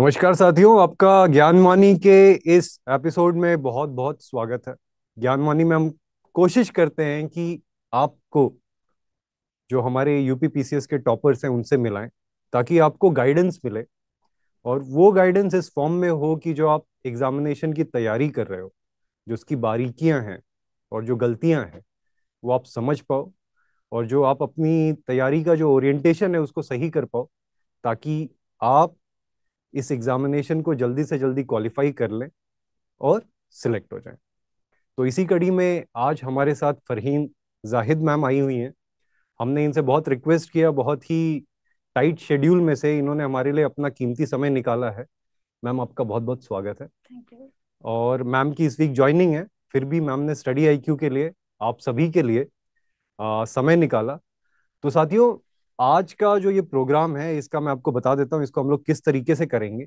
नमस्कार साथियों आपका ज्ञानवाणी के इस एपिसोड में बहुत बहुत स्वागत है ज्ञानवाणी में हम कोशिश करते हैं कि आपको जो हमारे यूपी पीसीएस के टॉपर्स हैं उनसे मिलाएं ताकि आपको गाइडेंस मिले और वो गाइडेंस इस फॉर्म में हो कि जो आप एग्जामिनेशन की तैयारी कर रहे हो जो उसकी बारीकियां हैं और जो गलतियां हैं वो आप समझ पाओ और जो आप अपनी तैयारी का जो ओरिएंटेशन है उसको सही कर पाओ ताकि आप इस एग्जामिनेशन को जल्दी से जल्दी क्वालिफाई कर लें और सिलेक्ट हो जाएं तो इसी कड़ी में आज हमारे साथ फरहीन जाहिद मैम आई हुई हैं हमने इनसे बहुत रिक्वेस्ट किया बहुत ही टाइट शेड्यूल में से इन्होंने हमारे लिए अपना कीमती समय निकाला है मैम आपका बहुत बहुत स्वागत है और मैम की इस वीक ज्वाइनिंग है फिर भी मैम ने स्टडी आई के लिए आप सभी के लिए आ, समय निकाला तो साथियों आज का जो ये प्रोग्राम है इसका मैं आपको बता देता हूँ इसको हम लोग किस तरीके से करेंगे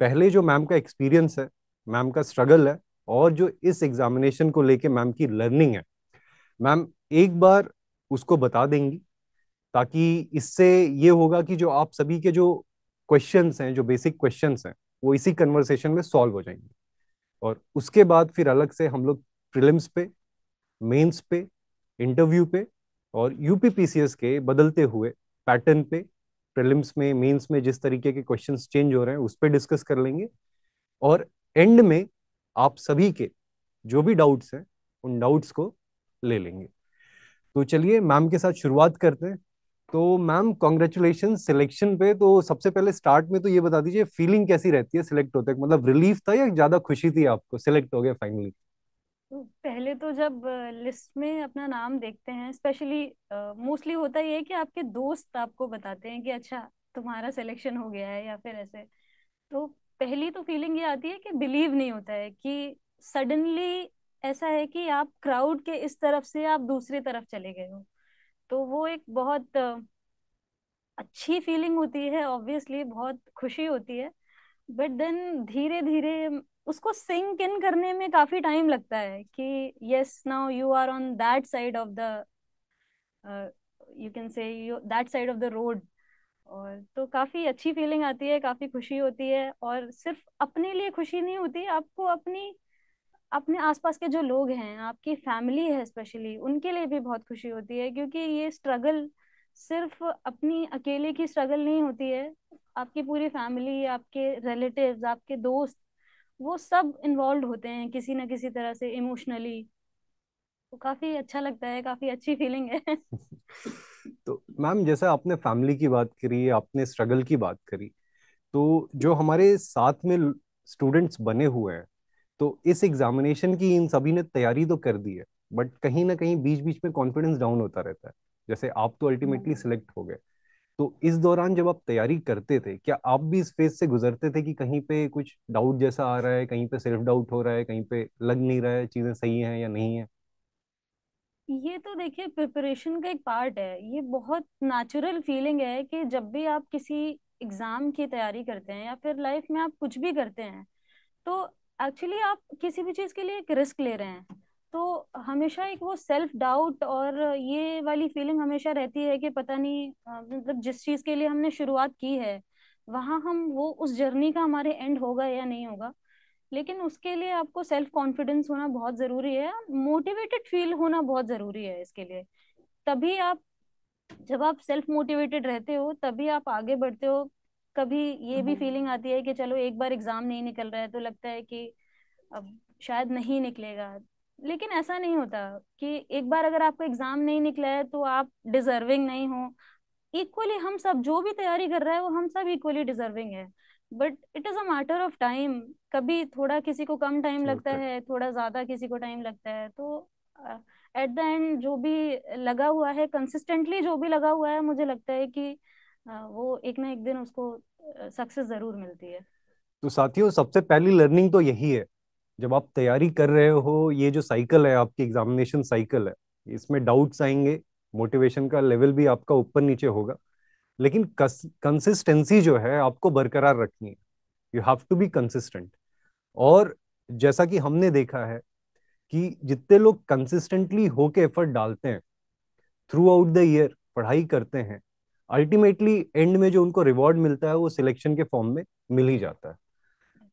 पहले जो मैम का एक्सपीरियंस है मैम का स्ट्रगल है और जो इस एग्जामिनेशन को लेके मैम की लर्निंग है मैम एक बार उसको बता देंगी ताकि इससे ये होगा कि जो आप सभी के जो क्वेश्चन हैं जो बेसिक क्वेश्चन हैं वो इसी कन्वर्सेशन में सॉल्व हो जाएंगे और उसके बाद फिर अलग से हम लोग प्रिलिम्स पे मेंस पे इंटरव्यू पे और यूपीपीसीएस के बदलते हुए पैटर्न पे प्रीलिम्स में मेंस में जिस तरीके के क्वेश्चंस चेंज हो रहे हैं उस पर डिस्कस कर लेंगे और एंड में आप सभी के जो भी डाउट्स हैं उन डाउट्स को ले लेंगे तो चलिए मैम के साथ शुरुआत करते हैं तो मैम कॉन्ग्रेचुलेशन सिलेक्शन पे तो सबसे पहले स्टार्ट में तो ये बता दीजिए फीलिंग कैसी रहती है सिलेक्ट होते मतलब रिलीफ था या ज्यादा खुशी थी आपको सिलेक्ट हो गया फाइनली तो पहले तो जब लिस्ट में अपना नाम देखते हैं स्पेशली मोस्टली होता ही है कि आपके दोस्त आपको बताते हैं कि अच्छा तुम्हारा सिलेक्शन हो गया है या फिर ऐसे तो पहली तो फीलिंग ये आती है कि बिलीव नहीं होता है कि सडनली ऐसा है कि आप क्राउड के इस तरफ से आप दूसरी तरफ चले गए हो तो वो एक बहुत अच्छी फीलिंग होती है ऑब्वियसली बहुत खुशी होती है बट देन धीरे धीरे उसको सिंक इन करने में काफी टाइम लगता है कि yes now you are on that side of the you can say that side of the road और तो काफी अच्छी फीलिंग आती है काफी खुशी होती है और सिर्फ अपने लिए खुशी नहीं होती आपको अपनी अपने आसपास के जो लोग हैं आपकी फैमिली है स्पेशली उनके लिए भी बहुत खुशी होती है क्योंकि ये स्ट्रगल सिर्फ अपनी अकेले की स्ट्रगल नहीं होती है आपकी पूरी फैमिली आपके रिलेटिव्स आपके दोस्त वो सब इन्वॉल्व होते हैं किसी ना किसी तरह से इमोशनली तो काफी अच्छा लगता है काफी अच्छी फीलिंग है तो मैम जैसे आपने फैमिली की बात करी आपने स्ट्रगल की बात करी तो जो हमारे साथ में स्टूडेंट्स बने हुए हैं तो इस एग्जामिनेशन की इन सभी ने तैयारी तो कर दी है बट कहीं ना कहीं बीच बीच में कॉन्फिडेंस डाउन होता रहता है जैसे आप तो अल्टीमेटली सिलेक्ट हाँ। हो गए तो इस दौरान जब आप तैयारी करते थे क्या आप भी इस फेज से गुजरते थे कि कहीं पे कुछ डाउट जैसा आ रहा है कहीं पे सेल्फ डाउट हो रहा है कहीं पे लग नहीं रहा है चीजें सही हैं या नहीं है ये तो देखिए प्रिपरेशन का एक पार्ट है ये बहुत नेचुरल फीलिंग है कि जब भी आप किसी एग्जाम की तैयारी करते हैं या फिर लाइफ में आप कुछ भी करते हैं तो एक्चुअली आप किसी भी चीज के लिए एक रिस्क ले रहे हैं तो हमेशा एक वो सेल्फ डाउट और ये वाली फीलिंग हमेशा रहती है कि पता नहीं मतलब जिस चीज के लिए हमने शुरुआत की है वहाँ हम वो उस जर्नी का हमारे एंड होगा या नहीं होगा लेकिन उसके लिए आपको सेल्फ कॉन्फिडेंस होना बहुत जरूरी है मोटिवेटेड फील होना बहुत जरूरी है इसके लिए तभी आप जब आप सेल्फ मोटिवेटेड रहते हो तभी आप आगे बढ़ते हो कभी ये भी फीलिंग हम्म। आती है कि चलो एक बार एग्जाम नहीं निकल रहा है तो लगता है कि अब शायद नहीं निकलेगा लेकिन ऐसा नहीं होता कि एक बार अगर आपका एग्जाम नहीं निकला है तो आप डिजर्विंग नहीं हो इक्वली हम सब जो भी तैयारी कर रहा है वो हम सब इक्वली डिजर्विंग है but it is a matter of time कभी थोड़ा किसी को कम टाइम लगता है थोड़ा ज्यादा किसी को टाइम लगता है तो एट द एंड जो भी लगा हुआ है कंसिस्टेंटली जो भी लगा हुआ है मुझे लगता है कि वो एक ना एक दिन उसको सक्सेस जरूर मिलती है तो साथियों सबसे पहली लर्निंग तो यही है जब आप तैयारी कर रहे हो ये जो साइकिल है आपकी एग्जामिनेशन साइकिल है इसमें डाउट्स आएंगे मोटिवेशन का लेवल भी आपका ऊपर नीचे होगा लेकिन कंसिस्टेंसी जो है आपको बरकरार रखनी है you have to be consistent और जैसा कि हमने देखा है कि जितने लोग कंसिस्टेंटली होके एफर्ट डालते हैं थ्रू आउट द ईयर पढ़ाई करते हैं अल्टीमेटली एंड में जो उनको रिवॉर्ड मिलता है वो सिलेक्शन के फॉर्म में मिल ही जाता है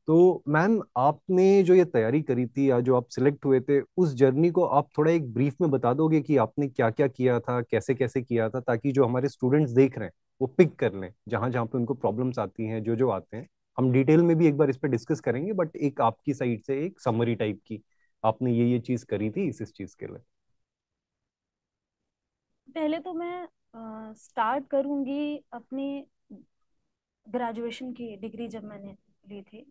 तो मैम आपने जो ये तैयारी करी थी या जो आप सिलेक्ट हुए थे उस जर्नी को आप थोड़ा एक ब्रीफ में बता दोगे कि आपने क्या क्या किया था कैसे कैसे किया था ताकि जो हमारे स्टूडेंट्स देख रहे हैं वो पिक कर लें जहाँ जहाँ पे उनको प्रॉब्लम्स आती हैं जो जो आते हैं हम डिटेल में भी एक बार इस पर डिस्कस करेंगे बट एक आपकी साइड से एक समरी टाइप की आपने ये ये चीज करी थी इस इस चीज के लिए पहले तो मैं स्टार्ट करूंगी अपनी ग्रेजुएशन की डिग्री जब मैंने लिए थे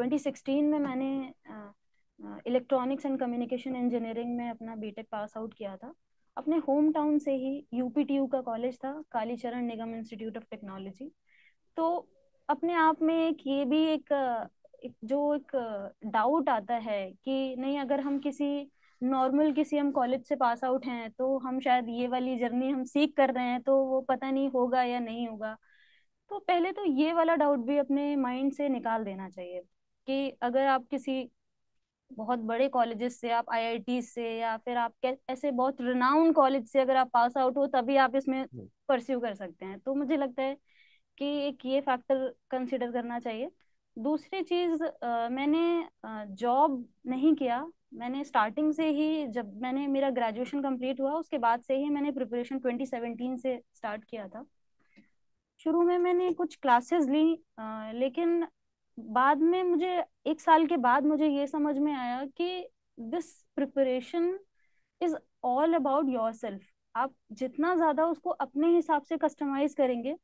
2016 में मैंने इलेक्ट्रॉनिक्स एंड कम्युनिकेशन इंजीनियरिंग में अपना बीटेक पास आउट किया था अपने होम टाउन से ही यूपीटीयू का कॉलेज था Kalicharan Nigam Institute of Technology तो अपने आप में एक ये भी एक, एक जो एक डाउट आता है कि नहीं अगर हम किसी नॉर्मल किसी हम कॉलेज से पास आउट हैं तो हम शायद ये वाली जर्नी हम सीख कर रहे हैं तो वो पता नहीं होगा या नहीं होगा तो पहले तो ये वाला डाउट भी अपने माइंड से निकाल देना चाहिए कि अगर आप किसी बहुत बड़े कॉलेजेस से आप आईआईटी से या फिर आप ऐसे बहुत रिनाउंड कॉलेज से अगर आप पास आउट हो तभी आप इसमें परस्यू हम्म। कर सकते हैं तो मुझे लगता है कि एक ये फैक्टर कंसिडर करना चाहिए दूसरी चीज मैंने जॉब नहीं किया मैंने स्टार्टिंग से ही जब मैंने मेरा ग्रेजुएशन कंप्लीट हुआ उसके बाद से ही मैंने प्रिपरेशन 2017 से स्टार्ट किया था शुरू में मैंने कुछ क्लासेस ली लेकिन बाद में मुझे एक साल के बाद मुझे ये समझ में आया कि this preparation is all about yourself आप जितना ज्यादा उसको अपने हिसाब से कस्टमाइज करेंगे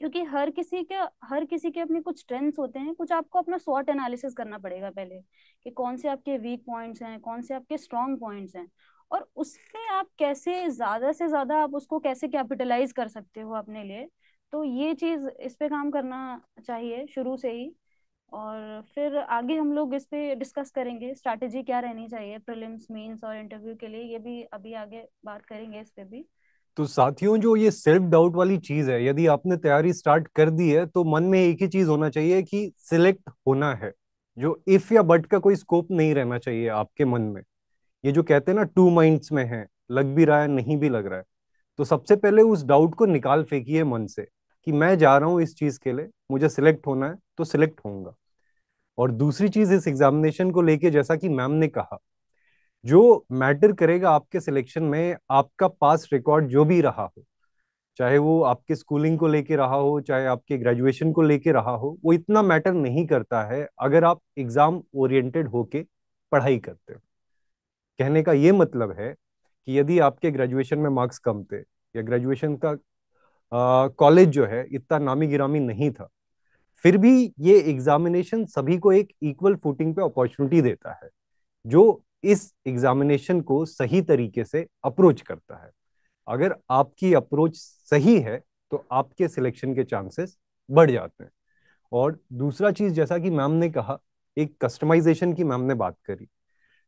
क्योंकि हर किसी के हर किसी के अपने कुछ स्ट्रेंथ्स होते हैं कुछ आपको अपना सॉर्ट एनालिसिस करना पड़ेगा पहले कि कौन से आपके वीक पॉइंट्स हैं कौन से आपके स्ट्रॉन्ग पॉइंट्स हैं और उसमें आप कैसे ज्यादा से ज्यादा आप उसको कैसे कैपिटलाइज कर सकते हो अपने लिए तो ये चीज इस पे काम करना चाहिए शुरू से ही और फिर आगे हम लोग इस पे डिस्कस करेंगे स्ट्रेटेजी क्या रहनी चाहिए प्रीलिम्स मेंस और इंटरव्यू के लिए ये भी अभी आगे बात करेंगे इस पे भी तो साथियों जो ये सेल्फ डाउट वाली चीज है यदि आपने तैयारी स्टार्ट कर दी है तो मन में एक ही चीज होना चाहिए कि सिलेक्ट होना है जो इफ या बट का कोई स्कोप नहीं रहना चाहिए आपके मन में ये जो कहते हैं ना टू माइंड्स में है लग भी रहा है नहीं भी लग रहा है तो सबसे पहले उस डाउट को निकाल फेंकिए मन से कि मैं जा रहा हूँ इस चीज के लिए मुझे सिलेक्ट होना है तो सिलेक्ट होऊंगा और दूसरी चीज इस एग्जामिनेशन को लेके जैसा कि मैम ने कहा जो मैटर करेगा आपके सिलेक्शन में आपका पास रिकॉर्ड जो भी रहा हो चाहे वो आपके स्कूलिंग को लेके रहा हो चाहे आपके ग्रेजुएशन को लेके रहा हो वो इतना मैटर नहीं करता है अगर आप एग्जाम ओरिएंटेड होके पढ़ाई करते हो कहने का ये मतलब है कि यदि आपके ग्रेजुएशन में मार्क्स कम थे या ग्रेजुएशन का कॉलेज जो है इतना नामी गिरामी नहीं था फिर भी ये एग्जामिनेशन सभी को एक इक्वल फुटिंग पे अपॉर्चुनिटी देता है जो इस एग्जामिनेशन को सही तरीके से अप्रोच करता है अगर आपकी अप्रोच सही है तो आपके सिलेक्शन के चांसेस बढ़ जाते हैं और दूसरा चीज जैसा कि मैम ने कहा एक कस्टमाइजेशन की मैम ने बात करी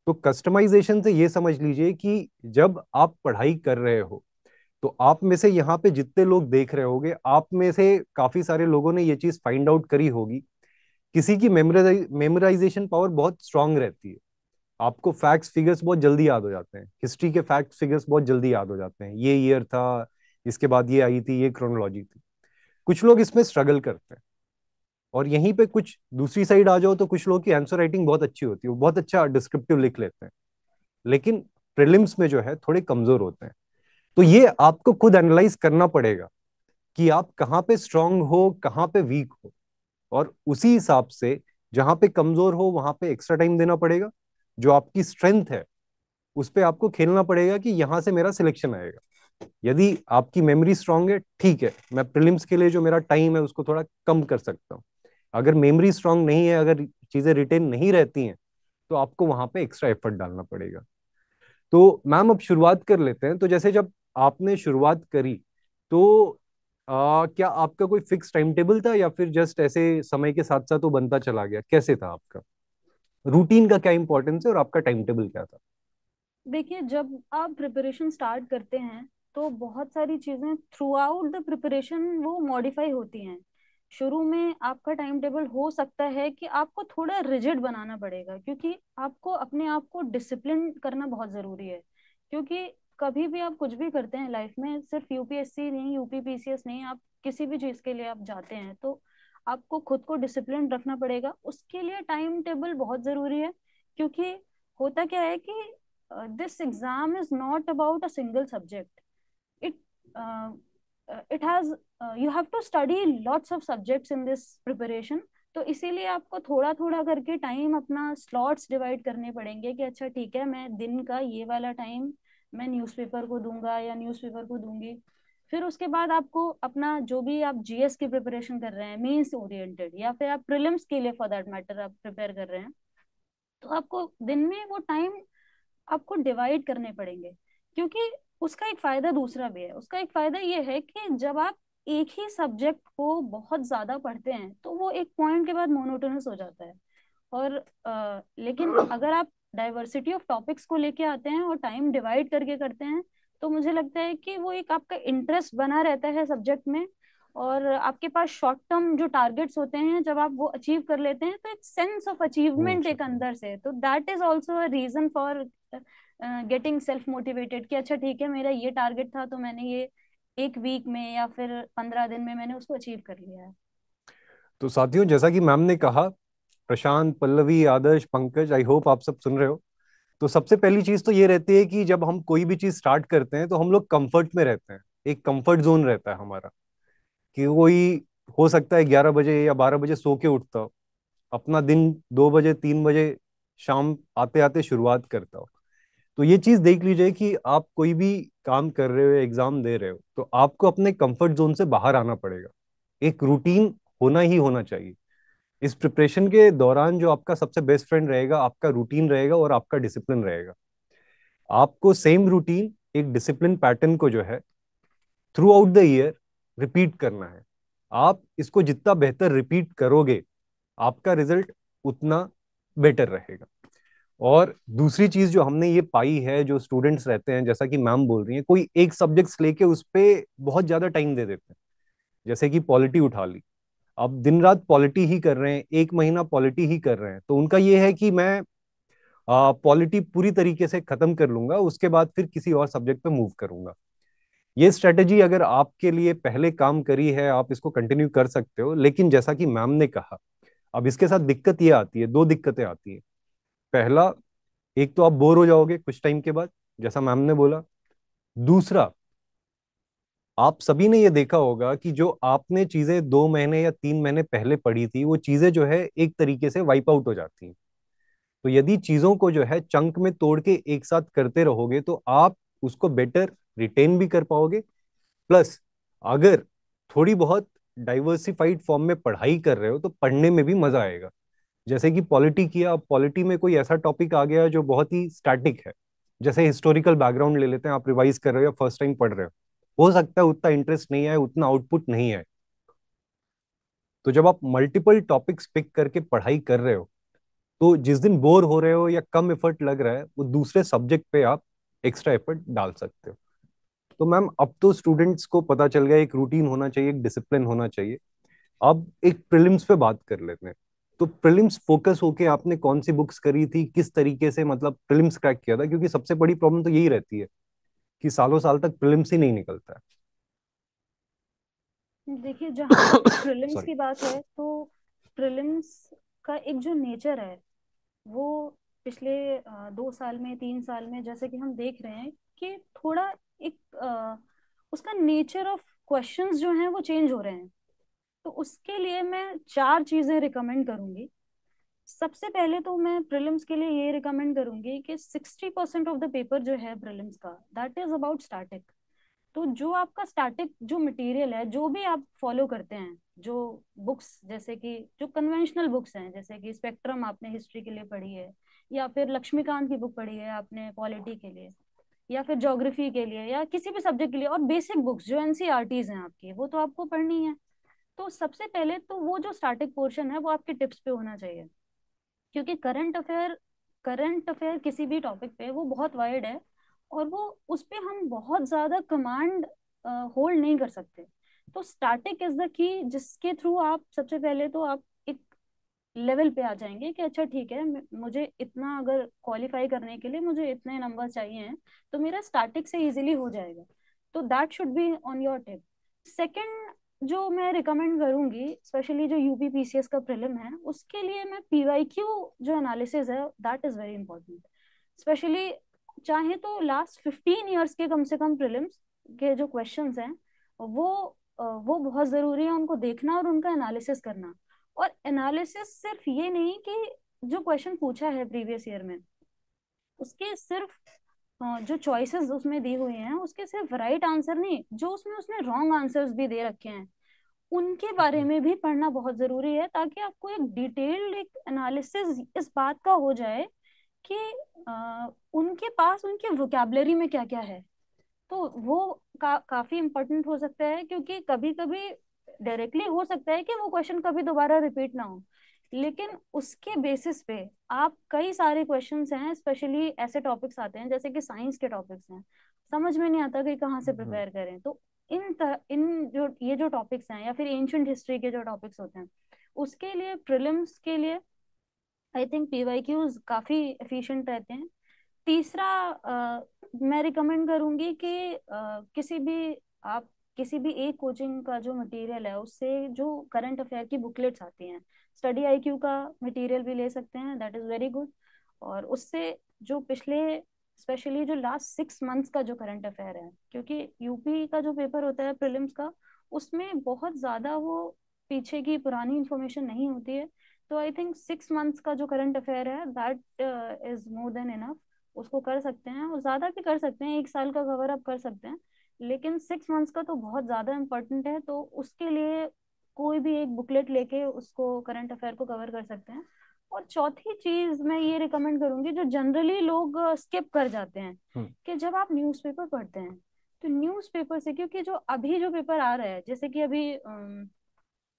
तो कस्टमाइजेशन से ये समझ लीजिए कि जब आप पढ़ाई कर रहे हो तो आप में से यहाँ पे जितने लोग देख रहे होंगे आप में से काफी सारे लोगों ने ये चीज फाइंड आउट करी होगी किसी की मेमोराइजेशन पावर बहुत स्ट्रांग रहती है आपको फैक्ट्स फिगर्स बहुत जल्दी याद हो जाते हैं हिस्ट्री के फैक्ट्स फिगर्स बहुत जल्दी याद हो जाते हैं ये ईयर था इसके बाद ये आई थी ये क्रोनोलॉजी थी कुछ लोग इसमें स्ट्रगल करते हैं और यहीं पे कुछ दूसरी साइड आ जाओ तो कुछ लोग की आंसर राइटिंग बहुत अच्छी होती है वो बहुत अच्छा डिस्क्रिप्टिव लिख लेते हैं लेकिन प्रिलिम्स में जो है थोड़े कमजोर होते हैं तो ये आपको खुद एनालाइज करना पड़ेगा कि आप कहाँ पे स्ट्रांग हो कहाँ पे वीक हो और उसी हिसाब से जहां पे कमजोर हो वहां पे एक्स्ट्रा टाइम देना पड़ेगा जो आपकी स्ट्रेंथ है उस पर आपको खेलना पड़ेगा कि यहाँ से मेरा सिलेक्शन आएगा यदि आपकी मेमोरी स्ट्रांग है ठीक है मैं प्रिलिम्स के लिए जो मेरा टाइम है उसको थोड़ा कम कर सकता हूँ अगर मेमोरी स्ट्रांग नहीं है अगर चीजें रिटेन नहीं रहती हैं तो आपको वहां पे एक्स्ट्रा एफर्ट डालना पड़ेगा तो मैम अब शुरुआत कर लेते हैं तो जैसे जब आपने शुरुआत करी तो आ, क्या आपका कोई फिक्स टाइम टेबल था या फिर जस्ट ऐसे समय के साथ साथ वो बनता चला गया कैसे था आपका रूटीन का क्या इंपॉर्टेंस है और आपका टाइम टेबल क्या था देखिए जब आप प्रिपरेशन स्टार्ट करते हैं तो बहुत सारी चीजें थ्रू आउट द प्रिपरेशन वो मॉडिफाई होती हैं शुरू में आपका टाइम टेबल हो सकता है कि आपको थोड़ा रिजिड बनाना पड़ेगा क्योंकि आपको अपने आप को डिसिप्लिन करना बहुत जरूरी है क्योंकि कभी भी आप कुछ भी करते हैं लाइफ में सिर्फ यूपीएससी नहीं यूपीपीसीएस नहीं आप किसी भी चीज के लिए आप जाते हैं तो आपको खुद को डिसिप्लिन रखना पड़ेगा उसके लिए टाइम टेबल बहुत जरूरी है क्योंकि होता क्या है कि this exam is not about a single subject it it has you have to study lots of subjects in this preparation तो इसीलिए आपको थोड़ा थोड़ा करके टाइम अपना स्लॉट्स डिवाइड करने पड़ेंगे कि अच्छा ठीक है मैं दिन का ये वाला टाइम मैं न्यूज़पेपर को दूंगा या न्यूज़पेपर को दूंगी फिर उसके बाद आपको अपना जो भी आप जीएस की प्रिपरेशन कर रहे हैं मेंस ओरिएंटेड या फिर आप प्रीलिम्स के लिए फॉर दैट मैटर आप प्रिपेयर कर रहे हैं तो आपको दिन में वो टाइम आपको डिवाइड करने पड़ेंगे क्योंकि उसका एक फायदा दूसरा भी है उसका एक फायदा ये है कि जब आप एक ही सब्जेक्ट को बहुत ज्यादा पढ़ते हैं तो वो एक पॉइंट के बाद मोनोटोनस हो जाता है और आ, लेकिन अगर आप डाइवर्सिटी ऑफ टॉपिक्स को लेके आते हैं और टाइम डिवाइड करके करते हैं तो मुझे लगता है कि वो एक आपका इंटरेस्ट बना रहता है सब्जेक्ट में और आपके पास शॉर्ट टर्म जो टारगेट्स होते हैं जब आप वो अचीव कर लेते हैं तो एक सेंस ऑफ अचीवमेंट एक अंदर से तो that is also a reason for getting self motivated कि अच्छा ठीक है मेरा ये टारगेट था तो मैंने ये एक वीक में या फिर पंद्रह दिन में मैंने उसको अचीव कर लिया है तो साथियों जैसा कि मैम ने कहा प्रशांत पल्लवी आदर्श पंकज आई होप आप सब सुन रहे हो तो सबसे पहली चीज तो ये रहती है कि जब हम कोई भी चीज स्टार्ट करते हैं तो हम लोग कंफर्ट में रहते हैं एक कंफर्ट जोन रहता है हमारा कि कोई हो सकता है ग्यारह बजे या बारह बजे सो के उठता हो अपना दिन दो बजे तीन बजे शाम आते आते शुरुआत करता हो तो ये चीज देख लीजिए कि आप कोई भी काम कर रहे हो एग्जाम दे रहे हो तो आपको अपने कंफर्ट जोन से बाहर आना पड़ेगा एक रूटीन होना ही होना चाहिए इस प्रिपरेशन के दौरान जो आपका सबसे बेस्ट फ्रेंड रहेगा आपका रूटीन रहेगा और आपका डिसिप्लिन रहेगा आपको सेम रूटीन एक डिसिप्लिन पैटर्न को जो है throughout the year repeat करना है आप इसको जितना बेहतर रिपीट करोगे आपका रिजल्ट उतना बेटर रहेगा और दूसरी चीज जो हमने ये पाई है जो स्टूडेंट्स रहते हैं जैसा कि मैम बोल रही हैं कोई एक सब्जेक्ट्स लेके उस पर बहुत ज्यादा टाइम दे देते हैं जैसे कि पॉलिटी उठा ली अब दिन रात पॉलिटी ही कर रहे हैं एक महीना पॉलिटी ही कर रहे हैं तो उनका ये है कि मैं पॉलिटी पूरी तरीके से खत्म कर लूंगा उसके बाद फिर किसी और सब्जेक्ट पे मूव करूंगा ये स्ट्रेटेजी अगर आपके लिए पहले काम करी है आप इसको कंटिन्यू कर सकते हो लेकिन जैसा कि मैम ने कहा अब इसके साथ दिक्कत ये आती है दो दिक्कतें आती है पहला एक तो आप बोर हो जाओगे कुछ टाइम के बाद जैसा मैम ने बोला दूसरा आप सभी ने ये देखा होगा कि जो आपने चीजें दो महीने या तीन महीने पहले पढ़ी थी वो चीजें जो है एक तरीके से वाइप आउट हो जाती हैं तो यदि चीजों को जो है चंक में तोड़ के एक साथ करते रहोगे तो आप उसको बेटर रिटेन भी कर पाओगे प्लस अगर थोड़ी बहुत डाइवर्सिफाइड फॉर्म में पढ़ाई कर रहे हो तो पढ़ने में भी मजा आएगा जैसे कि पॉलिटी किया पॉलिटी में कोई ऐसा टॉपिक आ गया जो बहुत ही स्टैटिक है जैसे हिस्टोरिकल बैकग्राउंड ले लेते हैं आप रिवाइज कर रहे हो या फर्स्ट टाइम पढ़ रहे हो हो सकता है उतना इंटरेस्ट नहीं आए उतना आउटपुट नहीं आए तो जब आप मल्टीपल टॉपिक्स पिक करके पढ़ाई कर रहे हो तो जिस दिन बोर हो रहे हो या कम एफर्ट लग रहा है वो दूसरे सब्जेक्ट पे आप एक्स्ट्रा एफर्ट डाल सकते हो तो मैम अब तो स्टूडेंट्स को पता चल गया एक रूटीन होना चाहिए एक डिसिप्लिन होना चाहिए अब एक प्रिलिम्स पे बात कर लेते हैं तो प्रिलिम्स फोकस होके आपने कौन सी बुक्स करी थी किस तरीके से मतलब प्रिलिम्स क्रैक किया था क्योंकि सबसे बड़ी प्रॉब्लम तो यही रहती है कि सालों साल तक प्रिलिम्स ही नहीं निकलता है देखिए जहाँ प्रिलिम्स की बात है तो प्रिलिम्स का एक जो नेचर है वो पिछले दो साल में तीन साल में जैसे कि हम देख रहे हैं कि थोड़ा एक उसका नेचर ऑफ क्वेश्चंस जो हैं वो चेंज हो रहे हैं तो उसके लिए मैं चार चीजें रिकमेंड करूंगी सबसे पहले तो मैं प्रिलिम्स के लिए ये रिकमेंड करूंगी कि 60 परसेंट ऑफ द पेपर जो है प्रिलिम्स का दैट इज अबाउट स्टैटिक तो जो आपका स्टैटिक जो मटेरियल है जो भी आप फॉलो करते हैं जो बुक्स जैसे कि जो कन्वेंशनल बुक्स हैं जैसे कि स्पेक्ट्रम आपने हिस्ट्री के लिए पढ़ी है या फिर लक्ष्मीकांत की बुक पढ़ी है आपने पॉलिटी के लिए या फिर जोग्राफी के लिए या किसी भी सब्जेक्ट के लिए और बेसिक बुक्स जो एनसीआरटीज e हैं आपकी वो तो आपको पढ़नी है तो सबसे पहले तो वो जो स्टार्टिंग पोर्शन है वो आपके टिप्स पे होना चाहिए क्योंकि करंट अफेयर करंट अफेयर किसी भी टॉपिक पे वो बहुत वाइड है और वो उस पर हम बहुत ज्यादा कमांड होल्ड नहीं कर सकते तो स्टैटिक इज द की जिसके थ्रू आप सबसे पहले तो आप एक लेवल पे आ जाएंगे कि अच्छा ठीक है मुझे इतना अगर क्वालिफाई करने के लिए मुझे इतने नंबर चाहिए हैं तो मेरा स्टैटिक से इजीली हो जाएगा तो that should be on your tip second जो मैं रिकमेंड करूंगी स्पेशली जो यूपी पीसीएस का प्रिलिम है उसके लिए मैं पीवाईक्यू जो एनालिसिस है that is very important specially चाहे तो लास्ट फिफ्टीन ईयर्स के कम से कम प्रिलिम्स के जो क्वेश्चंस हैं वो वो बहुत जरूरी है उनको देखना और उनका एनालिसिस करना और एनालिसिस सिर्फ ये नहीं कि जो क्वेश्चन पूछा है प्रीवियस ईयर में उसके सिर्फ जो चॉइसेस उसमें दी हुई हैं उसके सिर्फ राइट आंसर नहीं जो उसमें उसने रॉन्ग आंसर्स भी दे रखे हैं उनके बारे हम्म। में भी पढ़ना बहुत जरूरी है ताकि आपको एक डिटेल्ड एक एनालिसिस इस बात का हो जाए कि आ, उनके पास उनके वोकेबलरी में क्या क्या है तो वो का, काफी इम्पोर्टेंट हो सकता है क्योंकि कभी कभी डायरेक्टली हो सकता है कि वो क्वेश्चन कभी दोबारा रिपीट ना हो लेकिन उसके बेसिस पे आप कई सारे क्वेश्चंस हैं स्पेशली ऐसे टॉपिक्स आते हैं जैसे कि साइंस के टॉपिक्स हैं समझ में नहीं आता कि कहाँ से प्रिपेयर हम्म। करें तो इन तर, इन जो ये जो टॉपिक्स हैं या फिर एंशंट हिस्ट्री के जो टॉपिक्स होते हैं उसके लिए प्रिलिम्स के लिए I think P Y Qs काफी एफिशिएंट रहते हैं तीसरा आ, मैं रिकमेंड करूंगी कि आ, किसी भी आप किसी भी एक कोचिंग का जो मटेरियल है उससे जो करंट अफेयर की बुकलेट्स आती हैं स्टडी आई क्यू का मटेरियल भी ले सकते हैं दैट इज वेरी गुड और उससे जो पिछले स्पेशली जो लास्ट सिक्स मंथ्स का जो करंट अफेयर है क्योंकि यूपी का जो पेपर होता है प्रिलिम्स का उसमें बहुत ज्यादा वो पीछे की पुरानी इन्फॉर्मेशन नहीं होती है तो आई थिंक सिक्स मंथ्स का जो करंट अफेयर है that is more than enough उसको कर सकते हैं और ज़्यादा भी कर सकते हैं एक साल का कवर अप कर सकते हैं लेकिन सिक्स मंथ्स का तो बहुत ज़्यादा इम्पोर्टेंट है तो उसके लिए कोई भी एक बुकलेट लेके उसको करंट अफेयर को कवर कर सकते हैं और चौथी चीज मैं ये रिकमेंड करूंगी जो जनरली लोग स्किप कर जाते हैं हम्म। कि जब आप न्यूज़पेपर पढ़ते हैं तो न्यूज़पेपर से क्योंकि जो अभी जो पेपर आ रहा है जैसे कि अभी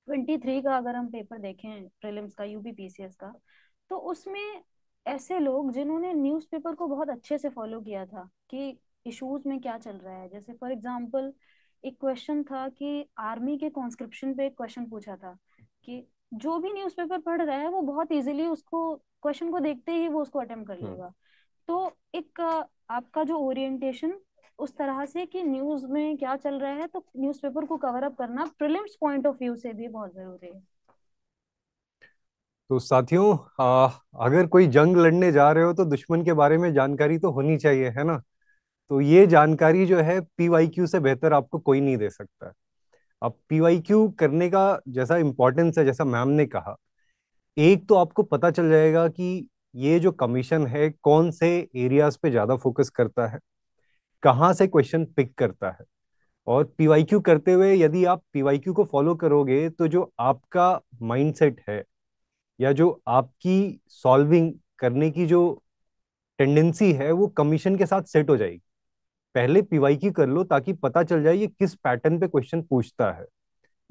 ट्वेंटी थ्री का अगर हम पेपर देखें प्रीलिम्स का यूपी पीसीएस का तो उसमें ऐसे लोग जिन्होंने न्यूज़पेपर को बहुत अच्छे से फॉलो किया था कि इश्यूज में क्या चल रहा है जैसे फॉर एग्जाम्पल एक क्वेश्चन था कि आर्मी के कॉन्स्क्रिप्शन पे एक क्वेश्चन पूछा था कि जो भी न्यूज़पेपर पढ़ रहा है वो बहुत इजीली उसको क्वेश्चन को देखते ही वो उसको अटेम्प्ट कर लेगा हम्म। तो एक आपका जो ओरिएंटेशन उस तरह से कि न्यूज में क्या चल रहा है तो न्यूज़पेपर को कवर अप करना प्रिलिम्स पॉइंट ऑफ व्यू से भी बहुत जरूरी है तो साथियों अगर कोई जंग लड़ने जा रहे हो तो दुश्मन के बारे में जानकारी तो होनी चाहिए है ना तो ये जानकारी जो है पी से बेहतर आपको कोई नहीं दे सकता अब पी करने का जैसा इम्पोर्टेंस है जैसा मैम ने कहा एक तो आपको पता चल जाएगा कि ये जो कमीशन है कौन से एरियाज पे ज़्यादा फोकस करता है कहाँ से क्वेश्चन पिक करता है और पी करते हुए यदि आप पी को फॉलो करोगे तो जो आपका माइंडसेट है या जो आपकी सॉल्विंग करने की जो टेंडेंसी है वो कमीशन के साथ सेट हो जाएगी पहले पीवाई की कर लो ताकि पता चल जाए ये किस पैटर्न पे क्वेश्चन पूछता है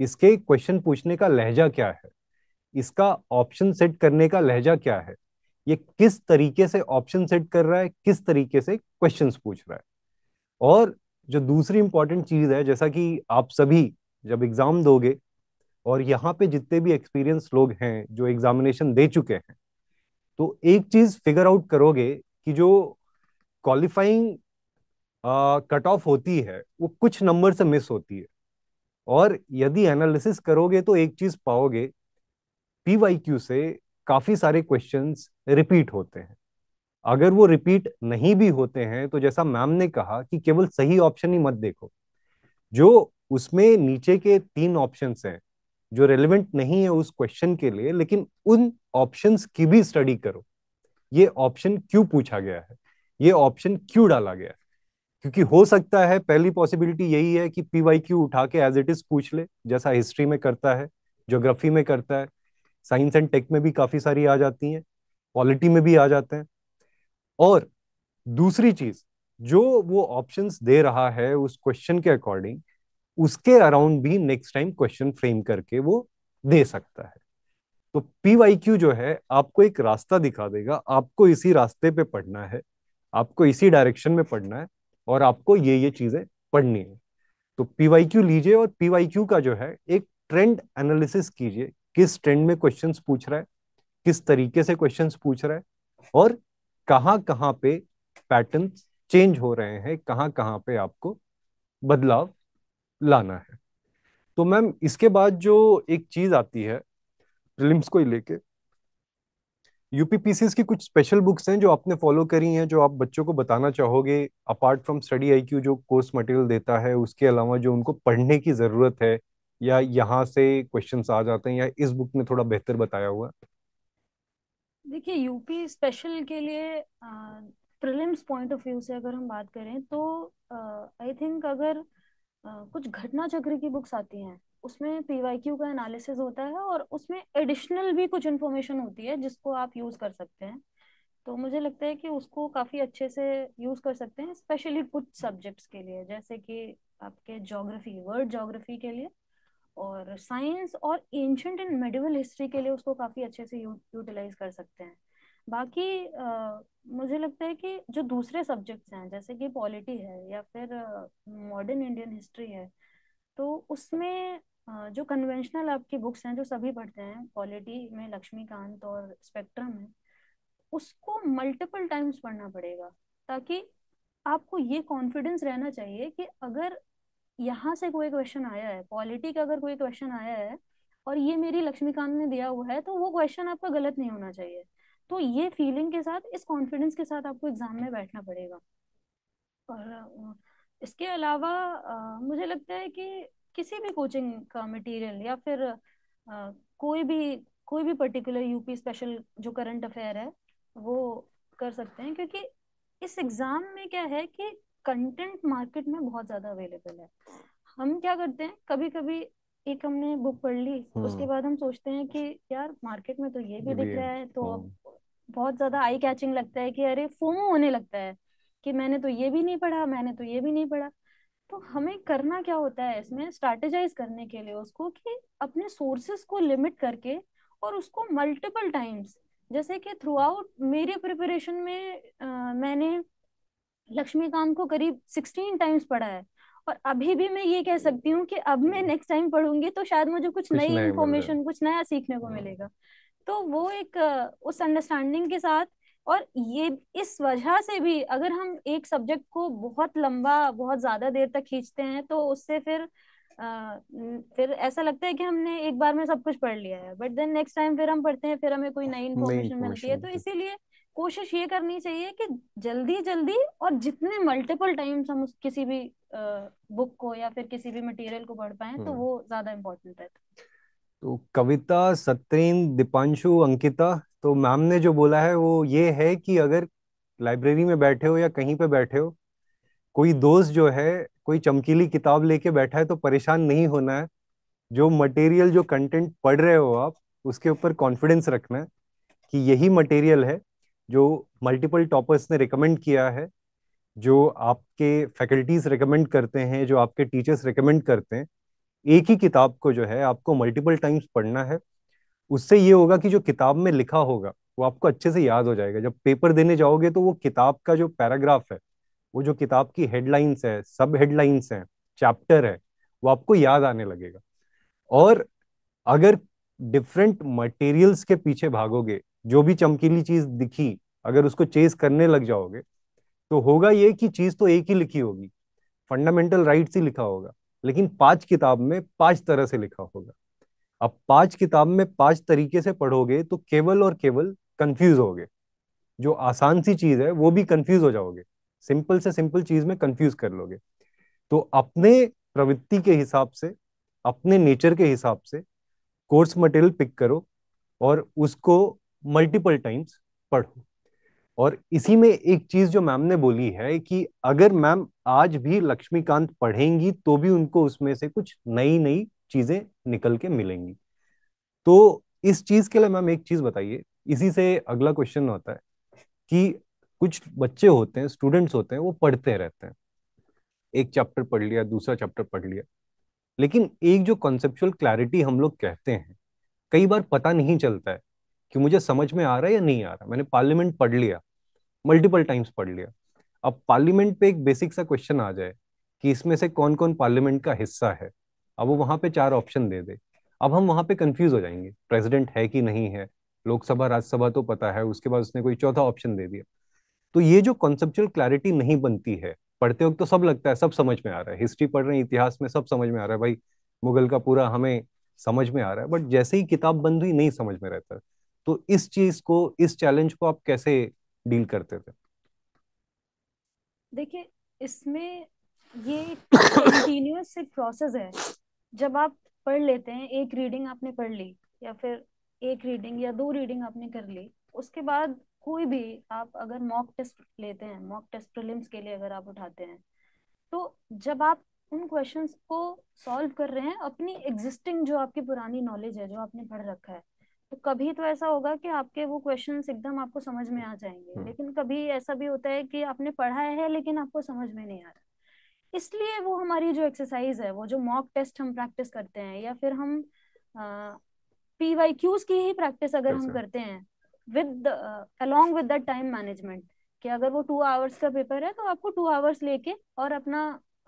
इसके क्वेश्चन पूछने का लहजा क्या है इसका ऑप्शन सेट करने का लहजा क्या है ये किस तरीके से ऑप्शन सेट कर रहा है किस तरीके से क्वेश्चन पूछ रहा है और जो दूसरी इंपॉर्टेंट चीज है जैसा कि आप सभी जब एग्जाम दोगे और यहाँ पे जितने भी एक्सपीरियंस लोग हैं जो एग्जामिनेशन दे चुके हैं तो एक चीज फिगर आउट करोगे कि जो क्वालिफाइंग कट ऑफ होती है वो कुछ नंबर से मिस होती है और यदि एनालिसिस करोगे तो एक चीज पाओगे पी वाई क्यू से काफी सारे क्वेश्चंस रिपीट होते हैं अगर वो रिपीट नहीं भी होते हैं तो जैसा मैम ने कहा कि केवल सही ऑप्शन ही मत देखो जो उसमें नीचे के तीन ऑप्शन हैं जो रेलिवेंट नहीं है उस क्वेश्चन के लिए लेकिन उन ऑप्शन की भी स्टडी करो ये ऑप्शन क्यों पूछा गया है ये ऑप्शन क्यों डाला गया है क्योंकि हो सकता है पहली पॉसिबिलिटी यही है कि क्यू उठा के एज इट इज पूछ ले जैसा हिस्ट्री में करता है ज्योग्राफी में करता है साइंस एंड टेक में भी काफी सारी आ जाती हैं पॉलिटी में भी आ जाते हैं और दूसरी चीज जो वो ऑप्शन दे रहा है उस क्वेश्चन के अकॉर्डिंग उसके अराउंड भी नेक्स्ट टाइम क्वेश्चन फ्रेम करके वो दे सकता है तो क्यू जो है आपको एक रास्ता दिखा देगा आपको इसी रास्ते पे पढ़ना है आपको इसी डायरेक्शन में पढ़ना है और आपको ये ये चीजें पढ़नी है तो क्यू लीजिए और क्यू का जो है एक ट्रेंड एनालिसिस कीजिए किस ट्रेंड में क्वेश्चंस पूछ रहा है किस तरीके से क्वेश्चंस पूछ रहा है और कहाँ कहाँ पे पैटर्न चेंज हो रहे हैं कहाँ कहाँ पे आपको बदलाव लाना है तो मैम इसके बाद जो एक चीज आती है प्रिलिम्स को लेके यूपीपीसीएस की कुछ स्पेशल बुक्स हैं जो आपने फॉलो करी हैं जो आप बच्चों को बताना चाहोगे अपार्ट फ्रॉम स्टडी आई जो कोर्स मटेरियल देता है उसके अलावा जो उनको पढ़ने की ज़रूरत है या यहाँ से क्वेश्चंस आ जाते हैं या इस बुक ने थोड़ा बेहतर बताया हुआ देखिए यूपी स्पेशल के लिए प्रिलिम्स पॉइंट ऑफ व्यू से अगर हम बात करें तो आई थिंक अगर आ, कुछ घटना चक्र की बुक्स आती हैं उसमें पीवाईक्यू का एनालिसिस होता है और उसमें एडिशनल भी कुछ इन्फॉर्मेशन होती है जिसको आप यूज कर सकते हैं तो मुझे लगता है कि उसको काफी अच्छे से यूज कर सकते हैं स्पेशली कुछ सब्जेक्ट्स के लिए जैसे कि आपके जोग्राफी वर्ल्ड जोग्राफी के लिए और साइंस और एंशंट एंड मेडिवल हिस्ट्री के लिए उसको काफी अच्छे से यूटिलाइज कर सकते हैं बाकी आ, मुझे लगता है कि जो दूसरे सब्जेक्ट्स हैं जैसे कि पॉलिटी है या फिर मॉडर्न इंडियन हिस्ट्री है तो उसमें जो कन्वेंशनल आपकी बुक्स हैं जो सभी पढ़ते हैं क्वालिटी में लक्ष्मीकांत और स्पेक्ट्रम है उसको मल्टीपल टाइम्स पढ़ना पड़ेगा ताकि आपको ये कॉन्फिडेंस रहना चाहिए कि अगर यहाँ से कोई क्वेश्चन आया है पॉलिटी का अगर कोई क्वेश्चन आया है और ये मेरी लक्ष्मीकांत ने दिया हुआ है तो वो क्वेश्चन आपका गलत नहीं होना चाहिए तो ये फीलिंग के साथ इस कॉन्फिडेंस के साथ आपको एग्जाम में बैठना पड़ेगा और इसके अलावा मुझे लगता है कि किसी भी कोचिंग का मटेरियल या फिर आ, कोई भी कोई भी पर्टिकुलर यूपी स्पेशल जो करंट अफेयर है वो कर सकते हैं क्योंकि इस एग्जाम में क्या है कि कंटेंट मार्केट में बहुत ज्यादा अवेलेबल है हम क्या करते हैं कभी कभी एक हमने बुक पढ़ ली हम्म। उसके बाद हम सोचते हैं कि यार मार्केट में तो ये भी दिख रहा है तो हम्म। बहुत ज्यादा आई कैचिंग लगता है कि अरे फोमो होने लगता है कि मैंने तो ये भी नहीं पढ़ा मैंने तो ये भी नहीं पढ़ा तो हमें करना क्या होता है इसमें स्ट्रेटेजाइज करने के लिए उसको कि अपने सोर्सेस को लिमिट करके और उसको मल्टीपल टाइम्स जैसे कि थ्रू आउट मेरी प्रिपरेशन में आ, मैंने लक्ष्मीकांत को करीब सिक्सटीन टाइम्स पढ़ा है और अभी भी मैं ये कह सकती हूँ कि अब मैं नेक्स्ट टाइम पढ़ूंगी तो शायद मुझे कुछ नई इन्फॉर्मेशन कुछ नया सीखने को हाँ। मिलेगा तो वो एक उस अंडरस्टैंडिंग के साथ और ये इस वजह से भी अगर हम एक सब्जेक्ट को बहुत लंबा बहुत ज्यादा देर तक खींचते हैं तो उससे फिर आ, फिर ऐसा लगता है कि हमने एक बार में सब कुछ पढ़ लिया है बट देन नेक्स्ट टाइम फिर हम पढ़ते हैं फिर हमें कोई नई इन्फॉर्मेशन मिलती है तो इसीलिए कोशिश ये करनी चाहिए कि जल्दी जल्दी और जितने मल्टीपल टाइम्स हम उस किसी भी बुक को या फिर किसी भी मटेरियल को पढ़ पाए तो हम्म। वो ज्यादा इम्पोर्टेंट रहता है तो कविता सत्रीन दीपांशु अंकिता तो मैम ने जो बोला है वो ये है कि अगर लाइब्रेरी में बैठे हो या कहीं पे बैठे हो कोई दोस्त जो है कोई चमकीली किताब लेके बैठा है तो परेशान नहीं होना है जो मटेरियल जो कंटेंट पढ़ रहे हो आप उसके ऊपर कॉन्फिडेंस रखना है कि यही मटेरियल है जो मल्टीपल टॉपर्स ने रिकमेंड किया है जो आपके फैकल्टीज रिकमेंड करते हैं जो आपके टीचर्स रिकमेंड करते हैं एक ही किताब को जो है आपको मल्टीपल टाइम्स पढ़ना है उससे ये होगा कि जो किताब में लिखा होगा वो आपको अच्छे से याद हो जाएगा जब पेपर देने जाओगे तो वो किताब का जो पैराग्राफ है वो जो किताब की हेडलाइंस है सब हेडलाइंस है चैप्टर है वो आपको याद आने लगेगा और अगर डिफरेंट मटेरियल्स के पीछे भागोगे जो भी चमकीली चीज दिखी अगर उसको चेस करने लग जाओगे तो होगा ये कि चीज तो एक ही लिखी होगी फंडामेंटल राइट्स ही लिखा होगा लेकिन पांच किताब में पांच तरह से लिखा होगा अब पांच किताब में पांच तरीके से पढ़ोगे तो केवल और केवल कंफ्यूज होगे जो आसान सी चीज है वो भी कंफ्यूज हो जाओगे सिंपल से सिंपल चीज में कंफ्यूज कर लोगे तो अपने प्रवृत्ति के हिसाब से अपने नेचर के हिसाब से कोर्स मटेरियल पिक करो और उसको मल्टीपल टाइम्स पढ़ो और इसी में एक चीज जो मैम ने बोली है कि अगर मैम आज भी लक्ष्मीकांत पढ़ेंगी तो भी उनको उसमें से कुछ नई नई चीजें निकल के मिलेंगी तो इस चीज के लिए मैम एक चीज बताइए इसी से अगला क्वेश्चन होता है कि कुछ बच्चे होते हैं स्टूडेंट्स होते हैं वो पढ़ते रहते हैं एक चैप्टर पढ़ लिया दूसरा चैप्टर पढ़ लिया लेकिन एक जो कॉन्सेप्चुअल क्लैरिटी हम लोग कहते हैं कई बार पता नहीं चलता है कि मुझे समझ में आ रहा है या नहीं आ रहा मैंने पार्लियामेंट पढ़ लिया मल्टीपल टाइम्स पढ़ लिया अब पार्लियामेंट पे एक बेसिक सा क्वेश्चन आ जाए कि इसमें से कौन कौन पार्लियामेंट का हिस्सा है अब वो वहां पे चार ऑप्शन दे दे अब हम वहां पे कंफ्यूज हो जाएंगे प्रेसिडेंट है कि नहीं है लोकसभा राज्यसभा तो पता है उसके बाद उसने कोई चौथा ऑप्शन दे दिया तो ये जो कॉन्सेप्चुअल क्लैरिटी नहीं बनती है पढ़ते वक्त तो सब लगता है सब समझ में आ रहा है हिस्ट्री पढ़ रहे हैं इतिहास में सब समझ में आ रहा है भाई मुगल का पूरा हमें समझ में आ रहा है बट जैसे ही किताब बंद हुई नहीं समझ में रहता तो इस चीज को इस चैलेंज को आप कैसे डील करते थे देखिए इसमें ये कंटिन्यूस एक प्रोसेस है जब आप पढ़ लेते हैं एक रीडिंग आपने पढ़ ली या फिर एक रीडिंग या दो रीडिंग आपने कर ली उसके बाद कोई भी आप अगर मॉक टेस्ट लेते हैं मॉक टेस्ट प्रीलिम्स के लिए अगर आप उठाते हैं तो जब आप उन क्वेश्चंस को सॉल्व कर रहे हैं अपनी एग्जिस्टिंग जो आपकी पुरानी नॉलेज है जो आपने पढ़ रखा है तो कभी तो ऐसा होगा कि आपके वो क्वेश्चंस एकदम आपको समझ में आ जाएंगे हम्म। लेकिन कभी ऐसा भी होता है कि आपने पढ़ा है लेकिन आपको समझ में नहीं आ रहा इसलिए वो हमारी जो एक्सरसाइज है वो जो मॉक टेस्ट हम प्रैक्टिस करते हैं या फिर हम पी वाई क्यूज की ही प्रैक्टिस अगर हम करते हैं with along with time management कि अगर वो टू आवर्स का पेपर है तो आपको टू आवर्स लेके और अपना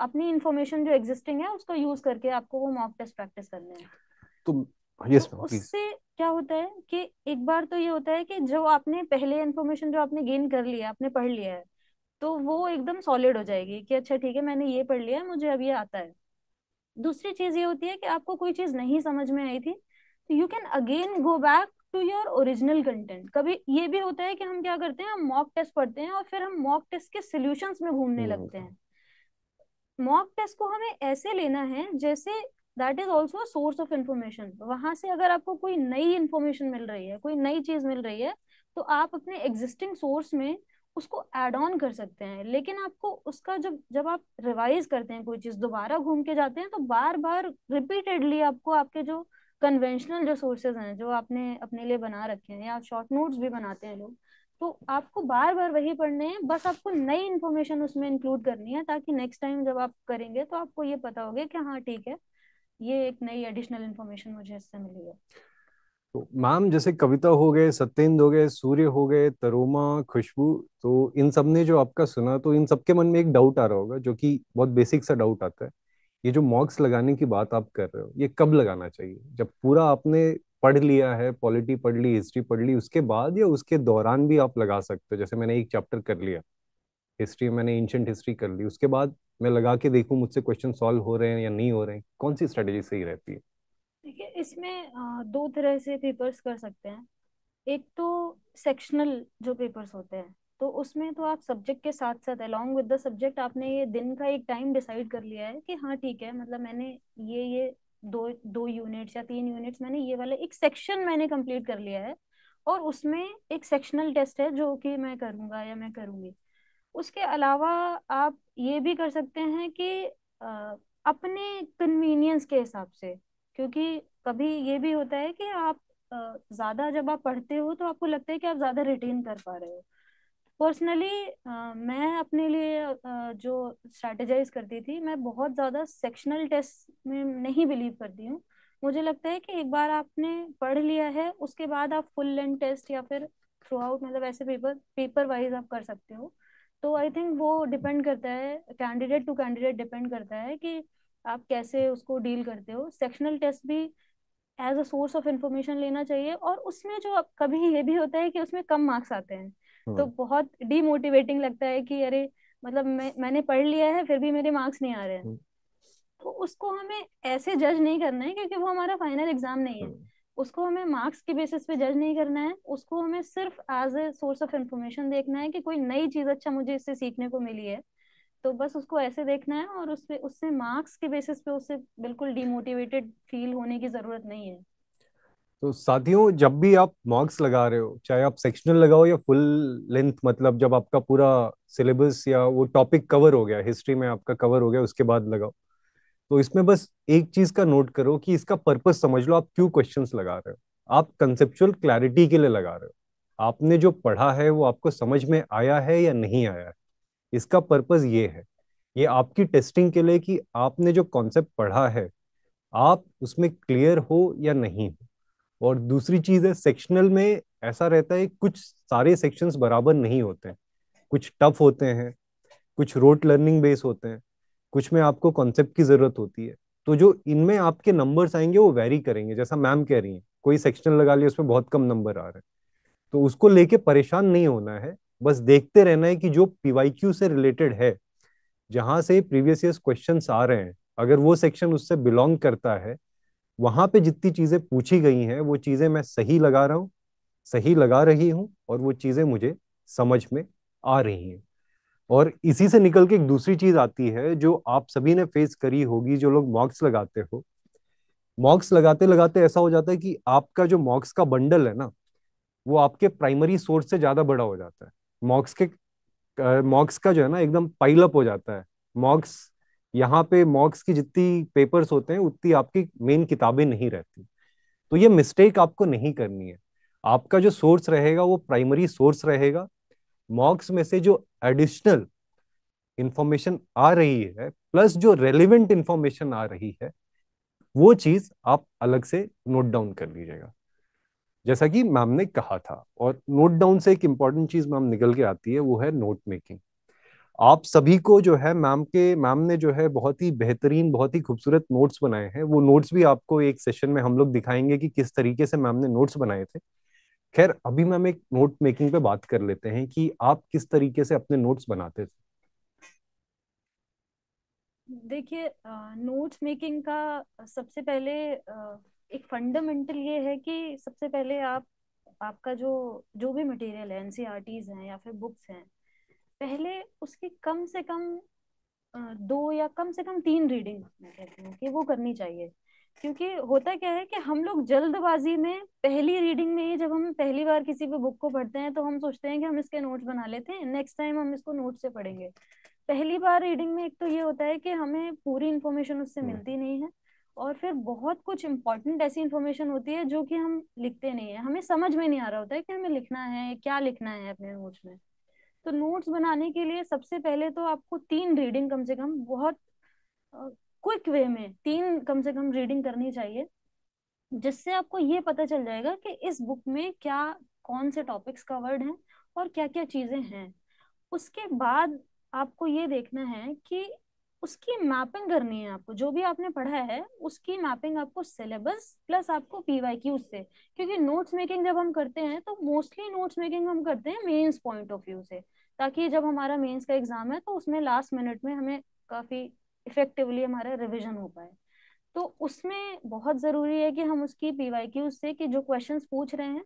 अपनी इन्फॉर्मेशन जो एग्जिस्टिंग है उसको यूज करके आपको वो मॉक टेस्ट प्रैक्टिस करने हैं तो yes, तो उससे क्या होता है कि एक बार तो ये होता है कि जो आपने पहले इन्फॉर्मेशन जो आपने गेन कर लिया आपने पढ़ लिया है तो वो एकदम सॉलिड हो जाएगी कि अच्छा ठीक है मैंने ये पढ़ लिया है मुझे अब ये आता है दूसरी चीज ये होती है कि आपको कोई चीज नहीं समझ में आई थी तो you can again go back to your original content कभी ये भी होता है कि हम क्या करते हैं हम मॉक टेस्ट पढ़ते हैं और फिर हम मॉक टेस्ट के सोल्यूशन में घूमने हम्म, लगते हम्म। हैं मॉक टेस्ट को हमें ऐसे लेना है जैसे that is also source of information वहां से अगर आपको कोई नई इन्फॉर्मेशन मिल रही है कोई नई चीज मिल रही है तो आप अपने एग्जिस्टिंग सोर्स में उसको एड ऑन कर सकते हैं लेकिन आपको उसका जब जब आप रिवाइज करते हैं कोई चीज दोबारा घूम के जाते हैं तो बार बार रिपीटेडली आपको आपके जो कन्वेंशनल जो सोर्सेज हैं जो आपने अपने लिए बना रखे हैं या शॉर्ट नोट्स भी बनाते हैं लोग तो आपको बार बार वही पढ़ने हैं बस आपको नई इन्फॉर्मेशन उसमें इंक्लूड करनी है ताकि नेक्स्ट टाइम जब आप करेंगे तो आपको ये पता होगा कि हाँ ठीक है ये एक नई एडिशनल इन्फॉर्मेशन मुझे इससे मिली है तो मैम जैसे कविता हो गए सत्येंद्र हो गए सूर्य हो गए तरोमा खुशबू तो इन सब ने जो आपका सुना तो इन सबके मन में एक डाउट आ रहा होगा जो कि बहुत बेसिक सा डाउट आता है ये जो मॉक्स लगाने की बात आप कर रहे हो ये कब लगाना चाहिए जब पूरा आपने पढ़ लिया है पॉलिटी पढ़ ली हिस्ट्री पढ़ ली उसके बाद या उसके दौरान भी आप लगा सकते हो जैसे मैंने एक चैप्टर कर लिया हिस्ट्री मैंने एंशंट हिस्ट्री कर ली उसके बाद मैं लगा के देखूं मुझसे क्वेश्चन सॉल्व हो रहे हैं या नहीं हो रहे हैं कौन सी स्ट्रेटेजी सही रहती है देखिए इसमें दो तरह से पेपर्स कर सकते हैं एक तो सेक्शनल जो पेपर्स होते हैं तो उसमें तो आप सब्जेक्ट के साथ साथ अलोंग विद द सब्जेक्ट आपने ये दिन का एक टाइम डिसाइड कर लिया है कि हाँ ठीक है मतलब मैंने ये ये दो दो यूनिट्स या तीन यूनिट्स मैंने ये वाला एक सेक्शन मैंने कंप्लीट कर लिया है और उसमें एक सेक्शनल टेस्ट है जो कि मैं करूँगा या मैं करूँगी उसके अलावा आप ये भी कर सकते हैं कि आ, अपने कन्वीनियंस के हिसाब से क्योंकि कभी ये भी होता है कि आप ज्यादा जब आप पढ़ते हो तो आपको लगता है कि आप ज्यादा रिटेन कर पा रहे हो पर्सनली मैं अपने लिए जो स्ट्रेटेजाइज करती थी मैं बहुत ज्यादा सेक्शनल टेस्ट में नहीं बिलीव करती हूँ मुझे लगता है कि एक बार आपने पढ़ लिया है उसके बाद आप फुल लेंथ टेस्ट या फिर थ्रू आउट मतलब ऐसे पेपर पेपर वाइज आप कर सकते हो तो आई थिंक वो डिपेंड करता है कैंडिडेट टू कैंडिडेट डिपेंड करता है कि आप कैसे उसको डील करते हो सेक्शनल टेस्ट भी as a source of information लेना चाहिए और उसमें जो कभी ये भी होता है कि उसमें कम मार्क्स आते हैं तो हाँ। बहुत डीमोटिवेटिंग लगता है कि अरे मतलब मैं मैंने पढ़ लिया है फिर भी मेरे मार्क्स नहीं आ रहे हैं हाँ। तो उसको हमें ऐसे जज नहीं करना है क्योंकि वो हमारा फाइनल एग्जाम नहीं है हाँ। उसको हमें मार्क्स के बेसिस पे जज नहीं करना है उसको हमें सिर्फ as a source of information देखना है कि कोई नई चीज अच्छा मुझे इससे सीखने को मिली है तो बस उसको ऐसे देखना है और उससे उससे मार्क्स के बेसिस पे उसे बिल्कुल डिमोटिवेटेड फील होने की जरूरत नहीं है तो साथियों जब भी आप मार्क्स लगा रहे हो चाहे आप सेक्शनल लगाओ या फुल लेंथ मतलब जब आपका पूरा सिलेबस या वो टॉपिक कवर हो गया हिस्ट्री में आपका कवर हो गया उसके बाद लगाओ तो इसमें बस एक चीज का नोट करो कि इसका पर्पस समझ लो आप क्यों क्वेश्चंस लगा रहे हो आप कंसेप्चुअल क्लैरिटी के लिए लगा रहे हो आपने जो पढ़ा है वो आपको समझ में आया है या नहीं आया है इसका पर्पज ये है ये आपकी टेस्टिंग के लिए कि आपने जो कॉन्सेप्ट पढ़ा है आप उसमें क्लियर हो या नहीं हो और दूसरी चीज है सेक्शनल में ऐसा रहता है कुछ सारे सेक्शंस बराबर नहीं होते हैं कुछ टफ होते हैं कुछ रोट लर्निंग बेस होते हैं कुछ में आपको कॉन्सेप्ट की जरूरत होती है तो जो इनमें आपके नंबर्स आएंगे वो वेरी करेंगे जैसा मैम कह रही है कोई सेक्शन लगा लिया उसमें बहुत कम नंबर आ रहे हैं तो उसको लेके परेशान नहीं होना है बस देखते रहना है कि जो पीवाईक्यू से रिलेटेड है जहां से प्रीवियस ईयर क्वेश्चन आ रहे हैं अगर वो सेक्शन उससे बिलोंग करता है वहां पे जितनी चीजें पूछी गई हैं वो चीजें मैं सही लगा रहा हूँ सही लगा रही हूँ और वो चीजें मुझे समझ में आ रही हैं और इसी से निकल के एक दूसरी चीज आती है जो आप सभी ने फेस करी होगी जो लोग मॉक्स लगाते हो मॉक्स लगाते लगाते ऐसा हो जाता है कि आपका जो मॉक्स का बंडल है ना वो आपके प्राइमरी सोर्स से ज्यादा बड़ा हो जाता है मॉक्स के मॉक्स का जो है ना एकदम पाइलअप हो जाता है मॉक्स यहाँ पे मॉक्स की जितनी पेपर्स होते हैं उतनी आपकी मेन किताबें नहीं रहती तो ये मिस्टेक आपको नहीं करनी है आपका जो सोर्स रहेगा वो प्राइमरी सोर्स रहेगा मॉक्स में से जो एडिशनल इंफॉर्मेशन आ रही है प्लस जो रेलिवेंट इंफॉर्मेशन आ रही है वो चीज आप अलग से नोट डाउन कर लीजिएगा जैसा कि मैम ने कहा था और नोट डाउन से एक इम्पॉर्टेंट चीज मैम निकल के आती है वो है नोट मेकिंग आप सभी को जो है मैम के मैम ने जो है बहुत ही बेहतरीन बहुत ही खूबसूरत नोट्स बनाए हैं वो नोट्स भी आपको एक सेशन में हम लोग दिखाएंगे कि किस तरीके से मैम ने नोट्स बनाए थे खैर अभी मैम एक नोट मेकिंग पे बात कर लेते हैं कि आप किस तरीके से अपने नोट्स बनाते थे देखिए नोट्स मेकिंग का सबसे पहले एक फंडामेंटल ये है कि सबसे पहले आप आपका जो जो भी मटेरियल है एनसीआरटीज e हैं या फिर बुक्स हैं पहले उसकी कम से कम दो या कम से कम तीन रीडिंग मैं कहती हूँ कि वो करनी चाहिए क्योंकि होता क्या है कि हम लोग जल्दबाजी में पहली रीडिंग में ही जब हम पहली बार किसी भी बुक को पढ़ते हैं तो हम सोचते हैं कि हम इसके नोट्स बना लेते हैं नेक्स्ट टाइम हम इसको नोट से पढ़ेंगे पहली बार रीडिंग में एक तो ये होता है कि हमें पूरी इन्फॉर्मेशन उससे हम्म। मिलती नहीं है और फिर बहुत कुछ इम्पोर्टेंट ऐसी इन्फॉर्मेशन होती है जो कि हम लिखते नहीं है हमें समझ में नहीं आ रहा होता है कि हमें लिखना है क्या लिखना है अपने नोट्स में तो नोट्स बनाने के लिए सबसे पहले तो आपको तीन रीडिंग कम से कम बहुत क्विक वे में तीन कम से कम रीडिंग करनी चाहिए जिससे आपको ये पता चल जाएगा कि इस बुक में क्या कौन से टॉपिक्स कवर्ड हैं और क्या क्या चीजें हैं उसके बाद आपको ये देखना है कि उसकी मैपिंग करनी है आपको जो भी आपने पढ़ा है उसकी मैपिंग आपको सिलेबस प्लस आपको की से क्योंकि नोट्स मेकिंग जब हम करते हैं तो मोस्टली नोट्स मेकिंग हम करते हैं मेंस पॉइंट ऑफ व्यू से ताकि जब हमारा मेंस का एग्जाम है तो उसमें लास्ट मिनट में हमें काफी इफेक्टिवली हमारा रिविजन हो पाए तो उसमें बहुत जरूरी है कि हम उसकी पीवाईक्यू से कि जो क्वेश्चन पूछ रहे हैं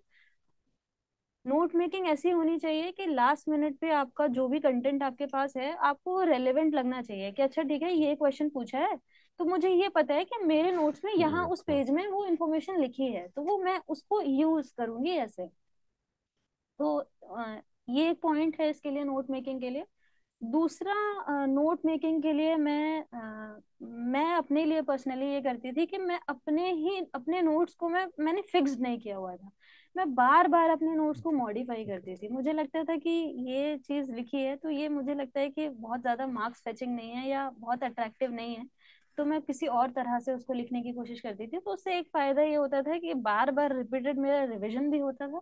नोट मेकिंग ऐसी होनी चाहिए कि लास्ट मिनट पे आपका जो भी कंटेंट आपके पास है आपको वो रेलेवेंट लगना चाहिए कि अच्छा ठीक है ये क्वेश्चन पूछा है तो मुझे ये पता है कि मेरे नोट्स में यहाँ उस पेज में वो इन्फॉर्मेशन लिखी है तो वो मैं उसको यूज करूंगी ऐसे तो ये एक पॉइंट है इसके लिए नोट मेकिंग के लिए दूसरा नोट मेकिंग के लिए मैं आ, मैं अपने लिए पर्सनली ये करती थी कि मैं अपने ही अपने नोट्स को मैं मैंने फिक्स्ड नहीं किया हुआ था मैं बार बार अपने नोट्स को मॉडिफाई करती थी मुझे लगता था कि ये चीज लिखी है तो ये मुझे लगता है कि बहुत ज्यादा मार्क्स फेचिंग नहीं है या बहुत अट्रैक्टिव नहीं है तो मैं किसी और तरह से उसको लिखने की कोशिश करती थी तो उससे एक फायदा ये होता था कि बार बार रिपीटेड मेरा रिविजन भी होता था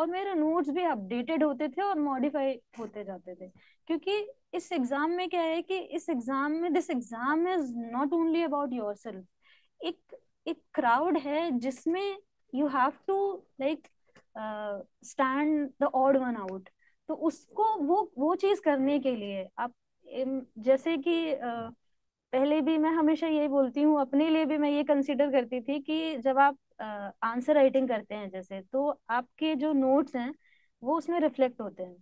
और मेरे नोट्स भी अपडेटेड होते थे और मॉडिफाई होते जाते थे क्योंकि इस एग्जाम में क्या है कि इस एग्जाम में this exam is not only about yourself एक एक क्राउड है जिसमें you have to like stand the odd one out तो उसको वो वो चीज करने के लिए आप जैसे कि uh, पहले भी मैं हमेशा यही बोलती हूँ अपने लिए भी मैं ये कंसिडर करती थी कि जब आप आंसर uh, राइटिंग करते हैं जैसे तो आपके जो नोट्स हैं वो उसमें रिफ्लेक्ट होते हैं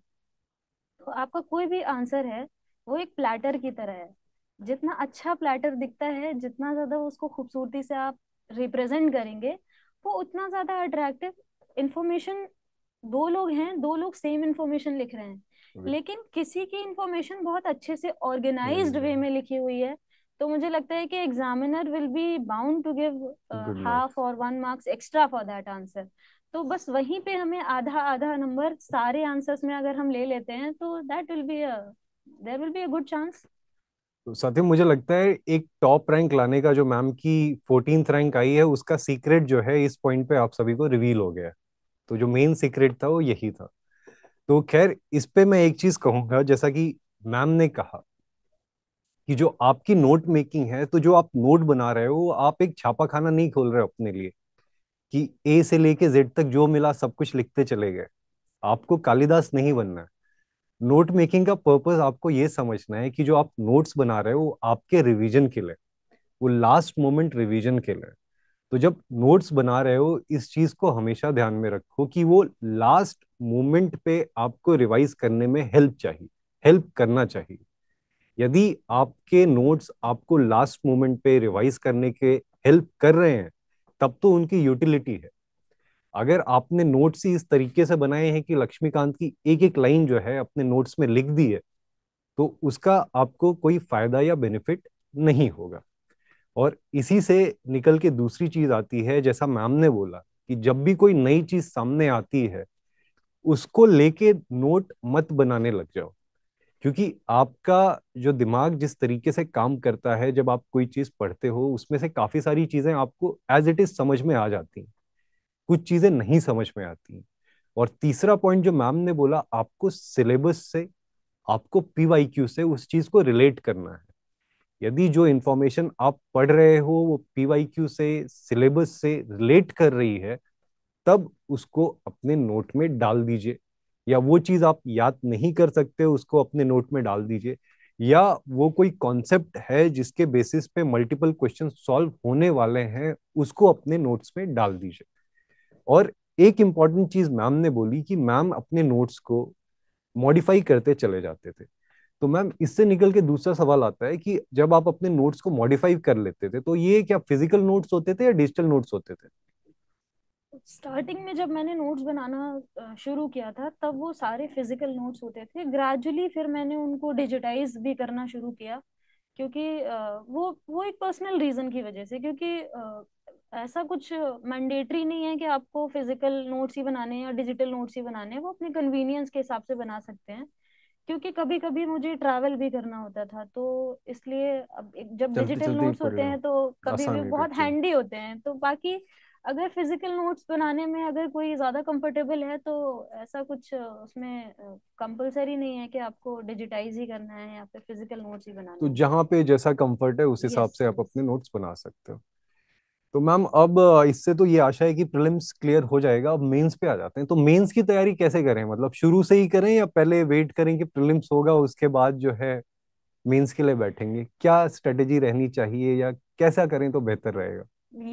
तो आपका कोई भी आंसर है वो एक प्लेटर की तरह है जितना अच्छा प्लेटर दिखता है जितना ज्यादा उसको खूबसूरती से आप रिप्रेजेंट करेंगे वो उतना ज्यादा अट्रैक्टिव इंफॉर्मेशन दो लोग हैं दो लोग सेम इंफॉर्मेशन लिख रहे हैं लेकिन किसी की इंफॉर्मेशन बहुत अच्छे से ऑर्गेनाइज वे में लिखी हुई है तो मुझे लगता है कि examiner will be bound to give half और one marks extra for that answer तो बस वहीं पे हमें आधा आधा नंबर सारे आंसर्स में अगर हम ले लेते हैं तो that will be there will be a good chance साथ साथी मुझे लगता है एक टॉप रैंक लाने का जो मैम की फोर्टीन रैंक आई है उसका सीक्रेट जो है इस पॉइंट पे आप सभी को रिवील हो गया तो जो मेन सीक्रेट था वो यही था तो खैर इस पे मैं एक चीज कहूंगा जैसा कि मैम ने कहा कि जो आपकी नोट मेकिंग है तो जो आप नोट बना रहे हो आप एक छापा खाना नहीं खोल रहे हो अपने लिए कि ए से लेके जेड तक जो मिला सब कुछ लिखते चले गए आपको कालिदास नहीं बनना है नोट मेकिंग का पर्पस आपको ये समझना है कि जो आप नोट्स बना रहे हो वो आपके रिवीजन के लिए वो लास्ट मोमेंट रिवीजन के लिए तो जब नोट्स बना रहे हो इस चीज को हमेशा ध्यान में रखो कि वो लास्ट मोमेंट पे आपको रिवाइज करने में हेल्प चाहिए हेल्प करना चाहिए यदि आपके नोट्स आपको लास्ट मोमेंट पे रिवाइज करने के हेल्प कर रहे हैं तब तो उनकी यूटिलिटी है अगर आपने नोट्स ही इस तरीके से बनाए हैं कि लक्ष्मीकांत की एक एक लाइन जो है अपने नोट्स में लिख दी है तो उसका आपको कोई फायदा या बेनिफिट नहीं होगा और इसी से निकल के दूसरी चीज आती है जैसा मैम ने बोला कि जब भी कोई नई चीज सामने आती है उसको लेके नोट मत बनाने लग जाओ क्योंकि आपका जो दिमाग जिस तरीके से काम करता है जब आप कोई चीज पढ़ते हो उसमें से काफी सारी चीजें आपको एज इट इज समझ में आ जाती हैं कुछ चीजें नहीं समझ में आती और तीसरा पॉइंट जो मैम ने बोला आपको सिलेबस से आपको पीवाईक्यू से उस चीज को रिलेट करना है यदि जो इन्फॉर्मेशन आप पढ़ रहे हो वो पीवाईक्यू से सिलेबस से रिलेट कर रही है तब उसको अपने नोट में डाल दीजिए या वो चीज आप याद नहीं कर सकते उसको अपने नोट में डाल दीजिए या वो कोई कॉन्सेप्ट है जिसके बेसिस पे मल्टीपल क्वेश्चन सॉल्व होने वाले हैं उसको अपने नोट्स में डाल दीजिए और एक इम्पॉर्टेंट चीज मैम ने बोली कि मैम अपने नोट्स को मॉडिफाई करते चले जाते थे तो मैम इससे निकल के दूसरा सवाल आता है कि जब आप अपने नोट्स को मॉडिफाई कर लेते थे तो ये क्या फिजिकल नोट्स होते थे या डिजिटल नोट्स होते थे स्टार्टिंग में जब मैंने नोट्स बनाना शुरू किया था तब वो सारे फिजिकल नोट्स होते थे ग्रेजुअली फिर मैंने उनको डिजिटाइज भी करना शुरू किया क्योंकि वो वो एक पर्सनल रीजन की वजह से क्योंकि ऐसा कुछ मैंडेटरी नहीं है कि आपको फिजिकल नोट्स ही बनाने हैं या डिजिटल नोट्स ही बनाने हैं वो अपने कन्वीनियंस के हिसाब से बना सकते हैं क्योंकि कभी कभी मुझे ट्रैवल भी करना होता था तो इसलिए अब जब डिजिटल नोट्स होते हैं तो कभी भी बहुत हैंडी होते हैं तो बाकी अगर फिजिकल नोट्स बनाने में अगर कोई ज्यादा कंफर्टेबल है तो ऐसा कुछ उसमें कंपलसरी नहीं है कि आपको डिजिटाइज ही करना है या फिर फिजिकल नोट्स ही बनाना तो जहाँ पे जैसा कंफर्ट है उस हिसाब से आप अपने नोट्स बना सकते हो तो मैम अब इससे तो ये आशा है कि प्रीलिम्स क्लियर हो जाएगा अब मेंस पे आ जाते हैं तो मेंस की तैयारी कैसे करें मतलब शुरू से ही करें या पहले वेट करें कि प्रीलिम्स होगा उसके बाद जो है मेंस के लिए बैठेंगे क्या स्ट्रेटेजी रहनी चाहिए या कैसा करें तो बेहतर रहेगा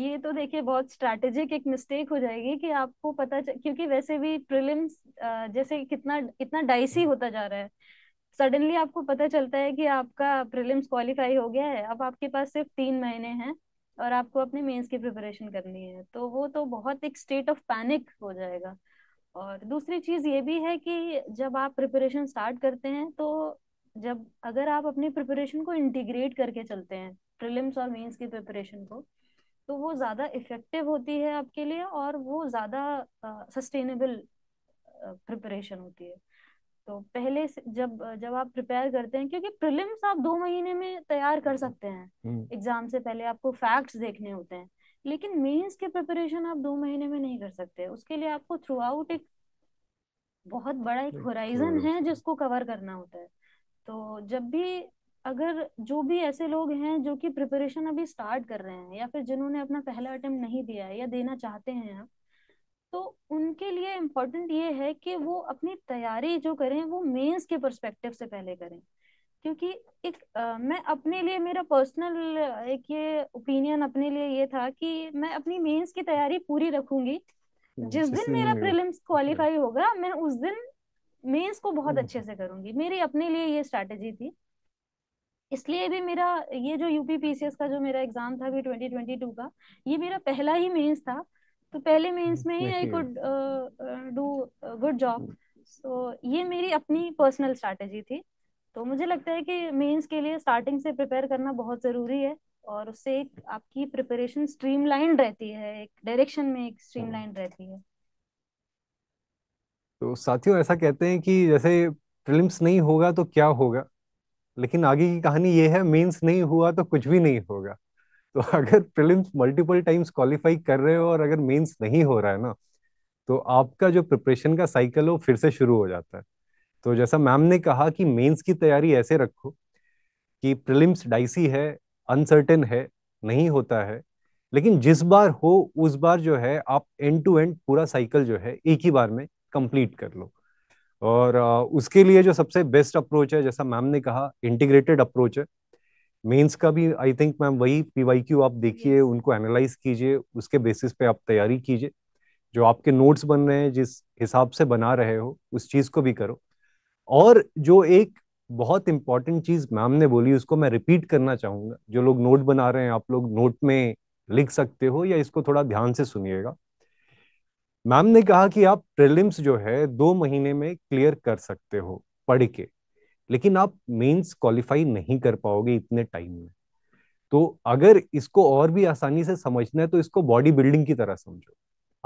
ये तो देखिए बहुत स्ट्रैटेजिक एक मिस्टेक हो जाएगी कि आपको पता च... क्योंकि वैसे भी प्रीलिम्स जैसे कितना इतना डाइसी हम्म। होता जा रहा है सडनली आपको पता चलता है कि आपका प्रीलिम्स क्वालिफाई हो गया है अब आपके पास सिर्फ तीन महीने हैं और आपको अपने मेंस की प्रिपरेशन करनी है तो वो तो बहुत एक स्टेट ऑफ पैनिक हो जाएगा और दूसरी चीज ये भी है कि जब आप प्रिपरेशन स्टार्ट करते हैं तो जब अगर आप अपनी प्रिपरेशन को इंटीग्रेट करके चलते हैं प्रिलिम्स और मेंस की प्रिपरेशन को तो वो ज़्यादा इफेक्टिव होती है आपके लिए और वो ज़्यादा सस्टेनेबल प्रिपरेशन होती है तो पहले जब जब आप प्रिपेयर करते हैं क्योंकि प्रिलिम्स आप दो महीने में तैयार कर हम्म, सकते हैं एग्जाम हम्म। से पहले आपको फैक्ट्स देखने होते हैं लेकिन मेंस के प्रिपरेशन आप दो महीने में नहीं कर सकते उसके लिए आपको थ्रू आउट एक बहुत बड़ा एक होराइजन है जिसको कवर करना होता है तो जब भी अगर जो भी ऐसे लोग हैं जो कि प्रिपरेशन अभी स्टार्ट कर रहे हैं या फिर जिन्होंने अपना पहला अटेम्प्ट नहीं दिया है या देना चाहते हैं तो उनके लिए इम्पोर्टेंट ये है कि वो अपनी तैयारी जो करें वो मेंस के परस्पेक्टिव से पहले करें क्योंकि एक आ, मैं अपने लिए मेरा पर्सनल एक ये ओपिनियन अपने लिए ये था कि मैं अपनी मेंस की तैयारी पूरी रखूंगी हम्म, जिस दिन मेरा प्रीलिम्स अच्छा। क्वालिफाई होगा मैं उस दिन मेंस को बहुत हम्म। अच्छे से करूंगी मेरी अपने लिए ये स्ट्रेटेजी थी इसलिए भी मेरा ये जो यूपी पीसीएस का जो मेरा एग्जाम था भी 2022 का ये मेरा पहला ही मेंस था तो पहले मीन्स हम्म, में ही I could do good job hmm. So ये मेरी अपनी पर्सनल स्ट्रैटेजी थी तो मुझे लगता है कि मेंस के लिए स्टार्टिंग से प्रिपेयर करना बहुत ज़रूरी है और उससे एक आपकी प्रिपरेशन स्ट्रीमलाइन रहती है एक डायरेक्शन में एक हाँ। स्ट्रीमलाइन रहती है तो साथियों ऐसा कहते हैं कि जैसे प्रीलिम्स नहीं होगा तो क्या होगा लेकिन आगे की कहानी ये है मेंस नहीं हुआ तो कुछ भी नहीं होगा तो अगर प्रिलिम्स मल्टीपल टाइम्स क्वालिफाई कर रहे हो और अगर मेंस नहीं हो रहा है ना तो आपका जो प्रिपरेशन का साइकिल है वो फिर से शुरू हो जाता है तो जैसा मैम ने कहा कि मेंस की तैयारी ऐसे रखो कि प्रिलिम्स डाइसी है अनसर्टेन है नहीं होता है लेकिन जिस बार हो उस बार जो है आप एंड टू एंड पूरा साइकिल जो है एक ही बार में कंप्लीट कर लो और उसके लिए जो सबसे बेस्ट अप्रोच है जैसा मैम ने कहा इंटीग्रेटेड अप्रोच है मेंस का भी आई थिंक मैम वही पीवाईक्यू आप देखिए उनको एनालाइज कीजिए उसके बेसिस पे आप तैयारी कीजिए जो आपके नोट्स बन रहे हैं जिस हिसाब से बना रहे हो उस चीज को भी करो और जो एक बहुत इंपॉर्टेंट चीज मैम ने बोली उसको मैं रिपीट करना चाहूंगा जो लोग नोट बना रहे हैं आप लोग नोट में लिख सकते हो या इसको थोड़ा ध्यान से सुनिएगा मैम ने कहा कि आप प्रिलिम्स जो है दो महीने में क्लियर कर सकते हो पढ़ के लेकिन आप मेंस क्वालिफाई नहीं कर पाओगे इतने टाइम में तो अगर इसको और भी आसानी से समझना है तो इसको बॉडी बिल्डिंग की तरह समझो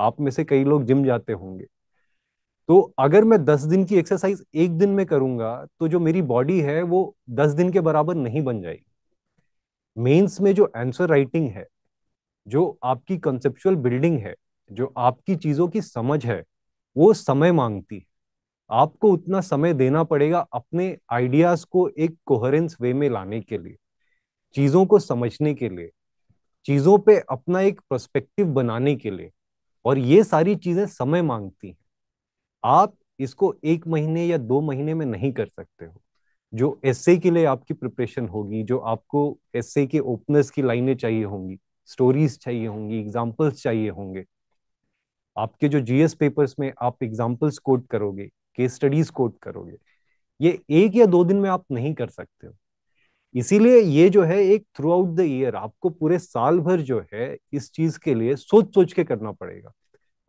आप में से कई लोग जिम जाते होंगे तो अगर मैं दस दिन की एक्सरसाइज एक दिन में करूंगा तो जो मेरी बॉडी है वो दस दिन के बराबर नहीं बन जाएगी मेंस में जो आंसर राइटिंग है जो आपकी कंसेप्चुअल बिल्डिंग है जो आपकी चीजों की समझ है वो समय मांगती है आपको उतना समय देना पड़ेगा अपने आइडियाज को एक कोहरेंस वे में लाने के लिए चीजों को समझने के लिए चीजों पे अपना एक पर्सपेक्टिव बनाने के लिए और ये सारी चीजें समय मांगती हैं आप इसको एक महीने या दो महीने में नहीं कर सकते हो जो एसए के लिए आपकी प्रिपरेशन होगी जो आपको एसए के ओपनर्स की लाइनें चाहिए होंगी स्टोरीज चाहिए होंगी एग्जाम्पल्स चाहिए होंगे आपके जो जीएस पेपर्स में आप एग्जाम्पल्स कोट करोगे केस स्टडीज कोट करोगे ये एक या दो दिन में आप नहीं कर सकते हो इसीलिए ये जो है एक थ्रू आउट द ईयर आपको पूरे साल भर जो है इस चीज के लिए सोच सोच के करना पड़ेगा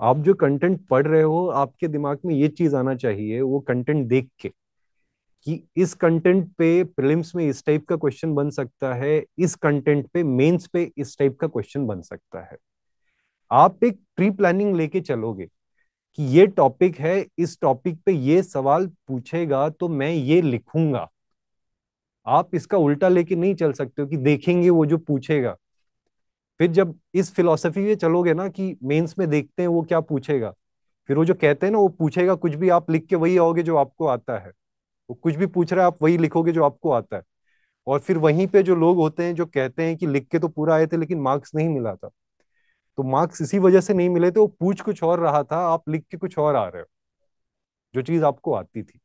आप जो कंटेंट पढ़ रहे हो आपके दिमाग में ये चीज आना चाहिए वो कंटेंट देख के कि इस कंटेंट पे प्रिलिम्स में इस टाइप का क्वेश्चन बन सकता है इस कंटेंट पे मेंस पे इस टाइप का क्वेश्चन बन सकता है आप एक प्री प्लानिंग लेके चलोगे कि ये टॉपिक है इस टॉपिक पे ये सवाल पूछेगा तो मैं ये लिखूंगा आप इसका उल्टा लेके नहीं चल सकते हो कि देखेंगे वो जो पूछेगा फिर जब इस फिलोसफी में चलोगे ना कि मेंस में देखते हैं वो क्या पूछेगा फिर वो जो कहते हैं ना वो पूछेगा कुछ भी आप लिख के वही आओगे जो आपको आता है वो कुछ भी पूछ रहा है आप वही लिखोगे जो आपको आता है और फिर वहीं पे जो लोग होते हैं जो कहते हैं कि लिख के तो पूरा आए थे लेकिन मार्क्स नहीं मिला था तो मार्क्स इसी वजह से नहीं मिले थे वो पूछ कुछ और रहा था आप लिख के कुछ और आ रहे हो जो चीज आपको आती थी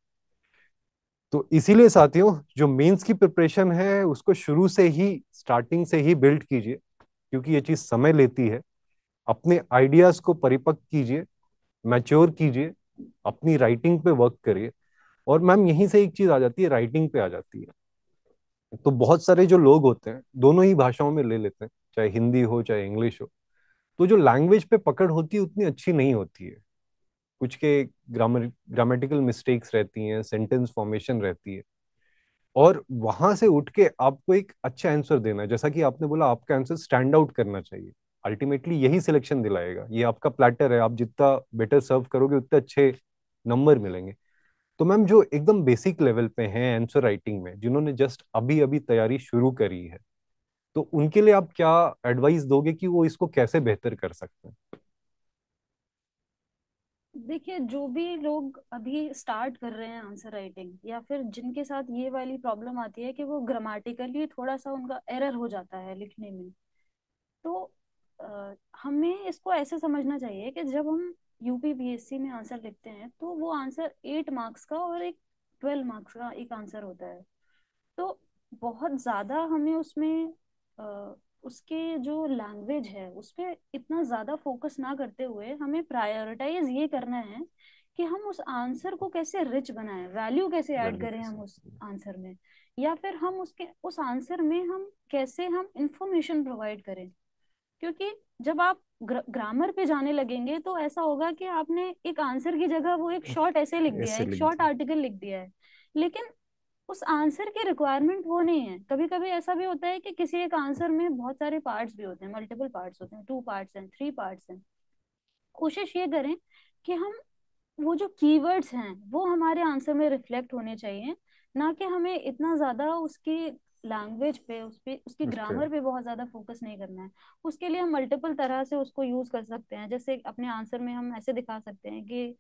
तो इसीलिए साथियों जो मेंस की प्रिपरेशन है उसको शुरू से ही स्टार्टिंग से ही बिल्ड कीजिए क्योंकि ये चीज समय लेती है अपने आइडियाज को परिपक्व कीजिए मैच्योर कीजिए अपनी राइटिंग पे वर्क करिए और मैम यहीं से एक चीज आ जाती है राइटिंग पे आ जाती है तो बहुत सारे जो लोग होते हैं दोनों ही भाषाओं में ले लेते हैं चाहे हिंदी हो चाहे इंग्लिश हो तो जो लैंग्वेज पे पकड़ होती है उतनी अच्छी नहीं होती है कुछ के ग्रामर ग्रामेटिकल मिस्टेक्स रहती हैं सेंटेंस फॉर्मेशन रहती है और वहां से उठ के आपको एक अच्छा आंसर देना है जैसा कि आपने बोला आपका आंसर स्टैंड आउट करना चाहिए अल्टीमेटली यही सिलेक्शन दिलाएगा ये आपका प्लेटर है आप जितना बेटर सर्व करोगे उतने अच्छे नंबर मिलेंगे तो मैम जो एकदम बेसिक लेवल पे हैं आंसर राइटिंग में जिन्होंने जस्ट अभी अभी तैयारी शुरू करी है तो उनके लिए आप क्या एडवाइस दोगे कि वो इसको कैसे बेहतर कर सकते हैं देखिए जो भी लोग अभी स्टार्ट कर रहे हैं आंसर राइटिंग या फिर जिनके साथ ये वाली प्रॉब्लम आती है कि वो ग्रामेटिकली थोड़ा सा उनका एरर हो जाता है लिखने में तो आ, हमें इसको ऐसे समझना चाहिए कि जब हम यूपी पीएससी में आंसर लिखते हैं तो वो आंसर एट मार्क्स का और एक ट्वेल्व मार्क्स का एक आंसर होता है तो बहुत ज्यादा हमें उसमें उसके जो लैंग्वेज है उस पर इतना ज़्यादा फोकस ना करते हुए हमें प्रायोरिटाइज ये करना है कि हम उस आंसर को कैसे रिच बनाएं वैल्यू कैसे ऐड करें हम उस आंसर में या फिर हम उसके उस आंसर में हम कैसे हम इंफॉर्मेशन प्रोवाइड करें क्योंकि जब आप ग्र, ग्रामर पे जाने लगेंगे तो ऐसा होगा कि आपने एक आंसर की जगह वो एक शॉर्ट ऐसे लिख दिया है एक शॉर्ट आर्टिकल लिख दिया है लेकिन उस आंसर की रिक्वायरमेंट वो नहीं है कभी कभी ऐसा भी होता है कि किसी एक आंसर में बहुत सारे पार्ट्स भी होते हैं मल्टीपल पार्ट्स होते हैं टू पार्ट्स हैं थ्री पार्ट्स हैं कोशिश ये करें कि हम वो जो कीवर्ड्स हैं वो हमारे आंसर में रिफ्लेक्ट होने चाहिए ना कि हमें इतना ज्यादा उसकी लैंग्वेज पे उस पे उसकी ग्रामर अच्छा। पे बहुत ज्यादा फोकस नहीं करना है उसके लिए हम मल्टीपल तरह से उसको यूज कर सकते हैं जैसे अपने आंसर में हम ऐसे दिखा सकते हैं कि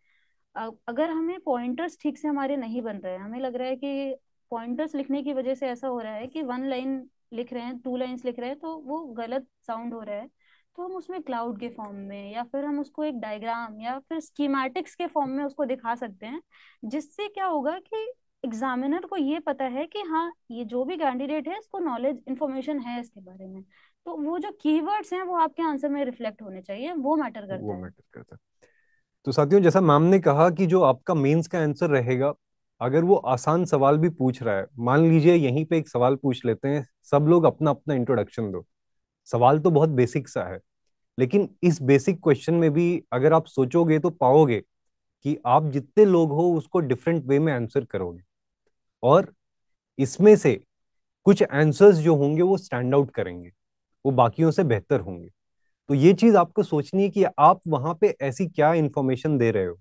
अगर हमें पॉइंटर्स ठीक से हमारे नहीं बन रहे हैं हमें लग रहा है कि पॉइंटर्स लिखने की वजह से ऐसा हो रहा है कि वन लाइन लिख रहे हैं टू लाइन्स लिख रहे हैं तो वो गलत साउंड हो रहा है तो हम उसमें क्लाउड के फॉर्म में या फिर हम उसको एक डायग्राम या फिर स्कीमेटिक्स के फॉर्म में उसको दिखा सकते हैं जिससे क्या होगा कि एग्जामिनर को ये पता है कि हाँ ये जो भी कैंडिडेट है इसको नॉलेज इन्फॉर्मेशन है इसके बारे में तो वो जो कीवर्ड्स हैं वो आपके आंसर में रिफ्लेक्ट होने चाहिए वो मैटर करता वो है मैटर करता है तो साथियों जैसा मैम ने कहा कि जो आपका मेंस का आंसर रहेगा अगर वो आसान सवाल भी पूछ रहा है मान लीजिए यहीं पे एक सवाल पूछ लेते हैं सब लोग अपना अपना इंट्रोडक्शन दो सवाल तो बहुत बेसिक सा है लेकिन इस बेसिक क्वेश्चन में भी अगर आप सोचोगे तो पाओगे कि आप जितने लोग हो उसको डिफरेंट वे में आंसर करोगे और इसमें से कुछ आंसर्स जो होंगे वो स्टैंड आउट करेंगे वो बाकियों से बेहतर होंगे तो ये चीज आपको सोचनी है कि आप वहां पे ऐसी क्या इंफॉर्मेशन दे रहे हो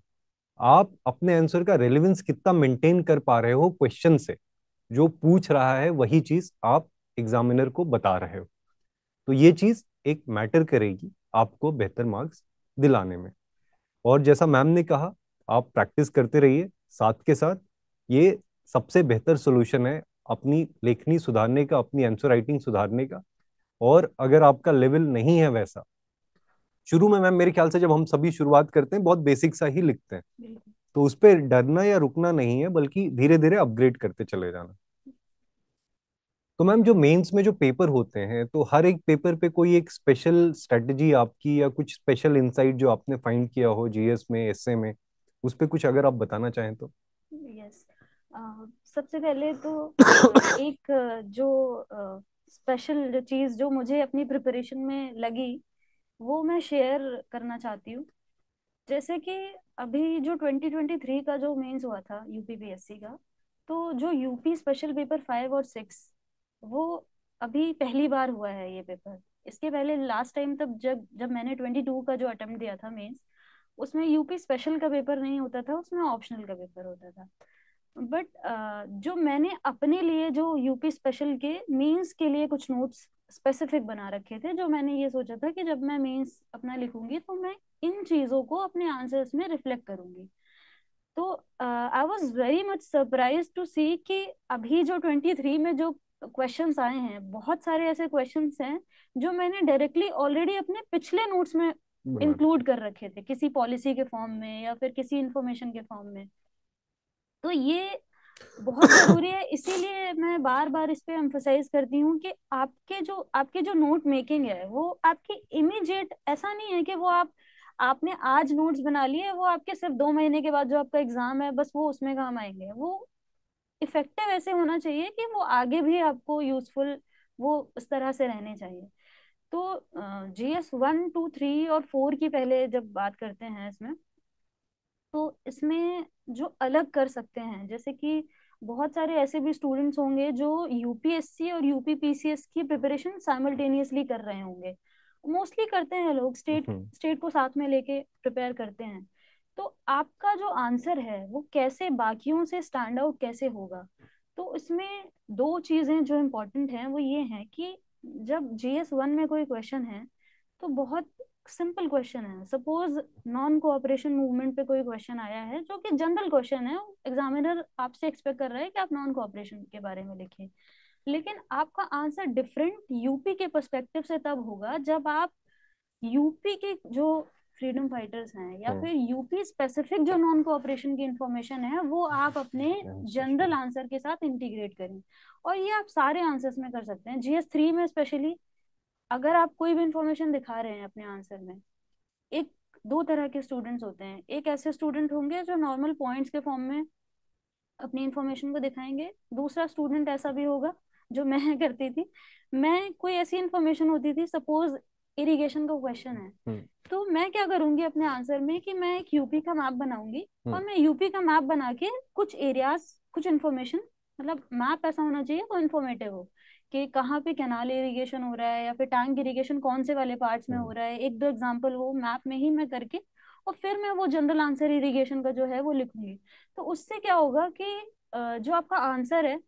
आप अपने आंसर का रेलिवेंस कितना मेंटेन कर पा रहे हो क्वेश्चन से जो पूछ रहा है वही चीज आप एग्जामिनर को बता रहे हो तो ये चीज एक मैटर करेगी आपको बेहतर मार्क्स दिलाने में और जैसा मैम ने कहा आप प्रैक्टिस करते रहिए साथ के साथ ये सबसे बेहतर सोल्यूशन है अपनी लेखनी सुधारने का अपनी आंसर राइटिंग सुधारने का और अगर आपका लेवल नहीं है वैसा शुरू में मैम मेरे ख्याल से जब हम सभी शुरुआत करते हैं बहुत बेसिक सा ही लिखते हैं तो उस पर डरना या रुकना नहीं है बल्कि धीरे धीरे अपग्रेड करते चले जाना तो मैम जो मेंस में जो पेपर होते हैं तो हर एक पेपर पे कोई एक स्पेशल स्ट्रेटजी आपकी या कुछ स्पेशल इनसाइट जो आपने फाइंड किया हो जीएस में एसए में उस पर कुछ अगर आप बताना चाहें तो यस yes. uh, सबसे पहले तो एक जो स्पेशल uh, जो चीज जो मुझे अपनी प्रिपरेशन में लगी वो मैं शेयर करना चाहती हूँ जैसे कि अभी जो 2023 का जो मेंस हुआ था यूपीपीएससी का तो जो यूपी स्पेशल पेपर फाइव और सिक्स वो अभी पहली बार हुआ है ये पेपर इसके पहले लास्ट टाइम तब जब जब मैंने 22 का जो अटेम्प्ट दिया था मेंस उसमें यूपी स्पेशल का पेपर नहीं होता था उसमें ऑप्शनल का पेपर होता था बट uh, जो मैंने अपने लिए जो यूपी स्पेशल के मेंस के लिए कुछ नोट्स स्पेसिफिक बना रखे थे जो मैंने ये सोचा था कि जब मैं मेंस अपना लिखूंगी तो मैं इन चीजों को अपने आंसर्स में रिफ्लेक्ट करूंगी तो I was very much surprise to see कि अभी जो ट्वेंटी थ्री में जो क्वेश्चंस आए हैं बहुत सारे ऐसे क्वेश्चन हैं जो मैंने डायरेक्टली ऑलरेडी अपने पिछले नोट्स में इंक्लूड कर रखे थे किसी पॉलिसी के फॉर्म में या फिर किसी इंफॉर्मेशन के फॉर्म में तो ये बहुत जरूरी है इसीलिए मैं बार बार इस पे एम्फोसाइज करती हूँ कि आपके जो आपके जो नोट मेकिंग है वो आपकी इमीजिएट ऐसा नहीं है कि वो आप आपने आज नोट्स बना लिए वो आपके सिर्फ दो महीने के बाद जो आपका एग्जाम है बस वो उसमें काम आएंगे वो इफेक्टिव ऐसे होना चाहिए कि वो आगे भी आपको यूजफुल वो उस तरह से रहने चाहिए तो G S one two three और फोर की पहले जब बात करते हैं इसमें तो इसमें जो अलग कर सकते हैं जैसे कि बहुत सारे ऐसे भी स्टूडेंट्स होंगे जो यूपीएससी और यूपीपीसीएस की प्रिपरेशन साइमल्टेनियसली कर रहे होंगे मोस्टली करते हैं लोग स्टेट हम्म। स्टेट को साथ में लेके प्रिपेयर करते हैं तो आपका जो आंसर है वो कैसे बाकियों से स्टैंड आउट कैसे होगा तो इसमें दो चीजें जो इम्पोर्टेंट हैं वो ये हैं कि जब जीएस वन में कोई क्वेश्चन है तो बहुत सिंपल क्वेश्चन है सपोज नॉन कोऑपरेशन मूवमेंट पे कोई क्वेश्चन आया है जो कि जनरल क्वेश्चन है एग्जामिनर आपसे एक्सपेक्ट कर रहा है कि आप नॉन कोऑपरेशन के बारे में लिखें लेकिन आपका आंसर डिफरेंट यूपी के पर्सपेक्टिव से तब होगा जब आप यूपी के जो फ्रीडम फाइटर्स हैं या हम्म। फिर यूपी स्पेसिफिक जो नॉन कोऑपरेशन की इंफॉर्मेशन है वो आप अपने जनरल आंसर के साथ इंटीग्रेट करें और ये आप सारे आंसर्स में कर सकते हैं जीएस थ्री में स्पेशली अगर आप कोई भी इंफॉर्मेशन दिखा रहे हैं अपने आंसर में एक दो तरह के स्टूडेंट्स होते हैं एक ऐसे स्टूडेंट होंगे जो नॉर्मल पॉइंट्स के फॉर्म में अपनी इंफॉर्मेशन को दिखाएंगे दूसरा स्टूडेंट ऐसा भी होगा जो मैं करती थी मैं कोई ऐसी इंफॉर्मेशन होती थी सपोज इरीगेशन का क्वेश्चन है हम्म। तो मैं क्या करूंगी अपने आंसर में कि मैं एक यूपी का मैप बनाऊंगी हम्म। और मैं यूपी का मैप बना के कुछ एरियाज कुछ इन्फॉर्मेशन मतलब मैप ऐसा होना चाहिए वो इन्फॉर्मेटिव हो कि कहाँ पे कैनाल इरिगेशन हो रहा है या फिर टैंक इरिगेशन कौन से वाले पार्ट्स में हो हम्म। रहा है एक दो एग्जांपल वो मैप में ही मैं करके और फिर मैं वो जनरल आंसर इरिगेशन का जो है वो लिखूंगी तो उससे क्या होगा कि जो आपका आंसर है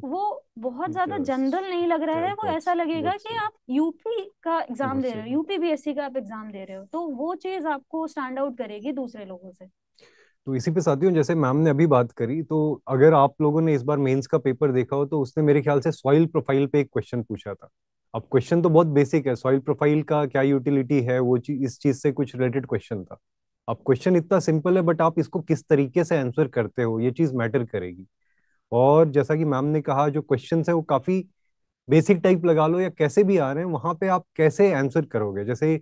वो बहुत ज्यादा जनरल नहीं लग रहा है वो ऐसा लगेगा कि आप यूपी का एग्जाम दे रहे हो यूपी बीएससी का आप एग्जाम दे रहे हो तो वो चीज आपको स्टैंड आउट करेगी दूसरे लोगों से तो इसी पे साथियों जैसे मैम ने अभी बात करी तो अगर आप लोगों ने इस बार मेंस का पेपर देखा हो तो उसने मेरे ख्याल से सॉइल प्रोफाइल पे एक क्वेश्चन पूछा था अब क्वेश्चन तो बहुत बेसिक है सॉइल प्रोफाइल का क्या यूटिलिटी है वो चीज इस चीज से कुछ रिलेटेड क्वेश्चन था अब क्वेश्चन इतना सिंपल है बट आप इसको किस तरीके से आंसर करते हो ये चीज मैटर करेगी और जैसा कि मैम ने कहा जो क्वेश्चन है वो काफी बेसिक टाइप लगा लो या कैसे भी आ रहे हैं वहां पे आप कैसे आंसर करोगे जैसे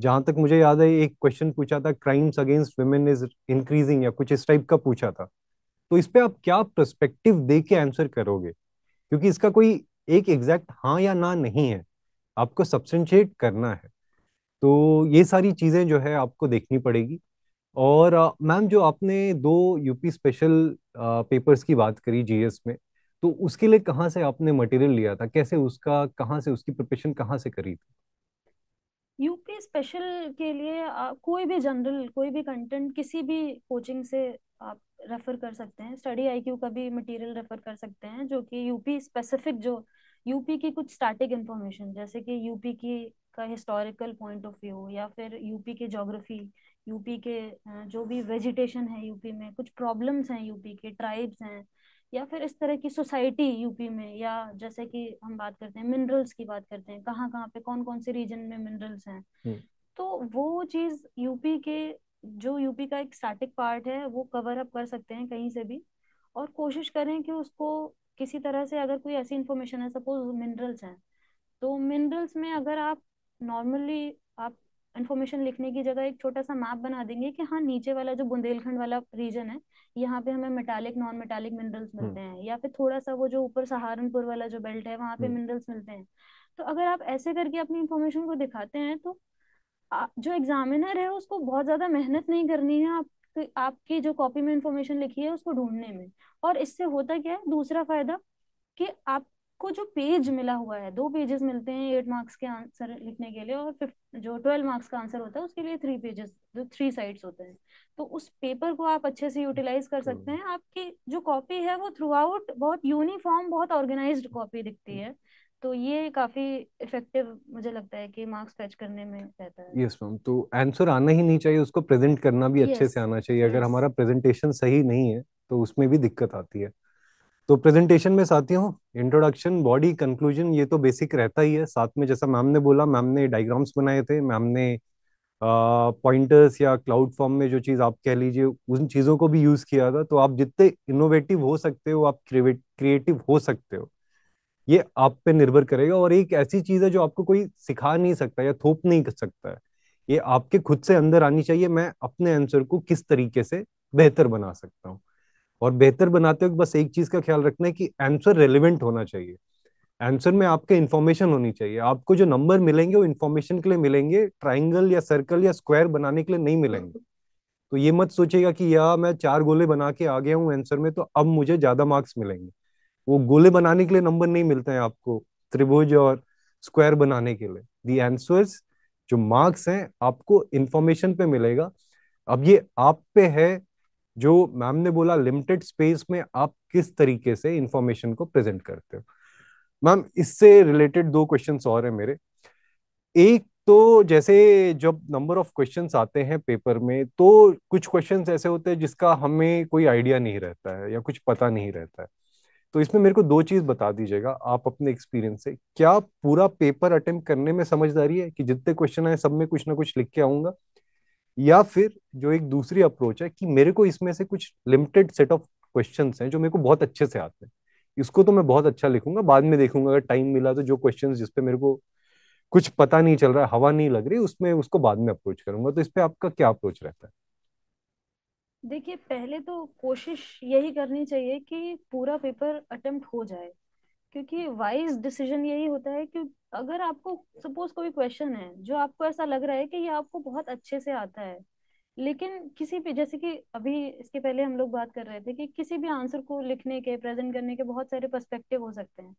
जहां तक मुझे याद है एक क्वेश्चन पूछा था crimes against women is increasing या कुछ इस टाइप का पूछा था तो इस पर आप क्या प्रस्पेक्टिव दे के आंसर करोगे क्योंकि इसका कोई एक एग्जैक्ट हाँ या ना नहीं है आपको सब्सेंशिएट करना है तो ये सारी चीज़ें जो है आपको देखनी पड़ेगी और मैम जो आपने दो यूपी स्पेशल पेपर्स की बात करी जीएस में तो उसके लिए कहाँ से आपने मटेरियल लिया था कैसे उसका कहाँ से उसकी प्रिपरेशन कहाँ से करी थी यूपी स्पेशल के लिए आप कोई भी जनरल कोई भी कंटेंट किसी भी कोचिंग से आप रेफर कर सकते हैं स्टडी आईक्यू का भी मटेरियल रेफर कर सकते हैं जो कि यूपी स्पेसिफिक जो यूपी की कुछ स्टैटिक इंफॉर्मेशन जैसे कि यूपी की का हिस्टोरिकल पॉइंट ऑफ व्यू या फिर यूपी के जोग्राफी यूपी के जो भी वेजिटेशन है यूपी में कुछ प्रॉब्लम्स हैं यूपी के ट्राइब्स हैं या फिर इस तरह की सोसाइटी यूपी में या जैसे कि हम बात करते हैं मिनरल्स की बात करते हैं कहाँ कहाँ पे कौन कौन से रीजन में मिनरल्स हैं हम्म। तो वो चीज यूपी के जो यूपी का एक स्टैटिक पार्ट है वो कवर अप कर सकते हैं कहीं से भी और कोशिश करें कि उसको किसी तरह से अगर कोई ऐसी इन्फॉर्मेशन है सपोज मिनरल्स हैं तो मिनरल्स में अगर आप नॉर्मली इन्फॉर्मेशन लिखने की जगह एक छोटा सा मैप बना देंगे कि हाँ नीचे वाला जो बुंदेलखंड वाला रीजन है यहाँ पे हमें मेटालिक नॉन मेटालिक मिनरल्स मिलते हैं या फिर थोड़ा सा वो जो ऊपर सहारनपुर वाला जो बेल्ट है वहाँ पे मिनरल्स हम्म। मिलते हैं तो अगर आप ऐसे करके अपनी इन्फॉर्मेशन को दिखाते हैं तो जो एग्जामिनर है उसको बहुत ज्यादा मेहनत नहीं करनी है आप तो आपकी जो कॉपी में इन्फॉर्मेशन लिखी है उसको ढूंढने में और इससे होता क्या है दूसरा फायदा कि आप आपको जो पेज मिला हुआ है दो पेजेस मिलते हैं एट मार्क्स के आंसर लिखने के लिए और जो ट्वेल्व मार्क्स का आंसर होता है उसके लिए थ्री पेजेस जो थ्री साइड्स होते हैं तो उस पेपर को आप अच्छे से यूटिलाइज कर सकते हैं आपकी जो कॉपी है वो थ्रू आउट बहुत यूनिफॉर्म बहुत ऑर्गेनाइज कॉपी दिखती है तो ये काफी इफेक्टिव मुझे लगता है कि मार्क्स फेच करने में रहता है यस मैम तो आंसर आना ही नहीं चाहिए उसको प्रेजेंट करना भी अच्छे से आना चाहिए अगर हमारा प्रेजेंटेशन सही नहीं है तो उसमें भी दिक्कत आती है तो प्रेजेंटेशन में साथियों इंट्रोडक्शन बॉडी कंक्लूजन ये तो बेसिक रहता ही है साथ में जैसा मैम ने बोला मैम ने डायग्राम्स बनाए थे मैम ने पॉइंटर्स या क्लाउड फॉर्म में जो चीज़ आप कह लीजिए उन चीज़ों को भी यूज़ किया था तो आप जितने इनोवेटिव हो सकते हो आप क्रिएटिव हो सकते हो ये आप पे निर्भर करेगा और एक ऐसी चीज़ है जो आपको कोई सिखा नहीं सकता या थोप नहीं कर सकता है ये आपके खुद से अंदर आनी चाहिए मैं अपने आंसर को किस तरीके से बेहतर बना सकता हूँ और बेहतर बनाते हो बस एक चीज का ख्याल रखना है कि आंसर रेलिवेंट होना चाहिए आंसर में आपके इन्फॉर्मेशन होनी चाहिए आपको जो नंबर मिलेंगे वो इन्फॉर्मेशन के लिए मिलेंगे ट्राइंगल या सर्कल या स्क्वायर बनाने के लिए नहीं मिलेंगे हाँ। तो ये मत सोचेगा कि या मैं चार गोले बना के आ गया हूँ आंसर में तो अब मुझे ज्यादा मार्क्स मिलेंगे वो गोले बनाने के लिए नंबर नहीं मिलते हैं आपको त्रिभुज और स्क्वायर बनाने के लिए दी आंसर्स जो मार्क्स हैं आपको इन्फॉर्मेशन पे मिलेगा अब ये आप पे है जो मैम ने बोला लिमिटेड स्पेस में आप किस तरीके से इंफॉर्मेशन को प्रेजेंट करते हो मैम इससे रिलेटेड दो क्वेश्चन और हैं मेरे एक तो जैसे जब नंबर ऑफ क्वेश्चन आते हैं पेपर में तो कुछ क्वेश्चन ऐसे होते हैं जिसका हमें कोई आइडिया नहीं रहता है या कुछ पता नहीं रहता है तो इसमें मेरे को दो चीज बता दीजिएगा आप अपने एक्सपीरियंस से क्या पूरा पेपर अटेम्प्ट करने में समझदारी है कि जितने क्वेश्चन आए सब में कुछ ना कुछ लिख के आऊंगा या फिर जो एक दूसरी अप्रोच है कि मेरे को इसमें से कुछ लिमिटेड सेट ऑफ क्वेश्चन है जो मेरे को बहुत अच्छे से आते हैं इसको तो मैं बहुत अच्छा लिखूंगा बाद में देखूंगा अगर टाइम मिला तो जो क्वेश्चन जिसपे मेरे को कुछ पता नहीं चल रहा है हवा नहीं लग रही उसमें उसको बाद में अप्रोच करूंगा तो इस पे आपका क्या अप्रोच रहता है देखिए पहले तो कोशिश यही करनी चाहिए कि पूरा पेपर अटेम्प्ट हो जाए क्योंकि वाइज डिसीजन यही होता है कि अगर आपको सपोज कोई क्वेश्चन है जो आपको ऐसा लग रहा है कि ये आपको बहुत अच्छे से आता है लेकिन किसी भी जैसे कि अभी इसके पहले हम लोग बात कर रहे थे कि किसी भी आंसर को लिखने के प्रेजेंट करने के बहुत सारे पर्सपेक्टिव हो सकते हैं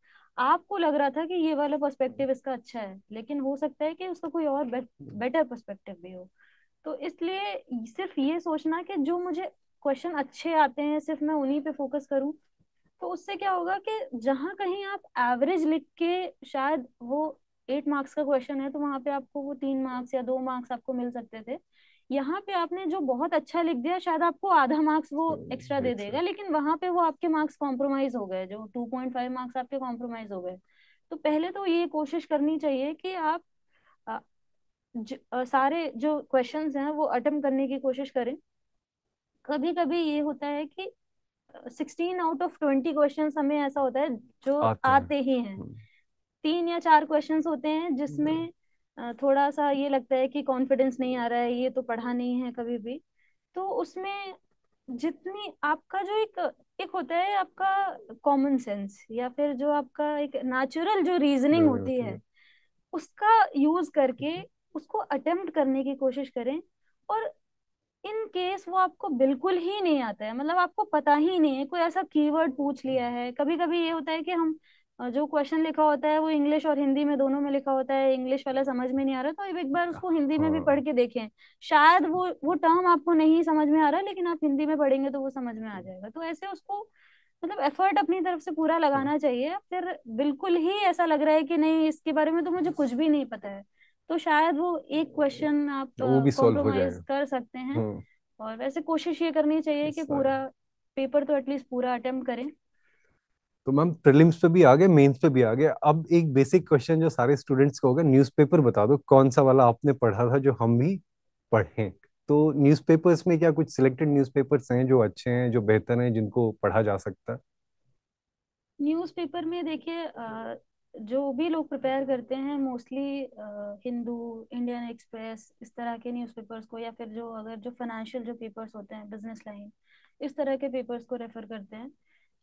आपको लग रहा था कि ये वाला पर्सपेक्टिव हम्म। इसका अच्छा है लेकिन हो सकता है कि उसका कोई और बे, बेटर पर्सपेक्टिव भी हो तो इसलिए सिर्फ ये सोचना कि जो मुझे क्वेश्चन अच्छे आते हैं सिर्फ मैं उन्हीं पे फोकस करूं तो उससे क्या होगा कि जहाँ कहीं आप एवरेज लिख के शायद वो एट मार्क्स का क्वेश्चन है तो वहां पे आपको वो तीन मार्क्स या दो मार्क्स आपको मिल सकते थे यहाँ पे आपने जो बहुत अच्छा लिख दिया शायद आपको आधा मार्क्स वो एक्स्ट्रा हाँ, दे देगा लेकिन वहां पे वो आपके मार्क्स कॉम्प्रोमाइज हो गए जो टू पॉइंट फाइव मार्क्स आपके कॉम्प्रोमाइज हो गए तो पहले तो ये कोशिश करनी चाहिए कि आप ज, आ, सारे जो क्वेश्चंस हैं वो अटम्प करने की कोशिश करें कभी कभी ये होता है कि sixteen out of twenty question हमें ऐसा होता है जो आते, आते ही हैं हम्म। तीन या चार क्वेश्चन होते हैं जिसमें हम्म। थोड़ा सा ये लगता है कि कॉन्फिडेंस नहीं आ रहा है ये तो पढ़ा नहीं है कभी भी तो उसमें जितनी आपका जो एक एक होता है आपका कॉमन सेंस या फिर जो आपका एक नेचुरल जो रीजनिंग हम्म, होती है उसका यूज करके उसको अटेम्प्ट करने की कोशिश करें और इन केस वो आपको बिल्कुल ही नहीं आता है मतलब आपको पता ही नहीं है कोई ऐसा कीवर्ड पूछ लिया हम्म। है कभी कभी ये होता है कि हम जो क्वेश्चन लिखा होता है वो इंग्लिश और हिंदी में दोनों में लिखा होता है इंग्लिश वाला समझ में नहीं आ रहा तो अब एक बार उसको हिंदी में भी पढ़ हाँ। के देखें शायद वो वो टर्म आपको नहीं समझ में आ रहा लेकिन आप हिंदी में पढ़ेंगे तो वो समझ में आ हम्म। जाएगा तो ऐसे उसको मतलब एफर्ट अपनी तरफ से पूरा हम्म। लगाना चाहिए फिर बिल्कुल ही ऐसा लग रहा है कि नहीं इसके बारे में तो मुझे कुछ भी नहीं पता है तो शायद वो एक क्वेश्चन आप कॉम्प्रोमाइज uh, कर सकते हैं हम्म। और वैसे कोशिश ये करनी चाहिए कि पूरा पेपर तो एटलीस्ट पूरा अटेम्प्ट करें तो मैम प्रीलिम्स पे भी आ गए मेंस पे भी आ गए अब एक बेसिक क्वेश्चन जो सारे स्टूडेंट्स को होगा न्यूज़पेपर बता दो कौन सा वाला आपने पढ़ा था जो हम भी पढ़े तो न्यूज़पेपर्स में क्या कुछ सिलेक्टेड न्यूज़पेपर्स हैं जो अच्छे हैं जो बेहतर हैं जिनको पढ़ा जा सकता है न्यूज़पेपर में देखिए uh, जो भी लोग प्रिपेयर करते हैं मोस्टली हिंदू इंडियन एक्सप्रेस इस तरह के न्यूज़पेपर्स को या फिर जो अगर जो फाइनेंशियल जो पेपर्स होते हैं बिजनेस लाइन इस तरह के पेपर्स को रेफर करते हैं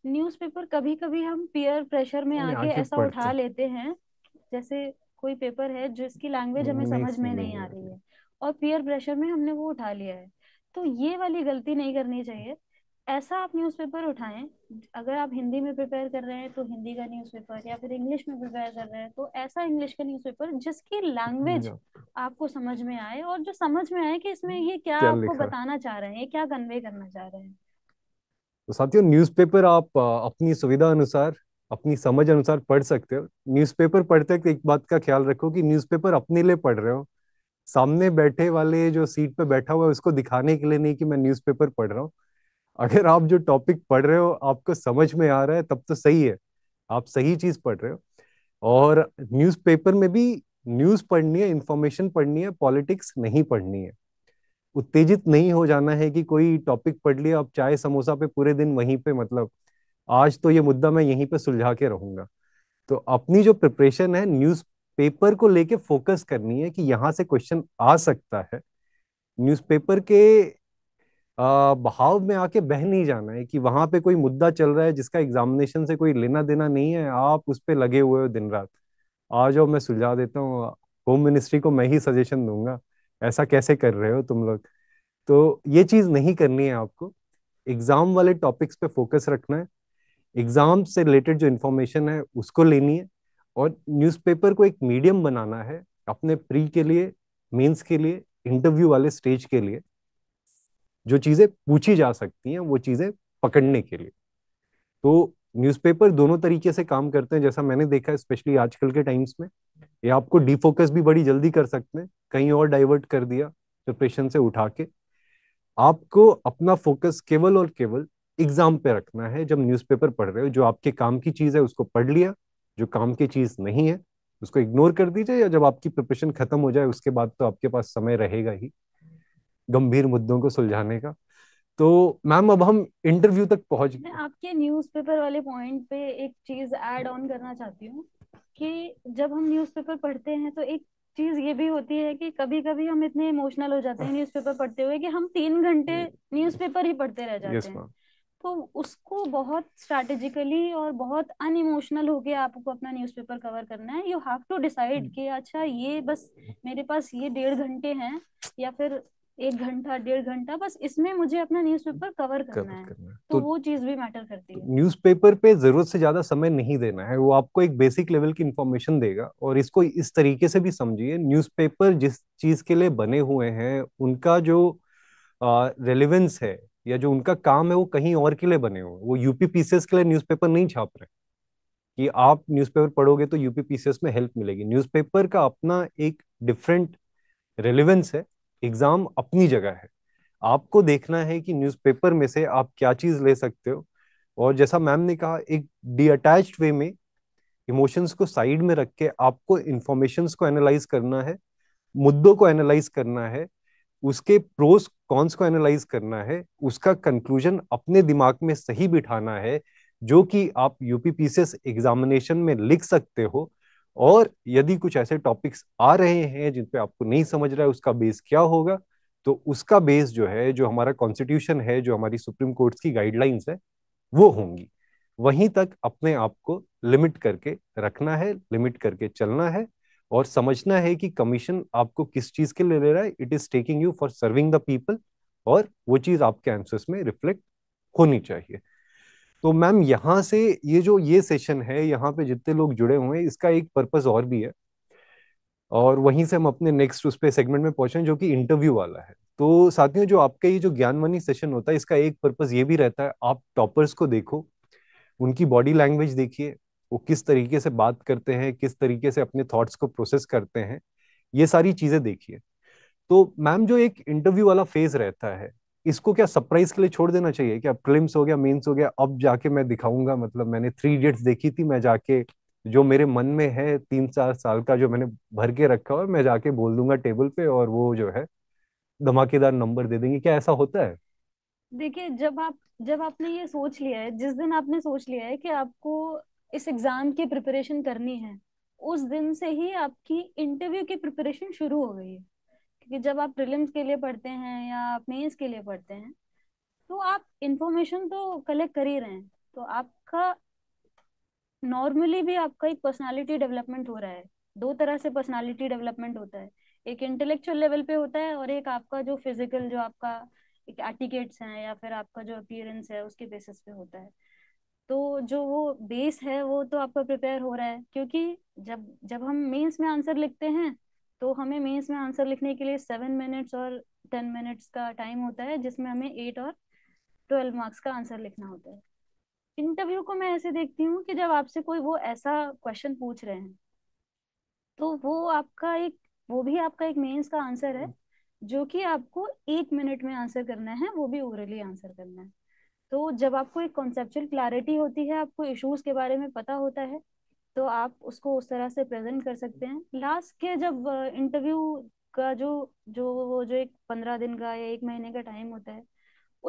न्यूज़पेपर कभी कभी हम पीयर प्रेशर में आके ऐसा उठा लेते हैं जैसे कोई पेपर है जिसकी लैंग्वेज हमें समझ में नहीं आ रही है और पीयर प्रेशर में हमने वो उठा लिया है तो ये वाली गलती नहीं करनी चाहिए ऐसा आप न्यूज़पेपर उठाएं अगर आप हिंदी में प्रिपेयर कर रहे हैं तो हिंदी का न्यूज़पेपर या फिर इंग्लिश में प्रिपेयर कर रहे हैं तो ऐसा इंग्लिश का न्यूज़पेपर जिसकी लैंग्वेज आपको समझ में आए और जो समझ में आए कि इसमें ये क्या, क्या आपको बताना चाह रहे हैं ये क्या कन्वे करना चाह रहे हैं तो साथियों न्यूज़पेपर आप अपनी सुविधा अनुसार अपनी समझ अनुसार पढ़ सकते हो न्यूज़पेपर पढ़ते वक्त एक बात का ख्याल रखो कि न्यूज़पेपर अपने लिए पढ़ रहे हो सामने बैठे वाले जो सीट पे बैठा हुआ है उसको दिखाने के लिए नहीं कि मैं न्यूज़पेपर पढ़ रहा हूँ अगर आप जो टॉपिक पढ़ रहे हो आपको समझ में आ रहा है तब तो सही है आप सही चीज पढ़ रहे हो और न्यूज़पेपर में भी न्यूज पढ़नी है इंफॉर्मेशन पढ़नी है पॉलिटिक्स नहीं पढ़नी है उत्तेजित नहीं हो जाना है कि कोई टॉपिक पढ़ लिया आप चाय समोसा पे पूरे दिन वहीं पे मतलब आज तो ये मुद्दा मैं यहीं पे सुलझा के रहूंगा तो अपनी जो प्रिपरेशन है न्यूज पेपर को लेके फोकस करनी है कि यहाँ से क्वेश्चन आ सकता है न्यूज़पेपर के भाव में आके बह नहीं जाना है कि वहां पे कोई मुद्दा चल रहा है जिसका एग्जामिनेशन से कोई लेना देना नहीं है आप उस पर लगे हुए हो दिन रात आ जाओ मैं सुलझा देता हूँ होम मिनिस्ट्री को मैं ही सजेशन दूंगा ऐसा कैसे कर रहे हो तुम लोग तो ये चीज नहीं करनी है आपको एग्जाम वाले टॉपिक्स पे फोकस रखना है एग्जाम से रिलेटेड जो इन्फॉर्मेशन है उसको लेनी है और न्यूज़पेपर को एक मीडियम बनाना है अपने प्री के लिए मेंस के लिए इंटरव्यू वाले स्टेज के लिए जो चीजें पूछी जा सकती हैं वो चीजें पकड़ने के लिए तो न्यूज़पेपर दोनों तरीके से काम करते हैं जैसा मैंने देखा स्पेशली आजकल के टाइम्स में ये आपको डिफोकस भी बड़ी जल्दी कर सकते हैं कहीं और डाइवर्ट कर दिया डिप्रेशन से उठा के आपको अपना फोकस केवल और केवल एग्जाम पे रखना है जब न्यूज़पेपर पढ़ रहे हो जो आपके काम की चीज़ है उसको पढ़ लिया जो काम की चीज़ नहीं है उसको इग्नोर कर दीजिए या जब आपकी प्रिपरेशन खत्म हो जाए उसके बाद तो आपके पास समय रहेगा ही गंभीर मुद्दों को सुलझाने का तो मैम अब हम इंटरव्यू तक पहुंच गए आपके न्यूज़पेपर वाले पॉइंट पे एक चीज ऐड ऑन करना चाहती हूँ कि जब हम न्यूज़पेपर पढ़ते हैं तो एक चीज ये भी होती है कि कभी कभी हम इतने इमोशनल हो जाते हैं न्यूज़पेपर पढ़ते हुए कि हम तीन घंटे न्यूज़पेपर ही पढ़ते रह जाते हैं तो उसको बहुत स्ट्रेटेजिकली और बहुत अन इमोशनल होके आपको अपना न्यूज़पेपर कवर करना है यू हैव टू डिसाइड कि अच्छा ये बस मेरे पास ये डेढ़ घंटे हैं या फिर एक घंटा डेढ़ घंटा बस इसमें मुझे अपना न्यूज़पेपर कवर करना कवर है करना। तो, तो वो चीज भी मैटर करती है न्यूज़पेपर पे जरूरत से ज्यादा समय नहीं देना है वो आपको एक बेसिक लेवल की इंफॉर्मेशन देगा और इसको इस तरीके से भी समझिए न्यूज़पेपर जिस चीज के लिए बने हुए हैं उनका जो रेलिवेंस है या जो उनका काम है वो कहीं और के लिए बने हुए वो यूपी पीसीएस के लिए न्यूज़पेपर नहीं छाप रहे कि आप न्यूज़पेपर पढ़ोगे तो यूपी पीसीएस में हेल्प मिलेगी न्यूज़पेपर का अपना एक डिफरेंट रेलिवेंस है एग्जाम अपनी जगह है आपको देखना है कि न्यूज़पेपर में से आप क्या चीज ले सकते हो और जैसा मैम ने कहा एक अटैच वे में इमोशंस को साइड में रख के आपको इंफॉर्मेशन को एनालाइज करना है मुद्दों को एनालाइज करना है उसके प्रोस कॉन्स को एनालाइज करना है उसका कंक्लूजन अपने दिमाग में सही बिठाना है जो कि आप यूपीपीसीएस एग्जामिनेशन में लिख सकते हो और यदि कुछ ऐसे टॉपिक्स आ रहे हैं जिन पे आपको नहीं समझ रहा है उसका बेस क्या होगा तो उसका बेस जो है जो हमारा कॉन्स्टिट्यूशन है जो हमारी सुप्रीम कोर्ट की गाइडलाइंस है वो होंगी वहीं तक अपने आप को लिमिट करके रखना है लिमिट करके चलना है और समझना है कि कमीशन आपको किस चीज के लिए ले रहा है it is taking you for serving the people और वो चीज आपके आंसर्स में रिफ्लेक्ट होनी चाहिए तो मैम यहाँ से ये जो ये सेशन है यहाँ पे जितने लोग जुड़े हुए हैं इसका एक पर्पज और भी है और वहीं से हम अपने नेक्स्ट उस पर सेगमेंट में पहुंचे जो कि इंटरव्यू वाला है तो साथियों जो आपका ये जो ज्ञानवानी सेशन होता है इसका एक पर्पज़ ये भी रहता है आप टॉपर्स को देखो उनकी बॉडी लैंग्वेज देखिए वो किस तरीके से बात करते हैं किस तरीके से अपने थॉट्स को प्रोसेस करते हैं ये सारी चीजें देखिए तो मैम जो एक इंटरव्यू वाला फेज रहता है इसको क्या सरप्राइज के लिए छोड़ देना चाहिए क्या फिल्म्स हो गया मेंस हो गया अब जाके मैं दिखाऊंगा मतलब मैंने थ्री इडियट्स देखी थी मैं जाके जो मेरे मन में है तीन चार साल का जो मैंने भर के रखा हुआ मैं जाके बोल दूंगा टेबल पे और वो जो है धमाकेदार नंबर दे देंगे क्या ऐसा होता है देखिए जब आप जब आपने ये सोच लिया है जिस दिन आपने सोच लिया है कि आपको इस एग्जाम की प्रिपरेशन करनी है उस दिन से ही आपकी इंटरव्यू की प्रिपरेशन शुरू हो गई है कि जब आप प्रीलिम्स के लिए पढ़ते हैं या मेंस के लिए पढ़ते हैं तो आप इंफॉर्मेशन तो कलेक्ट कर ही रहे हैं तो आपका नॉर्मली भी आपका एक पर्सनालिटी डेवलपमेंट हो रहा है दो तरह से पर्सनालिटी डेवलपमेंट होता है एक इंटेलेक्चुअल लेवल पे होता है और एक आपका जो फिजिकल जो आपका एक एटिकेट्स हैं या फिर आपका जो अपियरेंस है उसके बेसिस पे होता है तो जो वो बेस है वो तो आपका प्रिपेयर हो रहा है क्योंकि जब जब हम मेंस में आंसर लिखते हैं तो हमें मेंस में आंसर लिखने के लिए सेवन मिनट्स और टेन मिनट्स का टाइम होता है जिसमें हमें एट और ट्वेल्व मार्क्स का आंसर लिखना होता है इंटरव्यू को मैं ऐसे देखती हूँ कि जब आपसे कोई वो ऐसा क्वेश्चन पूछ रहे हैं तो वो आपका एक वो भी आपका एक मेंस का आंसर है जो कि आपको एक मिनट में आंसर करना है वो भी ओवरली आंसर करना है तो जब आपको एक कॉन्सेप्चुअल क्लैरिटी होती है आपको इश्यूज के बारे में पता होता है तो आप उसको उस तरह से प्रेजेंट कर सकते हैं लास्ट के जब इंटरव्यू का जो जो वो जो एक पंद्रह दिन का या एक महीने का टाइम होता है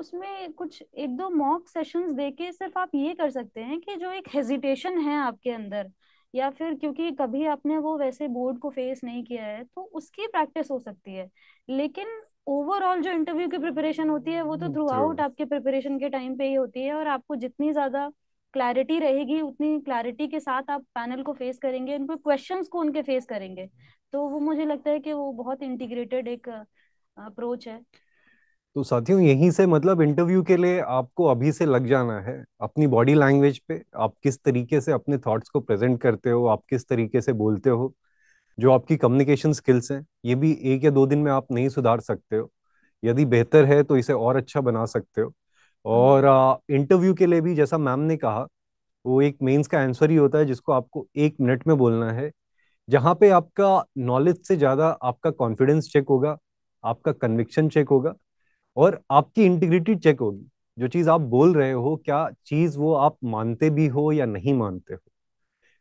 उसमें कुछ एक दो मॉक सेशंस देके सिर्फ आप ये कर सकते हैं कि जो एक हेजिटेशन है आपके अंदर या फिर क्योंकि कभी आपने वो वैसे बोर्ड को फेस नहीं किया है तो उसकी प्रैक्टिस हो सकती है लेकिन ओवरऑल जो इंटरव्यू की प्रिपरेशन होती है वो तो थ्रू आउट आपके प्रिपरेशन के टाइम पे ही होती है और आपको जितनी ज्यादा क्लैरिटी रहेगी उतनी क्लैरिटी के साथ आप पैनल को फेस करेंगे उनको क्वेश्चंस को उनके फेस करेंगे तो वो मुझे लगता है कि वो बहुत इंटीग्रेटेड एक अप्रोच है तो साथियों यहीं से मतलब इंटरव्यू के लिए आपको अभी से लग जाना है अपनी बॉडी लैंग्वेज पे आप किस तरीके से अपने थॉट्स को प्रेजेंट करते हो आप किस तरीके से बोलते हो जो आपकी कम्युनिकेशन स्किल्स हैं ये भी एक या दो दिन में आप नहीं सुधार सकते हो यदि बेहतर है तो इसे और अच्छा बना सकते हो हाँ। और इंटरव्यू के लिए भी जैसा मैम ने कहा वो एक मेंस का आंसर ही होता है जिसको आपको एक मिनट में बोलना है जहाँ पे आपका नॉलेज से ज़्यादा आपका कॉन्फिडेंस चेक होगा आपका कन्विक्शन चेक होगा और आपकी इंटीग्रिटी चेक होगी जो चीज़ आप बोल रहे हो क्या चीज़ वो आप मानते भी हो या नहीं मानते हो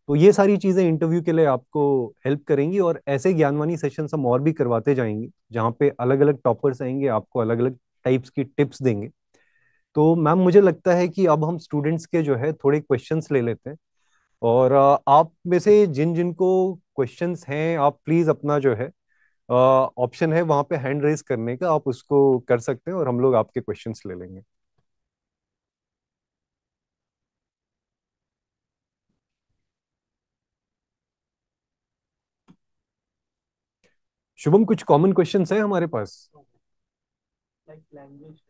तो ये सारी चीज़ें इंटरव्यू के लिए आपको हेल्प करेंगी और ऐसे ज्ञानवानी सेशन हम और भी करवाते जाएंगे जहाँ पे अलग अलग टॉपर्स आएंगे आपको अलग अलग टाइप्स की टिप्स देंगे तो मैम मुझे लगता है कि अब हम स्टूडेंट्स के जो है थोड़े क्वेश्चंस ले लेते हैं और आप में से जिन जिनको क्वेश्चंस हैं आप प्लीज अपना जो है ऑप्शन है वहां पे हैंड रेज करने का आप उसको कर सकते हैं और हम लोग आपके क्वेश्चंस ले लेंगे शुभम कुछ कॉमन क्वेश्चन है हमारे पास लाइक लैंग्वेज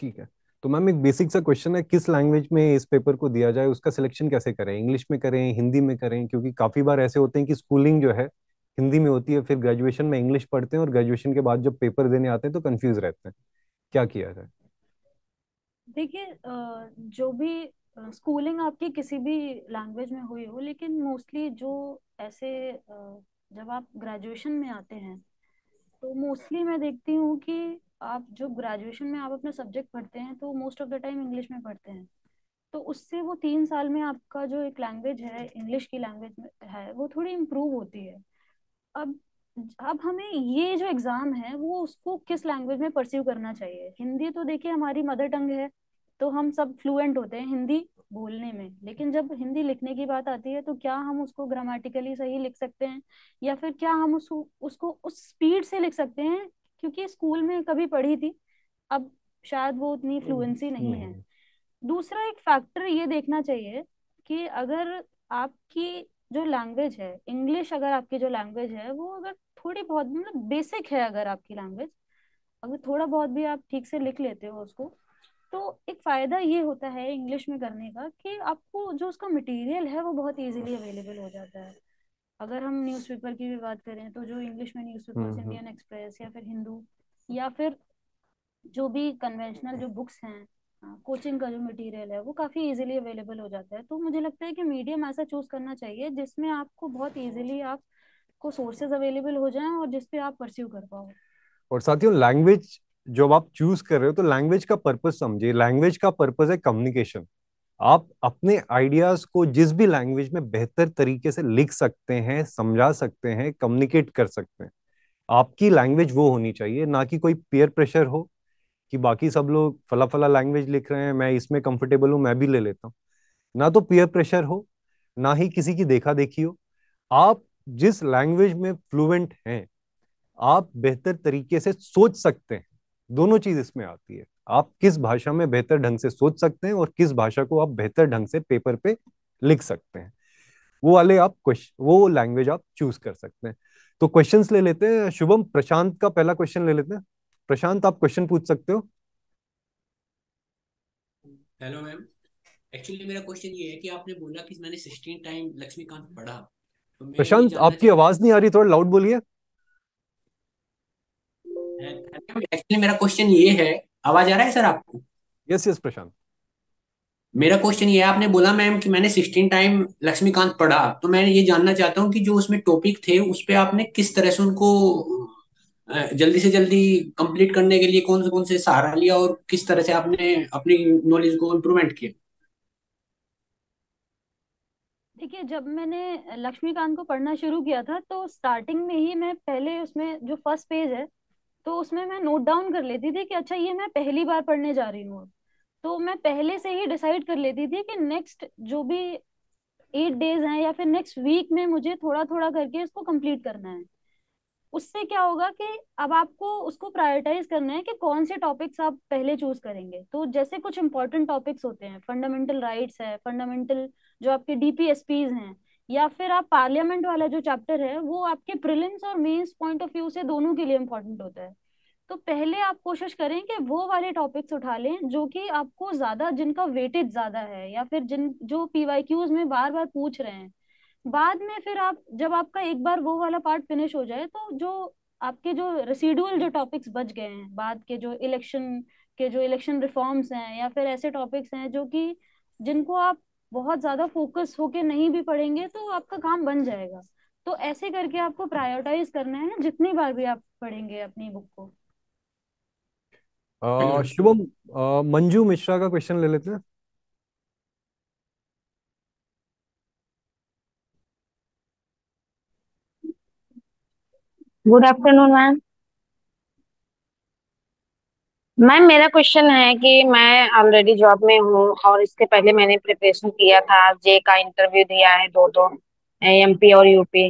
ठीक है तो मैम एक बेसिक सा क्वेश्चन है किस लैंग्वेज में इस पेपर को दिया जाए उसका सिलेक्शन कैसे करें इंग्लिश में करें हिंदी में करें क्योंकि काफी बार ऐसे होते हैं कि स्कूलिंग जो है हिंदी में होती है फिर ग्रेजुएशन में इंग्लिश पढ़ते हैं और ग्रेजुएशन के बाद जब पेपर देने आते हैं तो कंफ्यूज रहते हैं क्या किया जाए देखिए जो भी स्कूलिंग आपकी किसी भी लैंग्वेज में हुई हो लेकिन मोस्टली जो ऐसे जब आप ग्रेजुएशन में आते हैं तो मोस्टली मैं देखती हूँ कि आप जो ग्रेजुएशन में आप अपना सब्जेक्ट पढ़ते हैं तो most of the time English में पढ़ते हैं तो उससे वो तीन साल में आपका जो एक लैंग्वेज है इंग्लिश की लैंग्वेज है वो थोड़ी इम्प्रूव होती है अब अब हमें ये जो एग्ज़ाम है वो उसको किस लैंग्वेज में परस्यू करना चाहिए हिंदी तो देखिए हमारी मदर टंग है तो हम सब फ्लुएंट होते हैं हिंदी बोलने में लेकिन जब हिंदी लिखने की बात आती है तो क्या हम उसको ग्रामेटिकली सही लिख सकते हैं या फिर क्या हम उसको उसको उस स्पीड से लिख सकते हैं क्योंकि स्कूल में कभी पढ़ी थी अब शायद वो उतनी फ्लुएंसी हम्म, नहीं है हम्म। दूसरा एक फैक्टर ये देखना चाहिए कि अगर आपकी जो लैंग्वेज है इंग्लिश अगर आपकी जो लैंग्वेज है वो अगर थोड़ी बहुत मतलब बेसिक है अगर आपकी लैंग्वेज अगर थोड़ा बहुत भी आप ठीक से लिख लेते हो उसको तो एक फायदा ये होता है इंग्लिश में करने का कि आपको जो उसका मटेरियल है वो बहुत इजीली अवेलेबल हो जाता है अगर हम न्यूज़पेपर की भी बात करें तो जो इंग्लिश में न्यूज़पेपर्स इंडियन एक्सप्रेस या फिर हिंदू या फिर जो भी कन्वेंशनल जो बुक्स हैं कोचिंग हाँ, का जो मटेरियल है वो काफ़ी इजीली अवेलेबल हो जाता है तो मुझे लगता है कि मीडियम ऐसा चूज करना चाहिए जिसमें आपको बहुत इजीली आपको सोर्सेज अवेलेबल हो जाएं और जिस पे आप परस्यू कर पाओ और साथियों लैंग्वेज जब आप चूज कर रहे हो तो लैंग्वेज का पर्पस समझिए लैंग्वेज का पर्पस है कम्युनिकेशन आप अपने आइडियाज को जिस भी लैंग्वेज में बेहतर तरीके से लिख सकते हैं समझा सकते हैं कम्युनिकेट कर सकते हैं आपकी लैंग्वेज वो होनी चाहिए ना कि कोई पीयर प्रेशर हो कि बाकी सब लोग फला फला लैंग्वेज लिख रहे हैं मैं इसमें कंफर्टेबल हूँ मैं भी ले लेता हूँ ना तो पीयर प्रेशर हो ना ही किसी की देखा देखी हो आप जिस लैंग्वेज में फ्लुएंट हैं आप बेहतर तरीके से सोच सकते हैं दोनों चीज इसमें आती है आप किस भाषा में बेहतर ढंग से सोच सकते हैं और किस भाषा को आप बेहतर ढंग से पेपर पे लिख सकते हैं वो वाले आप क्वेश्चन वो लैंग्वेज आप चूज कर सकते हैं तो क्वेश्चंस ले लेते हैं शुभम प्रशांत का पहला क्वेश्चन ले लेते हैं प्रशांत आप क्वेश्चन पूछ सकते हो हेलो मैम एक्चुअली मेरा क्वेश्चन ये है कि आपने बोला कि मैंने 16 टाइम लक्ष्मीकांत पढ़ा तो प्रशांत आपकी आवाज नहीं आ रही थोड़ा लाउड बोलिए एक्चुअली मेरा क्वेश्चन ये है आवाज आ रहा है सर आपको यस यस प्रशांत मेरा क्वेश्चन ये आपने बोला मैम कि मैंने सिक्सटीन टाइम लक्ष्मीकांत पढ़ा तो मैं ये जानना चाहता हूँ कि जो उसमें टॉपिक थे उस पर आपने किस तरह से उनको जल्दी से जल्दी कंप्लीट करने के लिए कौन से कौन से सहारा लिया और किस तरह से आपने अपनी नॉलेज को इम्प्रूवमेंट किया देखिए जब मैंने लक्ष्मीकांत को पढ़ना शुरू किया था तो स्टार्टिंग में ही मैं पहले उसमें जो फर्स्ट पेज है तो उसमें मैं नोट डाउन कर लेती थी कि अच्छा ये मैं पहली बार पढ़ने जा रही हूँ तो मैं पहले से ही डिसाइड कर लेती थी कि नेक्स्ट जो भी एट डेज हैं या फिर नेक्स्ट वीक में मुझे थोड़ा थोड़ा करके इसको कंप्लीट करना है उससे क्या होगा कि अब आपको उसको प्रायोरिटाइज करना है कि कौन से टॉपिक्स आप पहले चूज करेंगे तो जैसे कुछ इंपॉर्टेंट टॉपिक्स होते हैं फंडामेंटल राइट्स है फंडामेंटल जो आपके डीपीएसपीज हैं या फिर आप पार्लियामेंट वाला जो चैप्टर है वो आपके प्रिलिम्स और मेंस पॉइंट ऑफ व्यू से दोनों के लिए इम्पोर्टेंट होता है तो पहले आप कोशिश करें कि वो वाले टॉपिक्स उठा लें जो कि आपको ज्यादा जिनका वेटेज ज्यादा है या फिर जिन जो पीवाईक्यूज में बार बार पूछ रहे हैं बाद में फिर आप जब आपका एक बार वो वाला पार्ट फिनिश हो जाए तो जो आपके जो रेसिडुअल जो टॉपिक्स बच गए हैं बाद के जो इलेक्शन के जो इलेक्शन रिफॉर्म्स हैं या फिर ऐसे टॉपिक्स हैं जो कि जिनको आप बहुत ज्यादा फोकस होके नहीं भी पढ़ेंगे तो आपका काम बन जाएगा तो ऐसे करके आपको प्रायोरिटाइज करना है ना जितनी बार भी आप पढ़ेंगे अपनी बुक को शुभम मंजू मिश्रा का क्वेश्चन ले लेते हैं गुड आफ्टरनून मैम मैम मेरा क्वेश्चन है कि मैं ऑलरेडी जॉब में हूँ और इसके पहले मैंने प्रिपरेशन किया था जे का इंटरव्यू दिया है दो दो एमपी और यूपी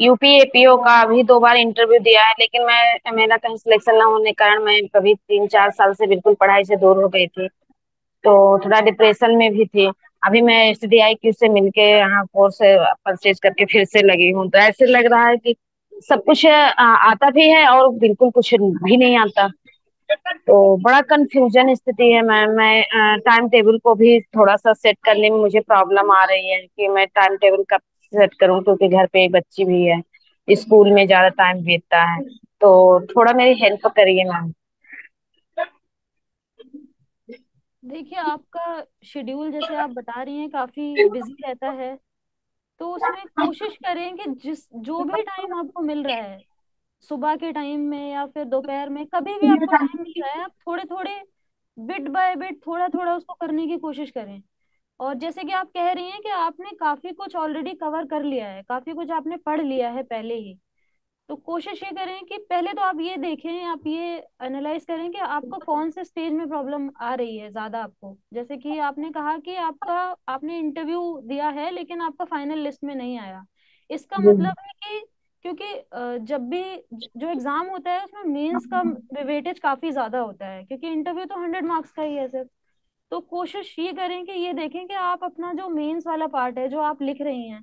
यूपी एपीओ का अभी दो बार इंटरव्यू दिया है लेकिन मैं मेरा कहीं सिलेक्शन ना होने के कारण मैं कभी तीन चार साल से बिल्कुल पढ़ाई से दूर हो गई थी तो थोड़ा डिप्रेशन में भी थी अभी मैं एस डी आई क्यू से मिलके यहाँ कोर्स परचेज करके फिर से लगी हूँ तो ऐसे लग रहा है कि सब कुछ आता भी है और बिल्कुल कुछ भी नहीं आता तो बड़ा कंफ्यूजन स्थिति है मैम मैं टाइम टेबल को भी थोड़ा सा सेट करने में मुझे प्रॉब्लम आ रही है कि मैं टाइम टेबल कब सेट करूं क्योंकि घर पे एक बच्ची भी है स्कूल में ज्यादा टाइम बीतता है तो थोड़ा मेरी हेल्प करिए मैम देखिए आपका शेड्यूल जैसे आप बता रही हैं काफी बिजी रहता है तो उसमें कोशिश करें कि जिस जो भी टाइम आपको मिल रहा है सुबह के टाइम में या फिर दोपहर में कभी भी आपको टाइम मिल रहा है आप थोड़े थोड़े बिट बाय बिट थोड़ा थोड़ा उसको करने की कोशिश करें और जैसे कि आप कह रही हैं कि आपने काफी कुछ ऑलरेडी कवर कर लिया है काफी कुछ आपने पढ़ लिया है पहले ही तो कोशिश ये करें कि पहले तो आप ये देखें आप ये एनालाइज करें कि आपको कौन से स्टेज में प्रॉब्लम आ रही है ज्यादा आपको जैसे कि आपने कहा कि आपका आपने इंटरव्यू दिया है लेकिन आपका फाइनल लिस्ट में नहीं आया इसका मतलब है कि क्योंकि जब भी जो एग्जाम होता है उसमें मेंस का वेटेज काफी ज्यादा होता है क्योंकि इंटरव्यू तो हंड्रेड मार्क्स का ही है सिर्फ तो कोशिश ये करें कि ये देखें कि आप अपना जो मेंस वाला पार्ट है जो आप लिख रही हैं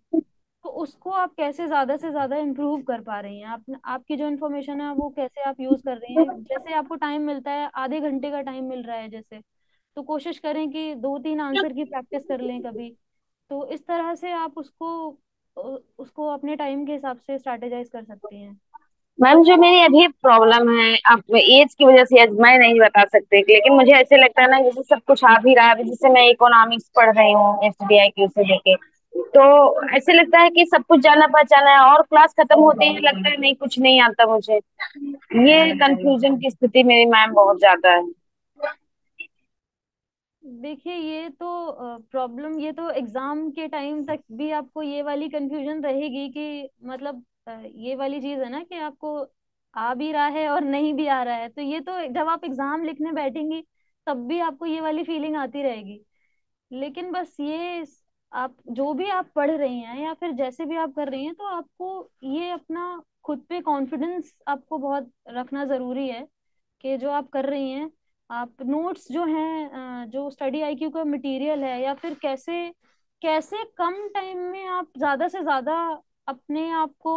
तो उसको आप कैसे ज्यादा से ज्यादा इम्प्रूव कर पा रही हैं आप आपकी जो इन्फॉर्मेशन है वो कैसे आप यूज कर रही हैं जैसे आपको टाइम मिलता है आधे घंटे का टाइम मिल रहा है जैसे तो कोशिश करें कि दो तीन आंसर की प्रैक्टिस कर लें कभी तो इस तरह से आप उसको उसको अपने टाइम के हिसाब से स्ट्रेटेजाइज कर सकते हैं मैम जो मेरी अभी प्रॉब्लम है आप एज की वजह से मैं नहीं बता सकती लेकिन मुझे ऐसे लगता है ना जैसे सब कुछ आ भी रहा है जैसे मैं इकोनॉमिक्स पढ़ रही हूँ एस बी आई की लेके तो ऐसे लगता है कि सब कुछ जाना पहचाना है और क्लास खत्म होते ही लगता है नहीं कुछ नहीं आता मुझे ये कंफ्यूजन की स्थिति मेरी मैम बहुत ज्यादा है देखिए ये तो प्रॉब्लम ये तो एग्जाम के टाइम तक भी आपको ये वाली कंफ्यूजन रहेगी कि मतलब ये वाली चीज है ना कि आपको आ भी रहा है और नहीं भी आ रहा है तो ये तो जब आप एग्जाम लिखने बैठेंगी तब भी आपको ये वाली फीलिंग आती रहेगी लेकिन बस ये आप जो भी आप पढ़ रही हैं या फिर जैसे भी आप कर रही हैं तो आपको ये अपना खुद पे कॉन्फिडेंस आपको बहुत रखना जरूरी है कि जो आप कर रही हैं आप नोट्स जो हैं जो स्टडी आई का मटेरियल है या फिर कैसे कैसे कम टाइम में आप ज्यादा से ज्यादा अपने आप को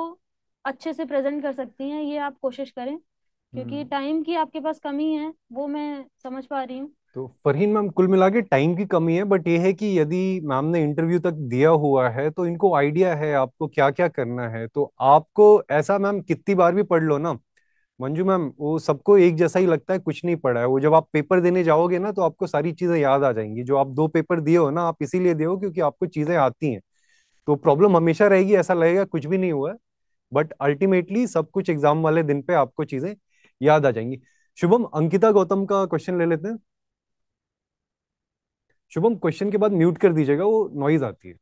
अच्छे से प्रेजेंट कर सकती हैं ये आप कोशिश करें क्योंकि टाइम हम्म। की आपके पास कमी है वो मैं समझ पा रही हूँ तो फरहीन मैम कुल मिला के टाइम की कमी है बट ये है कि यदि मैम ने इंटरव्यू तक दिया हुआ है तो इनको आइडिया है आपको क्या क्या करना है तो आपको ऐसा मैम कितनी बार भी पढ़ लो ना मंजू मैम वो सबको एक जैसा ही लगता है कुछ नहीं पढ़ा है वो जब आप पेपर देने जाओगे ना तो आपको सारी चीजें याद आ जाएंगी जो आप दो पेपर दिए हो ना आप इसीलिए दिए हो क्योंकि आपको चीजें आती हैं तो प्रॉब्लम हमेशा रहेगी ऐसा लगेगा कुछ भी नहीं हुआ है बट अल्टीमेटली सब कुछ एग्जाम वाले दिन पे आपको चीजें याद आ जाएंगी शुभम अंकिता गौतम का क्वेश्चन ले लेते हैं शुभम क्वेश्चन के बाद म्यूट कर दीजिएगा वो नॉइज आती है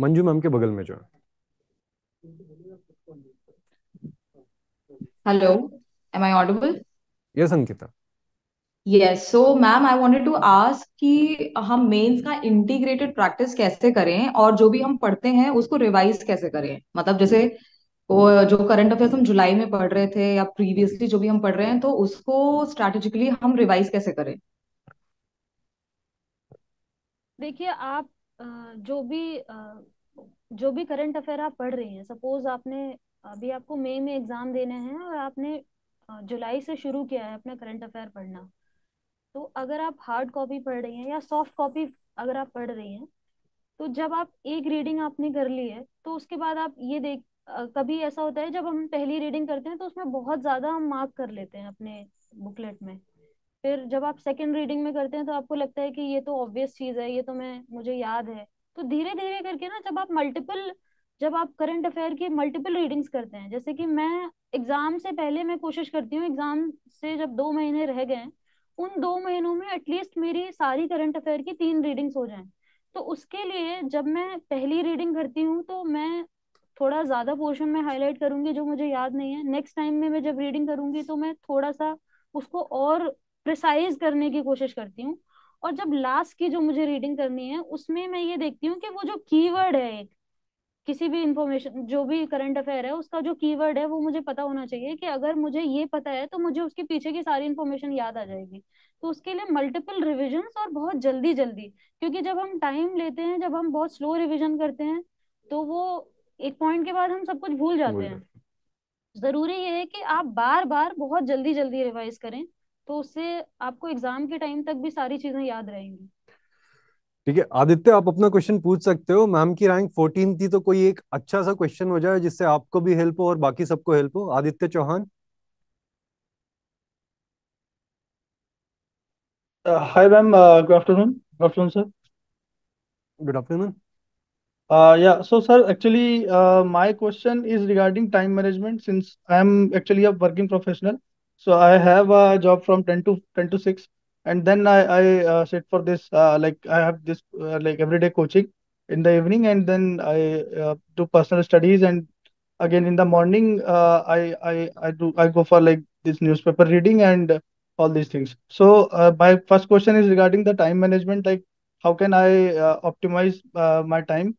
मंजू मैम के बगल में जो है Hello, am I audible? Yes, Ankita. Yes so ma'am I wanted to ask कि हम मेंस का इंटीग्रेटेड प्रैक्टिस कैसे करें और जो भी हम पढ़ते हैं उसको रिवाइज कैसे करें मतलब जैसे वो जो करंट अफेयर्स हम जुलाई में पढ़ रहे थे या प्रीवियसली जो भी हम पढ़ रहे हैं तो उसको स्ट्रेटेजिकली हम रिवाइज कैसे करें देखिए आप जो भी जो भी करंट अफेयर आप पढ़ रहे हैं सपोज आपने अभी आपको मई में एग्जाम देने हैं और आपने जुलाई से शुरू किया है अपना करंट अफेयर पढ़ना तो अगर आप हार्ड कॉपी पढ़ रही हैं या सॉफ्ट कॉपी अगर आप पढ़ रही हैं तो जब आप एक रीडिंग आपने कर ली है तो उसके बाद आप ये देख कभी ऐसा होता है जब हम पहली रीडिंग करते हैं तो उसमें बहुत ज्यादा हम मार्क कर लेते हैं अपने बुकलेट में फिर जब आप सेकेंड रीडिंग में करते हैं तो आपको लगता है कि ये तो ऑब्वियस चीज है ये तो मैं मुझे याद है तो धीरे धीरे करके ना जब आप मल्टीपल जब आप करंट अफेयर के मल्टीपल रीडिंग्स करते हैं जैसे कि मैं एग्जाम से पहले मैं कोशिश करती हूँ एग्जाम से जब दो महीने रह गए उन दो महीनों में एटलीस्ट मेरी सारी करंट अफेयर की तीन रीडिंग्स हो जाए तो उसके लिए जब मैं पहली रीडिंग करती हूँ तो मैं थोड़ा ज्यादा पोर्शन में हाईलाइट करूंगी जो मुझे याद नहीं है नेक्स्ट टाइम में मैं जब रीडिंग करूंगी तो मैं थोड़ा सा उसको और प्रिसाइज करने की कोशिश करती हूँ और जब लास्ट की जो मुझे रीडिंग करनी है उसमें मैं ये देखती हूँ कि वो जो कीवर्ड है एक किसी भी इंफॉर्मेशन जो भी करंट अफेयर है उसका जो कीवर्ड है वो मुझे पता होना चाहिए कि अगर मुझे ये पता है तो मुझे उसके पीछे की सारी इन्फॉर्मेशन याद आ जाएगी तो उसके लिए मल्टीपल रिविजन और बहुत जल्दी जल्दी क्योंकि जब हम टाइम लेते हैं जब हम बहुत स्लो रिविजन करते हैं तो वो एक पॉइंट के बाद हम सब कुछ भूल जाते हैं जरूरी ये है कि आप बार बार बहुत जल्दी जल्दी रिवाइज करें तो उससे आपको एग्जाम के टाइम तक भी सारी चीजें याद रहेंगी ठीक है आदित्य आप अपना क्वेश्चन पूछ सकते हो मैम की रैंक फोर्टीन थी तो कोई एक अच्छा सा क्वेश्चन हो जाए जिससे आपको भी हेल्प हो और बाकी सबको हेल्प हो Aditya Chauhan hi ma'am good afternoon good afternoon sir good afternoon या so sir actually my question is regarding time management since I am actually a working professional so I have a job from ten to ten to six and then i i uh, sit for this uh, like i have this uh, like everyday coaching in the evening and then i uh, do personal studies and again in the morning uh, i i i do i go for like this newspaper reading and all these things so uh, my first question is regarding the time management like how can i optimize my time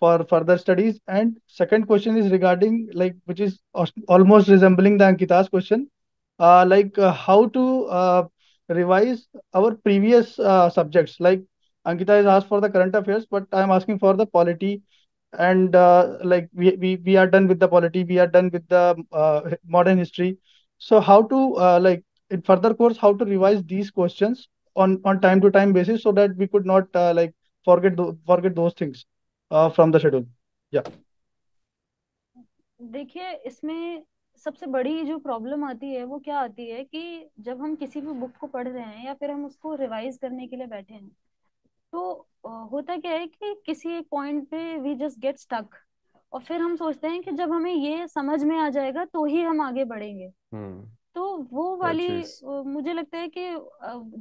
for further studies and second question is regarding like which is almost resembling the ankita's question uh, like uh, how to uh, revise our previous uh, subjects. Like Ankita is asked for the current affairs, but I am asking for the polity and uh, like we, we we are done with the polity we are done with the uh, modern history so how to uh, like in further course how to revise these questions on on time to time basis so that we could not uh, like forget th- forget those things uh, from the schedule yeah देखिए इसमें सबसे बड़ी जो problem आती है वो क्या आती है कि जब हम किसी भी बुक को पढ़ रहे हैं या फिर हम उसको रिवाइज करने के लिए बैठे हैं तो होता क्या है कि किसी एक पॉइंट पे वी जस्ट गेट स्टक और फिर हम सोचते हैं कि जब हमें ये समझ में आ जाएगा तो ही हम आगे बढ़ेंगे hmm. तो वो वाली मुझे लगता है कि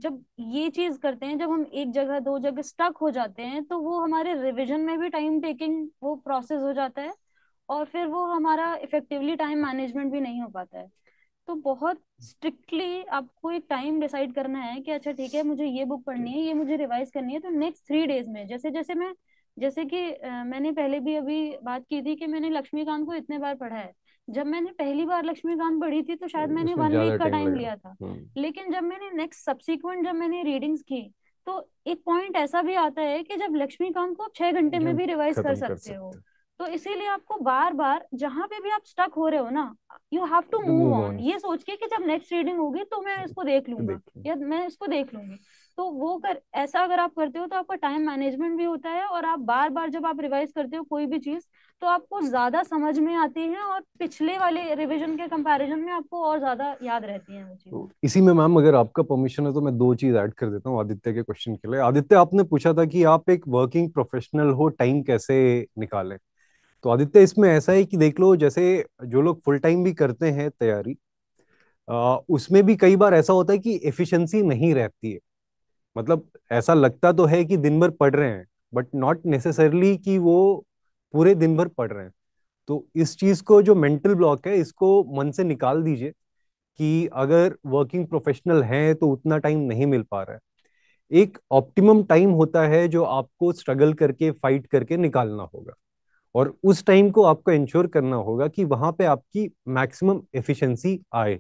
जब ये चीज करते हैं जब हम एक जगह दो जगह स्टक हो जाते हैं तो वो हमारे रिविजन में भी टाइम टेकिंग वो प्रोसेस हो जाता है और फिर वो हमारा इफेक्टिवली टाइम मैनेजमेंट भी नहीं हो पाता है तो बहुत स्ट्रिक्टली आपको एक टाइम डिसाइड करना है कि अच्छा ठीक है मुझे ये बुक पढ़नी है ये मुझे रिवाइज करनी है तो नेक्स्ट थ्री डेज में जैसे जैसे मैं जैसे कि मैंने पहले भी अभी बात की थी कि मैंने लक्ष्मीकांत को इतने बार पढ़ा है जब मैंने पहली बार लक्ष्मीकांत पढ़ी थी तो शायद हम्म, मैंने वन वीक का टाइम लिया था हम्म। लेकिन जब मैंने नेक्स्ट सब्सिक्वेंट जब मैंने रीडिंग्स की तो एक पॉइंट ऐसा भी आता है कि जब लक्ष्मीकांत को आप छह घंटे में भी रिवाइज कर सकते हो तो इसीलिए आपको बार बार जहां पे भी आप स्टक हो रहे हो ना you have to move on ये सोच के कि जब नेक्स्ट रीडिंग होगी तो मैं इसको देख लूंगा या मैं इसको देख लूंगी तो वो कर ऐसा अगर आप करते हो तो आपका टाइम मैनेजमेंट भी होता है और आप बार बार जब आप रिवाइज करते हो कोई भी चीज तो आपको ज्यादा समझ में आती है और पिछले वाले रिविजन के कंपेरिजन में आपको और ज्यादा याद रहती है तो इसी में मैम अगर आपका परमिशन है तो मैं दो चीज ऐड कर देता हूँ आदित्य के क्वेश्चन के लिए आदित्य आपने पूछा था कि आप एक वर्किंग प्रोफेशनल हो टाइम कैसे निकाले तो आदित्य इसमें ऐसा है कि देख लो जैसे जो लोग फुल टाइम भी करते हैं तैयारी उसमें भी कई बार ऐसा होता है कि एफिशिएंसी नहीं रहती है मतलब ऐसा लगता तो है कि दिन भर पढ़ रहे हैं बट नॉट नेसेसरली कि वो पूरे दिन भर पढ़ रहे हैं तो इस चीज को जो मेंटल ब्लॉक है इसको मन से निकाल दीजिए कि अगर वर्किंग प्रोफेशनल हैं तो उतना टाइम नहीं मिल पा रहा है एक ऑप्टिमम टाइम होता है जो आपको स्ट्रगल करके फाइट करके निकालना होगा और उस टाइम को आपको इंश्योर करना होगा कि वहां पे आपकी मैक्सिमम एफिशिएंसी आए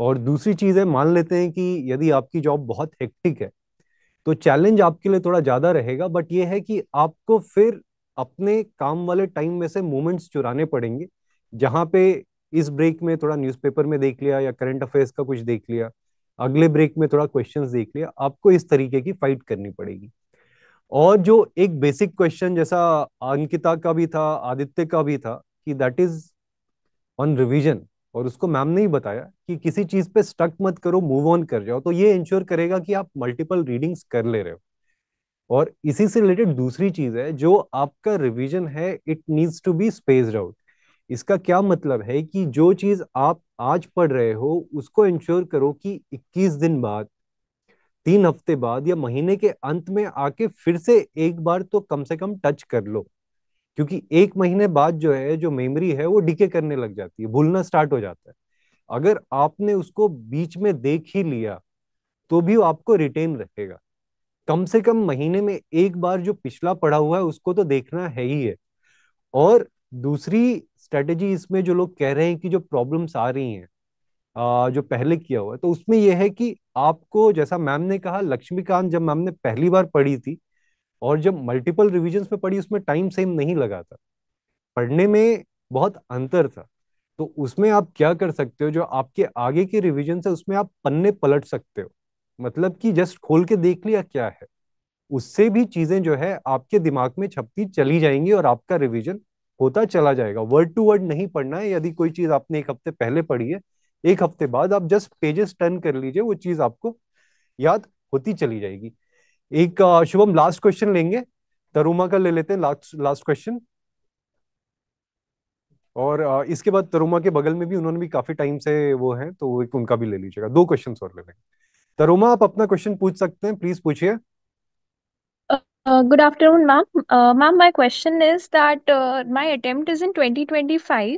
और दूसरी चीज है मान लेते हैं कि यदि आपकी जॉब बहुत हेक्टिक है तो चैलेंज आपके लिए थोड़ा ज्यादा रहेगा बट ये है कि आपको फिर अपने काम वाले टाइम में से मोमेंट्स चुराने पड़ेंगे जहां पे इस ब्रेक में थोड़ा न्यूज़पेपर में देख लिया या करंट अफेयर्स का कुछ देख लिया अगले ब्रेक में थोड़ा क्वेश्चंस देख लिया आपको इस तरीके की फाइट करनी पड़ेगी और जो एक बेसिक क्वेश्चन जैसा अंकिता का भी था आदित्य का भी था कि दैट इज ऑन रिविजन और उसको मैम ने ही बताया कि किसी चीज पे स्टक मत करो मूव ऑन कर जाओ तो ये इंश्योर करेगा कि आप मल्टीपल रीडिंग्स कर ले रहे हो और इसी से रिलेटेड दूसरी चीज है जो आपका रिवीजन है it needs to be spaced out इसका क्या मतलब है कि जो चीज आप आज पढ़ रहे हो उसको इंश्योर करो कि 21 दिन बाद तीन हफ्ते बाद या महीने के अंत में आके फिर से एक बार तो कम से कम टच कर लो क्योंकि एक महीने बाद जो है जो मेमोरी है वो डिके करने लग जाती है भूलना स्टार्ट हो जाता है अगर आपने उसको बीच में देख ही लिया तो भी आपको रिटेन रहेगा कम से कम महीने में एक बार जो पिछला पड़ा हुआ है उसको तो देखना है ही है और दूसरी स्ट्रेटेजी इसमें जो लोग कह रहे हैं कि जो प्रॉब्लम्स आ रही हैं जो पहले किया हुआ है तो उसमें यह है कि आपको जैसा मैम ने कहा लक्ष्मीकांत जब मैम ने पहली बार पढ़ी थी और जब मल्टीपल रिविजन्स में पढ़ी उसमें टाइम सेम नहीं लगा था पढ़ने में बहुत अंतर था तो उसमें आप क्या कर सकते हो जो आपके आगे के रिविजन है उसमें आप पन्ने पलट सकते हो मतलब कि जस्ट खोल के देख लिया क्या है उससे भी चीजें जो है आपके दिमाग में छपती चली जाएंगी और आपका रिविजन होता चला जाएगा वर्ड टू वर्ड नहीं पढ़ना है यदि कोई चीज आपने एक हफ्ते पहले पढ़ी है एक हफ्ते बाद आप जस्ट पेजेस टर्न कर लीजिए वो चीज आपको याद होती चली जाएगी एक शुभम लास्ट क्वेश्चन लेंगे तरुमा का ले लेते हैं लास्ट लास्ट क्वेश्चन और इसके बाद तरुमा के बगल में भी उन्होंने भी काफी टाइम से वो है तो एक उनका भी ले लीजिएगा दो क्वेश्चन और ले लेंगे तरुमा आप अपना क्वेश्चन पूछ सकते हैं प्लीज पूछिए Uh, good afternoon, ma'am. Uh, ma'am, my question is that uh, my attempt is in 2025.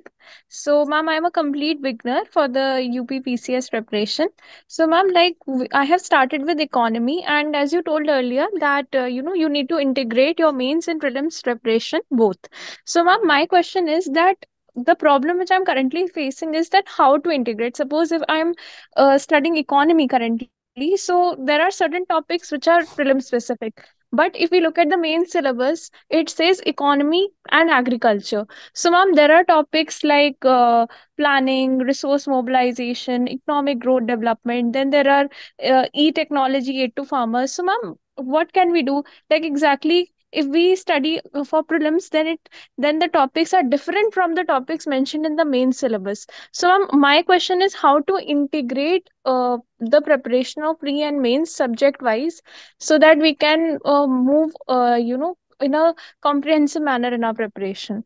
So, ma'am, I'm a complete beginner for the UPPCS preparation. So, ma'am, like I have started with economy, and as you told earlier, that uh, you know you need to integrate your mains and prelims preparation both. So, ma'am, my question is that the problem which I'm currently facing is that how to integrate. Suppose if I'm uh, studying economy currently so there are certain topics which are prelim specific but if we look at the main syllabus it says economy and agriculture so ma'am there are topics like uh, planning resource mobilization economic growth development then there are uh, e technology aid to farmers so ma'am what can we do like exactly if we study uh, for prelims then it then the topics are different from the topics mentioned in the main syllabus so um, my question is how to integrate uh, the preparation of pre and main subject wise so that we can uh, move uh, you know in a comprehensive manner in our preparation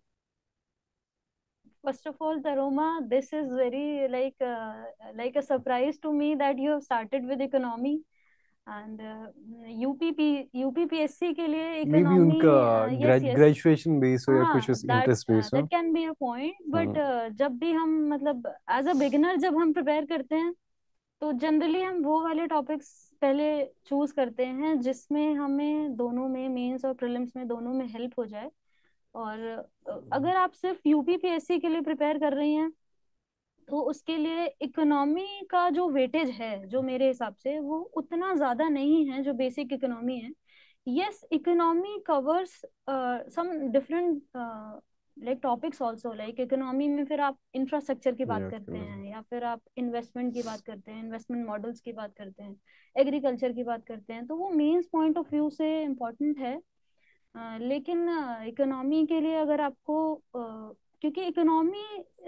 first of all taroma this is very like uh, like a surprise to me that you have started with economy and यूपीपी UPPSC के लिए economy उनका graduation uh, base हो या हाँ, कुछ interest base uh, हो that can be a point but जब भी हम मतलब एज अ बिगिनर जब हम प्रिपेयर करते हैं तो जनरली हम वो वाले टॉपिक्स पहले चूज करते हैं जिसमें हमें दोनों में मेंस और प्रीलिम्स में दोनों में हेल्प हो जाए और हाँ। अगर आप सिर्फ यूपीपीएससी के लिए प्रिपेयर कर रही हैं तो उसके लिए इकोनॉमी का जो वेटेज है जो मेरे हिसाब से वो उतना ज्यादा नहीं है जो बेसिक इकोनॉमी है yes economy covers some different like topics also like economy में फिर आप इंफ्रास्ट्रक्चर की बात करते हैं या फिर आप इन्वेस्टमेंट की बात करते हैं इन्वेस्टमेंट मॉडल्स की बात करते हैं एग्रीकल्चर की बात करते हैं तो वो मेन्स पॉइंट ऑफ व्यू से इम्पोर्टेंट है लेकिन इकोनॉमी के लिए अगर आपको क्योंकि economy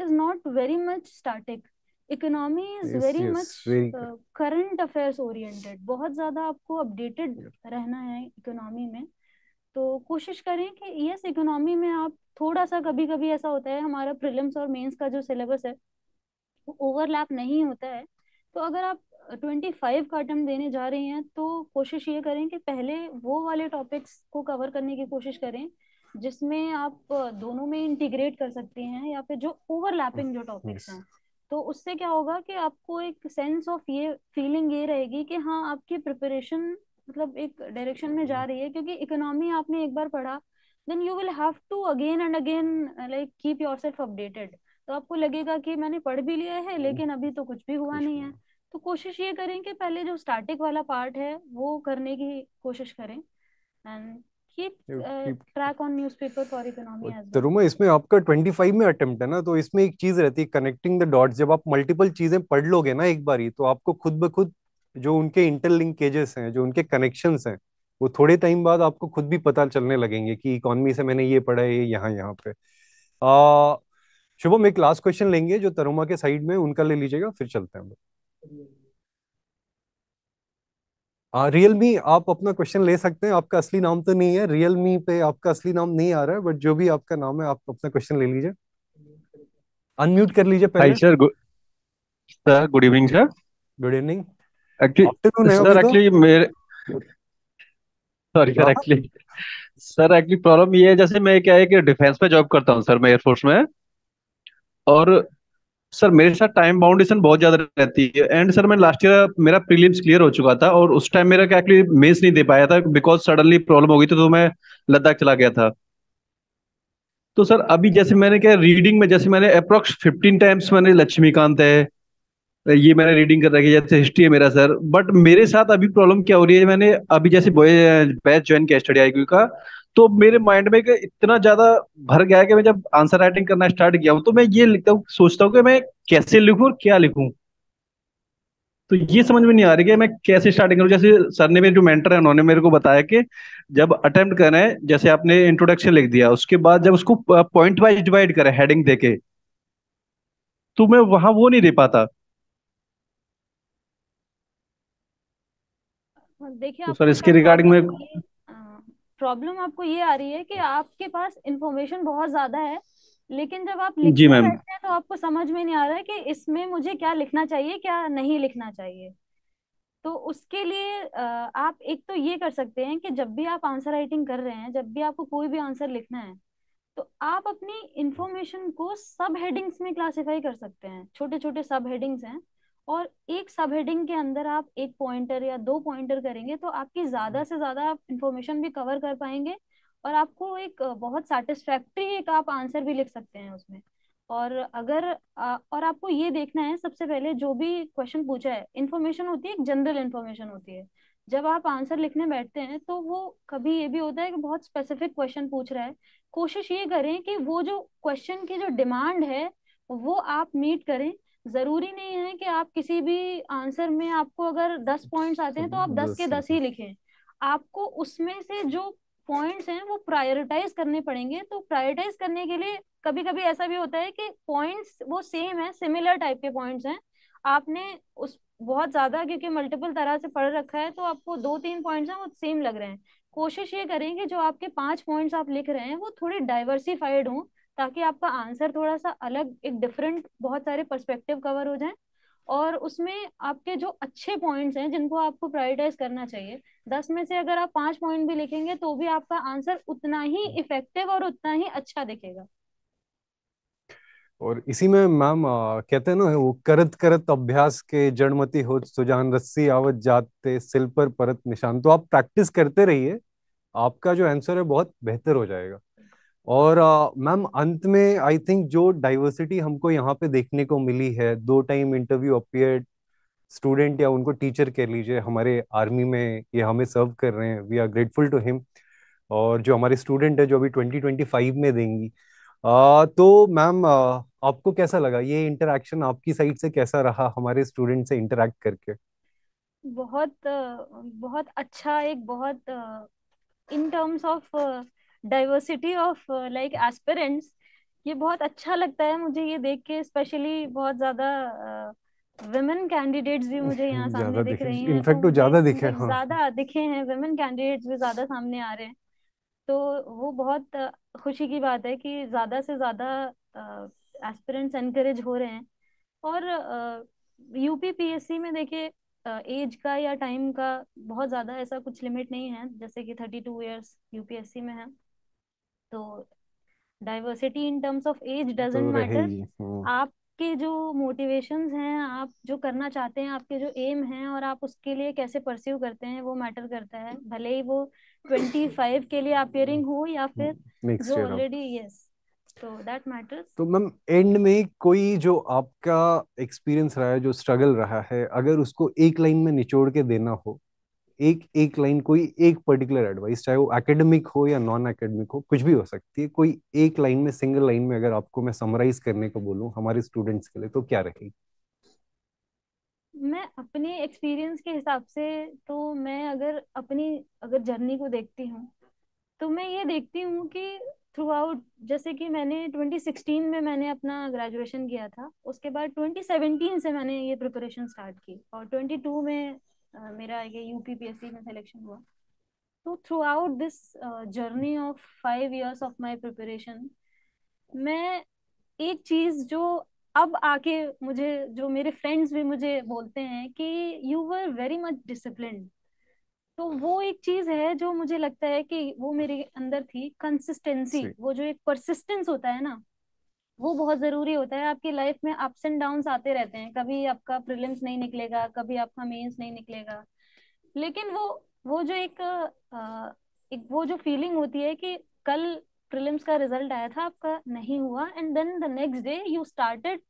is not very much static economy is very much current affairs oriented बहुत ज्यादा आपको अपडेटेड रहना है इकोनॉमी में तो कोशिश करें कि यस इकोनॉमी में आप थोड़ा सा कभी कभी ऐसा होता है हमारा प्रिलिम्स और मेंस का जो सिलेबस है वो ओवरलैप नहीं होता है तो अगर आप ट्वेंटी फाइव का अटैम्प्ट देने जा रही हैं तो कोशिश ये करें कि पहले वो वाले टॉपिक्स को कवर करने की कोशिश करें जिसमें आप दोनों में इंटीग्रेट कर सकते हैं या फिर जो ओवरलैपिंग जो टॉपिक्स हैं तो उससे क्या होगा कि आपको एक सेंस ऑफ ये फीलिंग ये रहेगी कि हाँ आपकी प्रिपरेशन मतलब एक डायरेक्शन में जा रही है क्योंकि इकोनॉमी आपने एक बार पढ़ा then you will have to again and again like keep yourself updated तो आपको लगेगा कि मैंने पढ़ भी लिया है लेकिन अभी तो कुछ भी हुआ नहीं है तो कोशिश ये करें कि पहले जो स्टैटिक वाला पार्ट है वो करने की कोशिश करें and keep, uh, track on newspaper for economy as well. इसमें आपका 25 में अटेम्प्ट है ना तो इसमें एक चीज रहती है कनेक्टिंग द डॉट्स जब आप मल्टीपल चीजें पढ़ लोगे ना एक बार ही तो आपको खुद ब खुद जो उनके इंटरलिंकेजेस हैं जो उनके कनेक्शन हैं वो थोड़े टाइम बाद आपको खुद भी पता चलने लगेंगे कि इकोनॉमी से मैंने ये पढ़ा है ये यहाँ यहाँ पे शुभम एक लास्ट क्वेश्चन लेंगे जो तरुमा के साइड में उनका ले लीजिएगा फिर चलते हैं हम रियल मी आप अपना क्वेश्चन ले सकते हैं आपका असली नाम तो नहीं है रियल मी पे आपका असली नाम नहीं आ रहा है बट जो भी आपका नाम है आप अपना क्वेश्चन ले लीजिए अनम्यूट कर लीजिए पहले sir sir good evening sir good evening sir actually मेरे sorry sir actually sir actually problem ये है जैसे मैं क्या है कि डिफेंस में जॉब करता हूँ सर मैं एयरफोर्स में और सर मेरे साथ टाइम बाउंडेशन बहुत ज्यादा रहती है एंड सर मैं लास्ट ईयर मेरा प्रीलिम्स क्लियर हो चुका था और उस टाइम मेरा क्या मेंस नहीं दे पाया था बिकॉज सडनली प्रॉब्लम हो गई थी तो मैं लद्दाख चला गया था तो सर अभी जैसे मैंने क्या रीडिंग में जैसे मैंने अप्रोक्स फिफ्टीन टाइम्स मैंने लक्ष्मीकांत है ये मैंने रीडिंग कर रखी है जैसे हिस्ट्री है मेरा सर बट मेरे साथ अभी प्रॉब्लम क्या हो रही है मैंने अभी जैसे बैच ज्वाइन किया स्टडी आई का तो मेरे माइंड में इतना ज्यादा भर गया कि मैं जब आंसर राइटिंग करना स्टार्ट किया हूं तो मैं ये लिखता हूँ सोचता हूँ कि मैं कैसे लिखूँ और क्या लिखूँ तो ये समझ में नहीं आ रही है मैं कैसे स्टार्टिंग करूं जैसे सर ने मेरे जो मेंटर है उन्होंने मेरे को बताया कि जब अटेम्प्ट करें जैसे आपने इंट्रोडक्शन लिख दिया उसके बाद जब उसको पॉइंट वाइज डिवाइड करें हेडिंग देके तो मैं वहां वो नहीं दे पाता हाँ, देखिए तो सर इसके रिगार्डिंग में तो प्रॉब्लम आपको ये आ रही है कि आपके पास इन्फॉर्मेशन बहुत ज्यादा है लेकिन जब आप लिखते बैठते हैं तो आपको समझ में नहीं आ रहा है कि इसमें मुझे क्या लिखना चाहिए क्या नहीं लिखना चाहिए तो उसके लिए आप एक तो ये कर सकते हैं कि जब भी आप आंसर राइटिंग कर रहे हैं जब भी आपको कोई भी आंसर लिखना है तो आप अपनी इंफॉर्मेशन को सब हेडिंग्स में क्लासिफाई कर सकते हैं छोटे छोटे सब हेडिंग्स हैं और एक सब हेडिंग के अंदर आप एक पॉइंटर या दो पॉइंटर करेंगे तो आपकी ज्यादा से ज्यादा आप इंफॉर्मेशन भी कवर कर पाएंगे और आपको एक बहुत सेटिस्फैक्ट्री एक आप आंसर भी लिख सकते हैं उसमें और अगर और आपको ये देखना है सबसे पहले जो भी क्वेश्चन पूछा है इन्फॉर्मेशन होती है एक जनरल इन्फॉर्मेशन होती है जब आप आंसर लिखने बैठते हैं तो वो कभी ये भी होता है कि बहुत स्पेसिफिक क्वेश्चन पूछ रहा है कोशिश ये करें कि वो जो क्वेश्चन की जो डिमांड है वो आप मीट करें जरूरी नहीं है कि आप किसी भी आंसर में आपको अगर दस पॉइंट्स आते हैं तो आप दस के दस ही लिखें आपको उसमें से जो पॉइंट्स हैं वो प्रायोरिटाइज करने पड़ेंगे तो प्रायोरिटाइज करने के लिए कभी कभी ऐसा भी होता है कि पॉइंट्स वो सेम है सिमिलर टाइप के पॉइंट्स हैं आपने उस बहुत ज्यादा क्योंकि मल्टीपल तरह से पढ़ रखा है तो आपको दो तीन पॉइंट्स हैं वो सेम लग रहे हैं कोशिश ये करें कि जो आपके पांच पॉइंट्स आप लिख रहे हैं वो थोड़े डाइवर्सिफाइड हों ताकि आपका आंसर थोड़ा सा अलग एक डिफरेंट बहुत सारे परस्पेक्टिव कवर हो जाए और उसमें आपके जो अच्छे पॉइंट्स हैं जिनको आपको प्रायोरिटाइज करना चाहिए दस में से अगर आप पांच पॉइंट भी लिखेंगे तो भी आपका आंसर उतना ही इफेक्टिव और उतना ही अच्छा दिखेगा और इसी में मैम कहते हैं ना वो करत करत अभ्यास के जड़मती हो सुजान रस्सी आवत जाते सिल पर परत निशान तो आप प्रैक्टिस करते रहिए आपका जो आंसर है बहुत बेहतर हो जाएगा और मैम अंत में आई थिंक जो डाइवर्सिटी हमको यहाँ पे देखने को मिली है दो टाइम इंटरव्यू अपियर स्टूडेंट या उनको टीचर कह लीजिए हमारे आर्मी में ये हमें सर्व कर रहे हैं we are grateful to him और जो हमारे स्टूडेंट है जो अभी 2025 में देंगी आ, तो मैम आपको कैसा लगा ये इंटरेक्शन आपकी साइड से कैसा रहा हमारे स्टूडेंट से इंटरेक्ट करके बहुत बहुत अच्छा एक बहुत in terms of diversity of like aspirants ये बहुत अच्छा लगता है मुझे ये देख के स्पेशली बहुत ज्यादा वुमेन कैंडिडेट्स भी मुझे यहाँ सामने दिख रही हैं इनफैक्ट तो ज्यादा हाँ। दिखे हैं ज्यादा दिखे हैं वुमेन कैंडिडेट्स भी ज्यादा सामने आ रहे हैं तो वो बहुत uh, खुशी की बात है कि ज्यादा से ज्यादा एस्पिरेंट्स एनकरेज हो रहे हैं और यूपी uh, पीएससी में देखिए एज uh, का या टाइम का बहुत ज्यादा ऐसा कुछ लिमिट नहीं है जैसे कि थर्टी टू ईयर्स यूपीएससी में है तो diversity in terms of age doesn't matter रहेगी हाँ। आपके जो मोटिवेशंस हैं आप जो करना चाहते हैं आपके जो एम हैं और आप उसके लिए कैसे परस्यू करते हैं वो मैटर करता है भले ही वो ट्वेंटी फाइव के लिए अपियरिंग हो या फिर जो मिक्सचर हो ऑलरेडी यस तो दैट मैटर्स तो मैम एंड में कोई जो आपका एक्सपीरियंस रहा है जो स्ट्रगल रहा है अगर उसको एक लाइन में निचोड़ के देना हो एक एक लाइन कोई एक पर्टिकुलर एडवाइस चाहे वो एकेडमिक हो या नॉन एकेडमिक हो कुछ भी हो सकती है कोई एक लाइन में सिंगल लाइन में अगर आपको मैं समराइज करने को बोलूं हमारे स्टूडेंट्स के लिए तो क्या रहेगी मैं अपने एक्सपीरियंस के हिसाब से तो मैं अगर अपनी अगर जर्नी को देखती हूँ तो मैं ये देखती हूँ कि थ्रू आउट जैसे कि मैंने 2016 में मैंने अपना ग्रेजुएशन किया था उसके बाद 2017 से मैंने ये प्रिपरेशन स्टार्ट की और 22 में मेरा ये यूपीपीएससी में सिलेक्शन हुआ तो throughout this journey of five years of my preparation मैं एक चीज जो अब आके मुझे जो मेरे फ्रेंड्स भी मुझे बोलते हैं कि you were very much discipline तो वो एक चीज है जो मुझे लगता है कि वो मेरे अंदर थी कंसिस्टेंसी वो जो एक परसिस्टेंस होता है ना वो बहुत जरूरी होता है आपकी लाइफ में अप्स एंड डाउन आते रहते हैं कभी आपका प्रिलिम्स नहीं निकलेगा कभी आपका मेंस नहीं निकलेगा लेकिन वो वो जो एक, एक वो जो फीलिंग होती है कि कल प्रिलिम्स का रिजल्ट आया था आपका नहीं हुआ and then the next day you started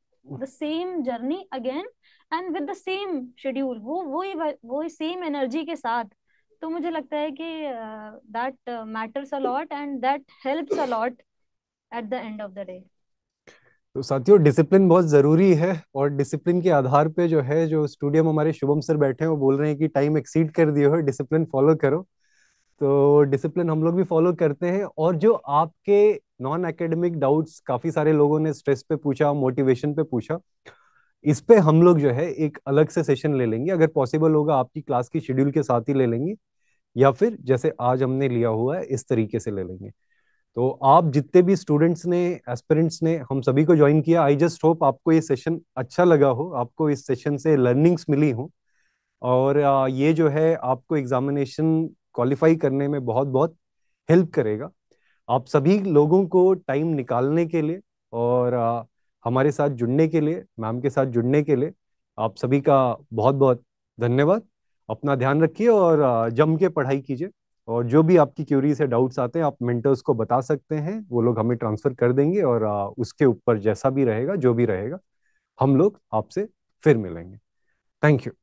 the same journey again and with the same schedule वो वो ही वो ही सेम एनर्जी के साथ तो मुझे लगता है कि that matters a lot and that helps a lot at the end of the day तो साथियों डिसिप्लिन बहुत ज़रूरी है और डिसिप्लिन के आधार पे जो है जो स्टूडियो में हमारे शुभम सर बैठे हैं वो बोल रहे हैं कि टाइम एक्सीड कर दिए हो डिसिप्लिन फॉलो करो तो डिसिप्लिन हम लोग भी फॉलो करते हैं और जो आपके नॉन एकेडमिक डाउट्स काफ़ी सारे लोगों ने स्ट्रेस पे पूछा मोटिवेशन पे पूछा इस पे हम लोग जो है एक अलग से सेशन ले लेंगे अगर पॉसिबल होगा आपकी क्लास की शेड्यूल के साथ ही ले लेंगे या फिर जैसे आज हमने लिया हुआ है इस तरीके से ले लेंगे तो आप जितने भी स्टूडेंट्स ने एस्पिरेंट्स ने हम सभी को ज्वाइन किया आई जस्ट होप आपको ये सेशन अच्छा लगा हो आपको इस सेशन से लर्निंग्स मिली हो और ये जो है आपको एग्जामिनेशन क्वालिफाई करने में बहुत बहुत हेल्प करेगा आप सभी लोगों को टाइम निकालने के लिए और हमारे साथ जुड़ने के लिए मैम के साथ जुड़ने के लिए आप सभी का बहुत बहुत धन्यवाद अपना ध्यान रखिए और जम के पढ़ाई कीजिए और जो भी आपकी क्यूरीज है डाउट्स आते हैं आप मेंटर्स को बता सकते हैं वो लोग हमें ट्रांसफर कर देंगे और उसके ऊपर जैसा भी रहेगा जो भी रहेगा हम लोग आपसे फिर मिलेंगे थैंक यू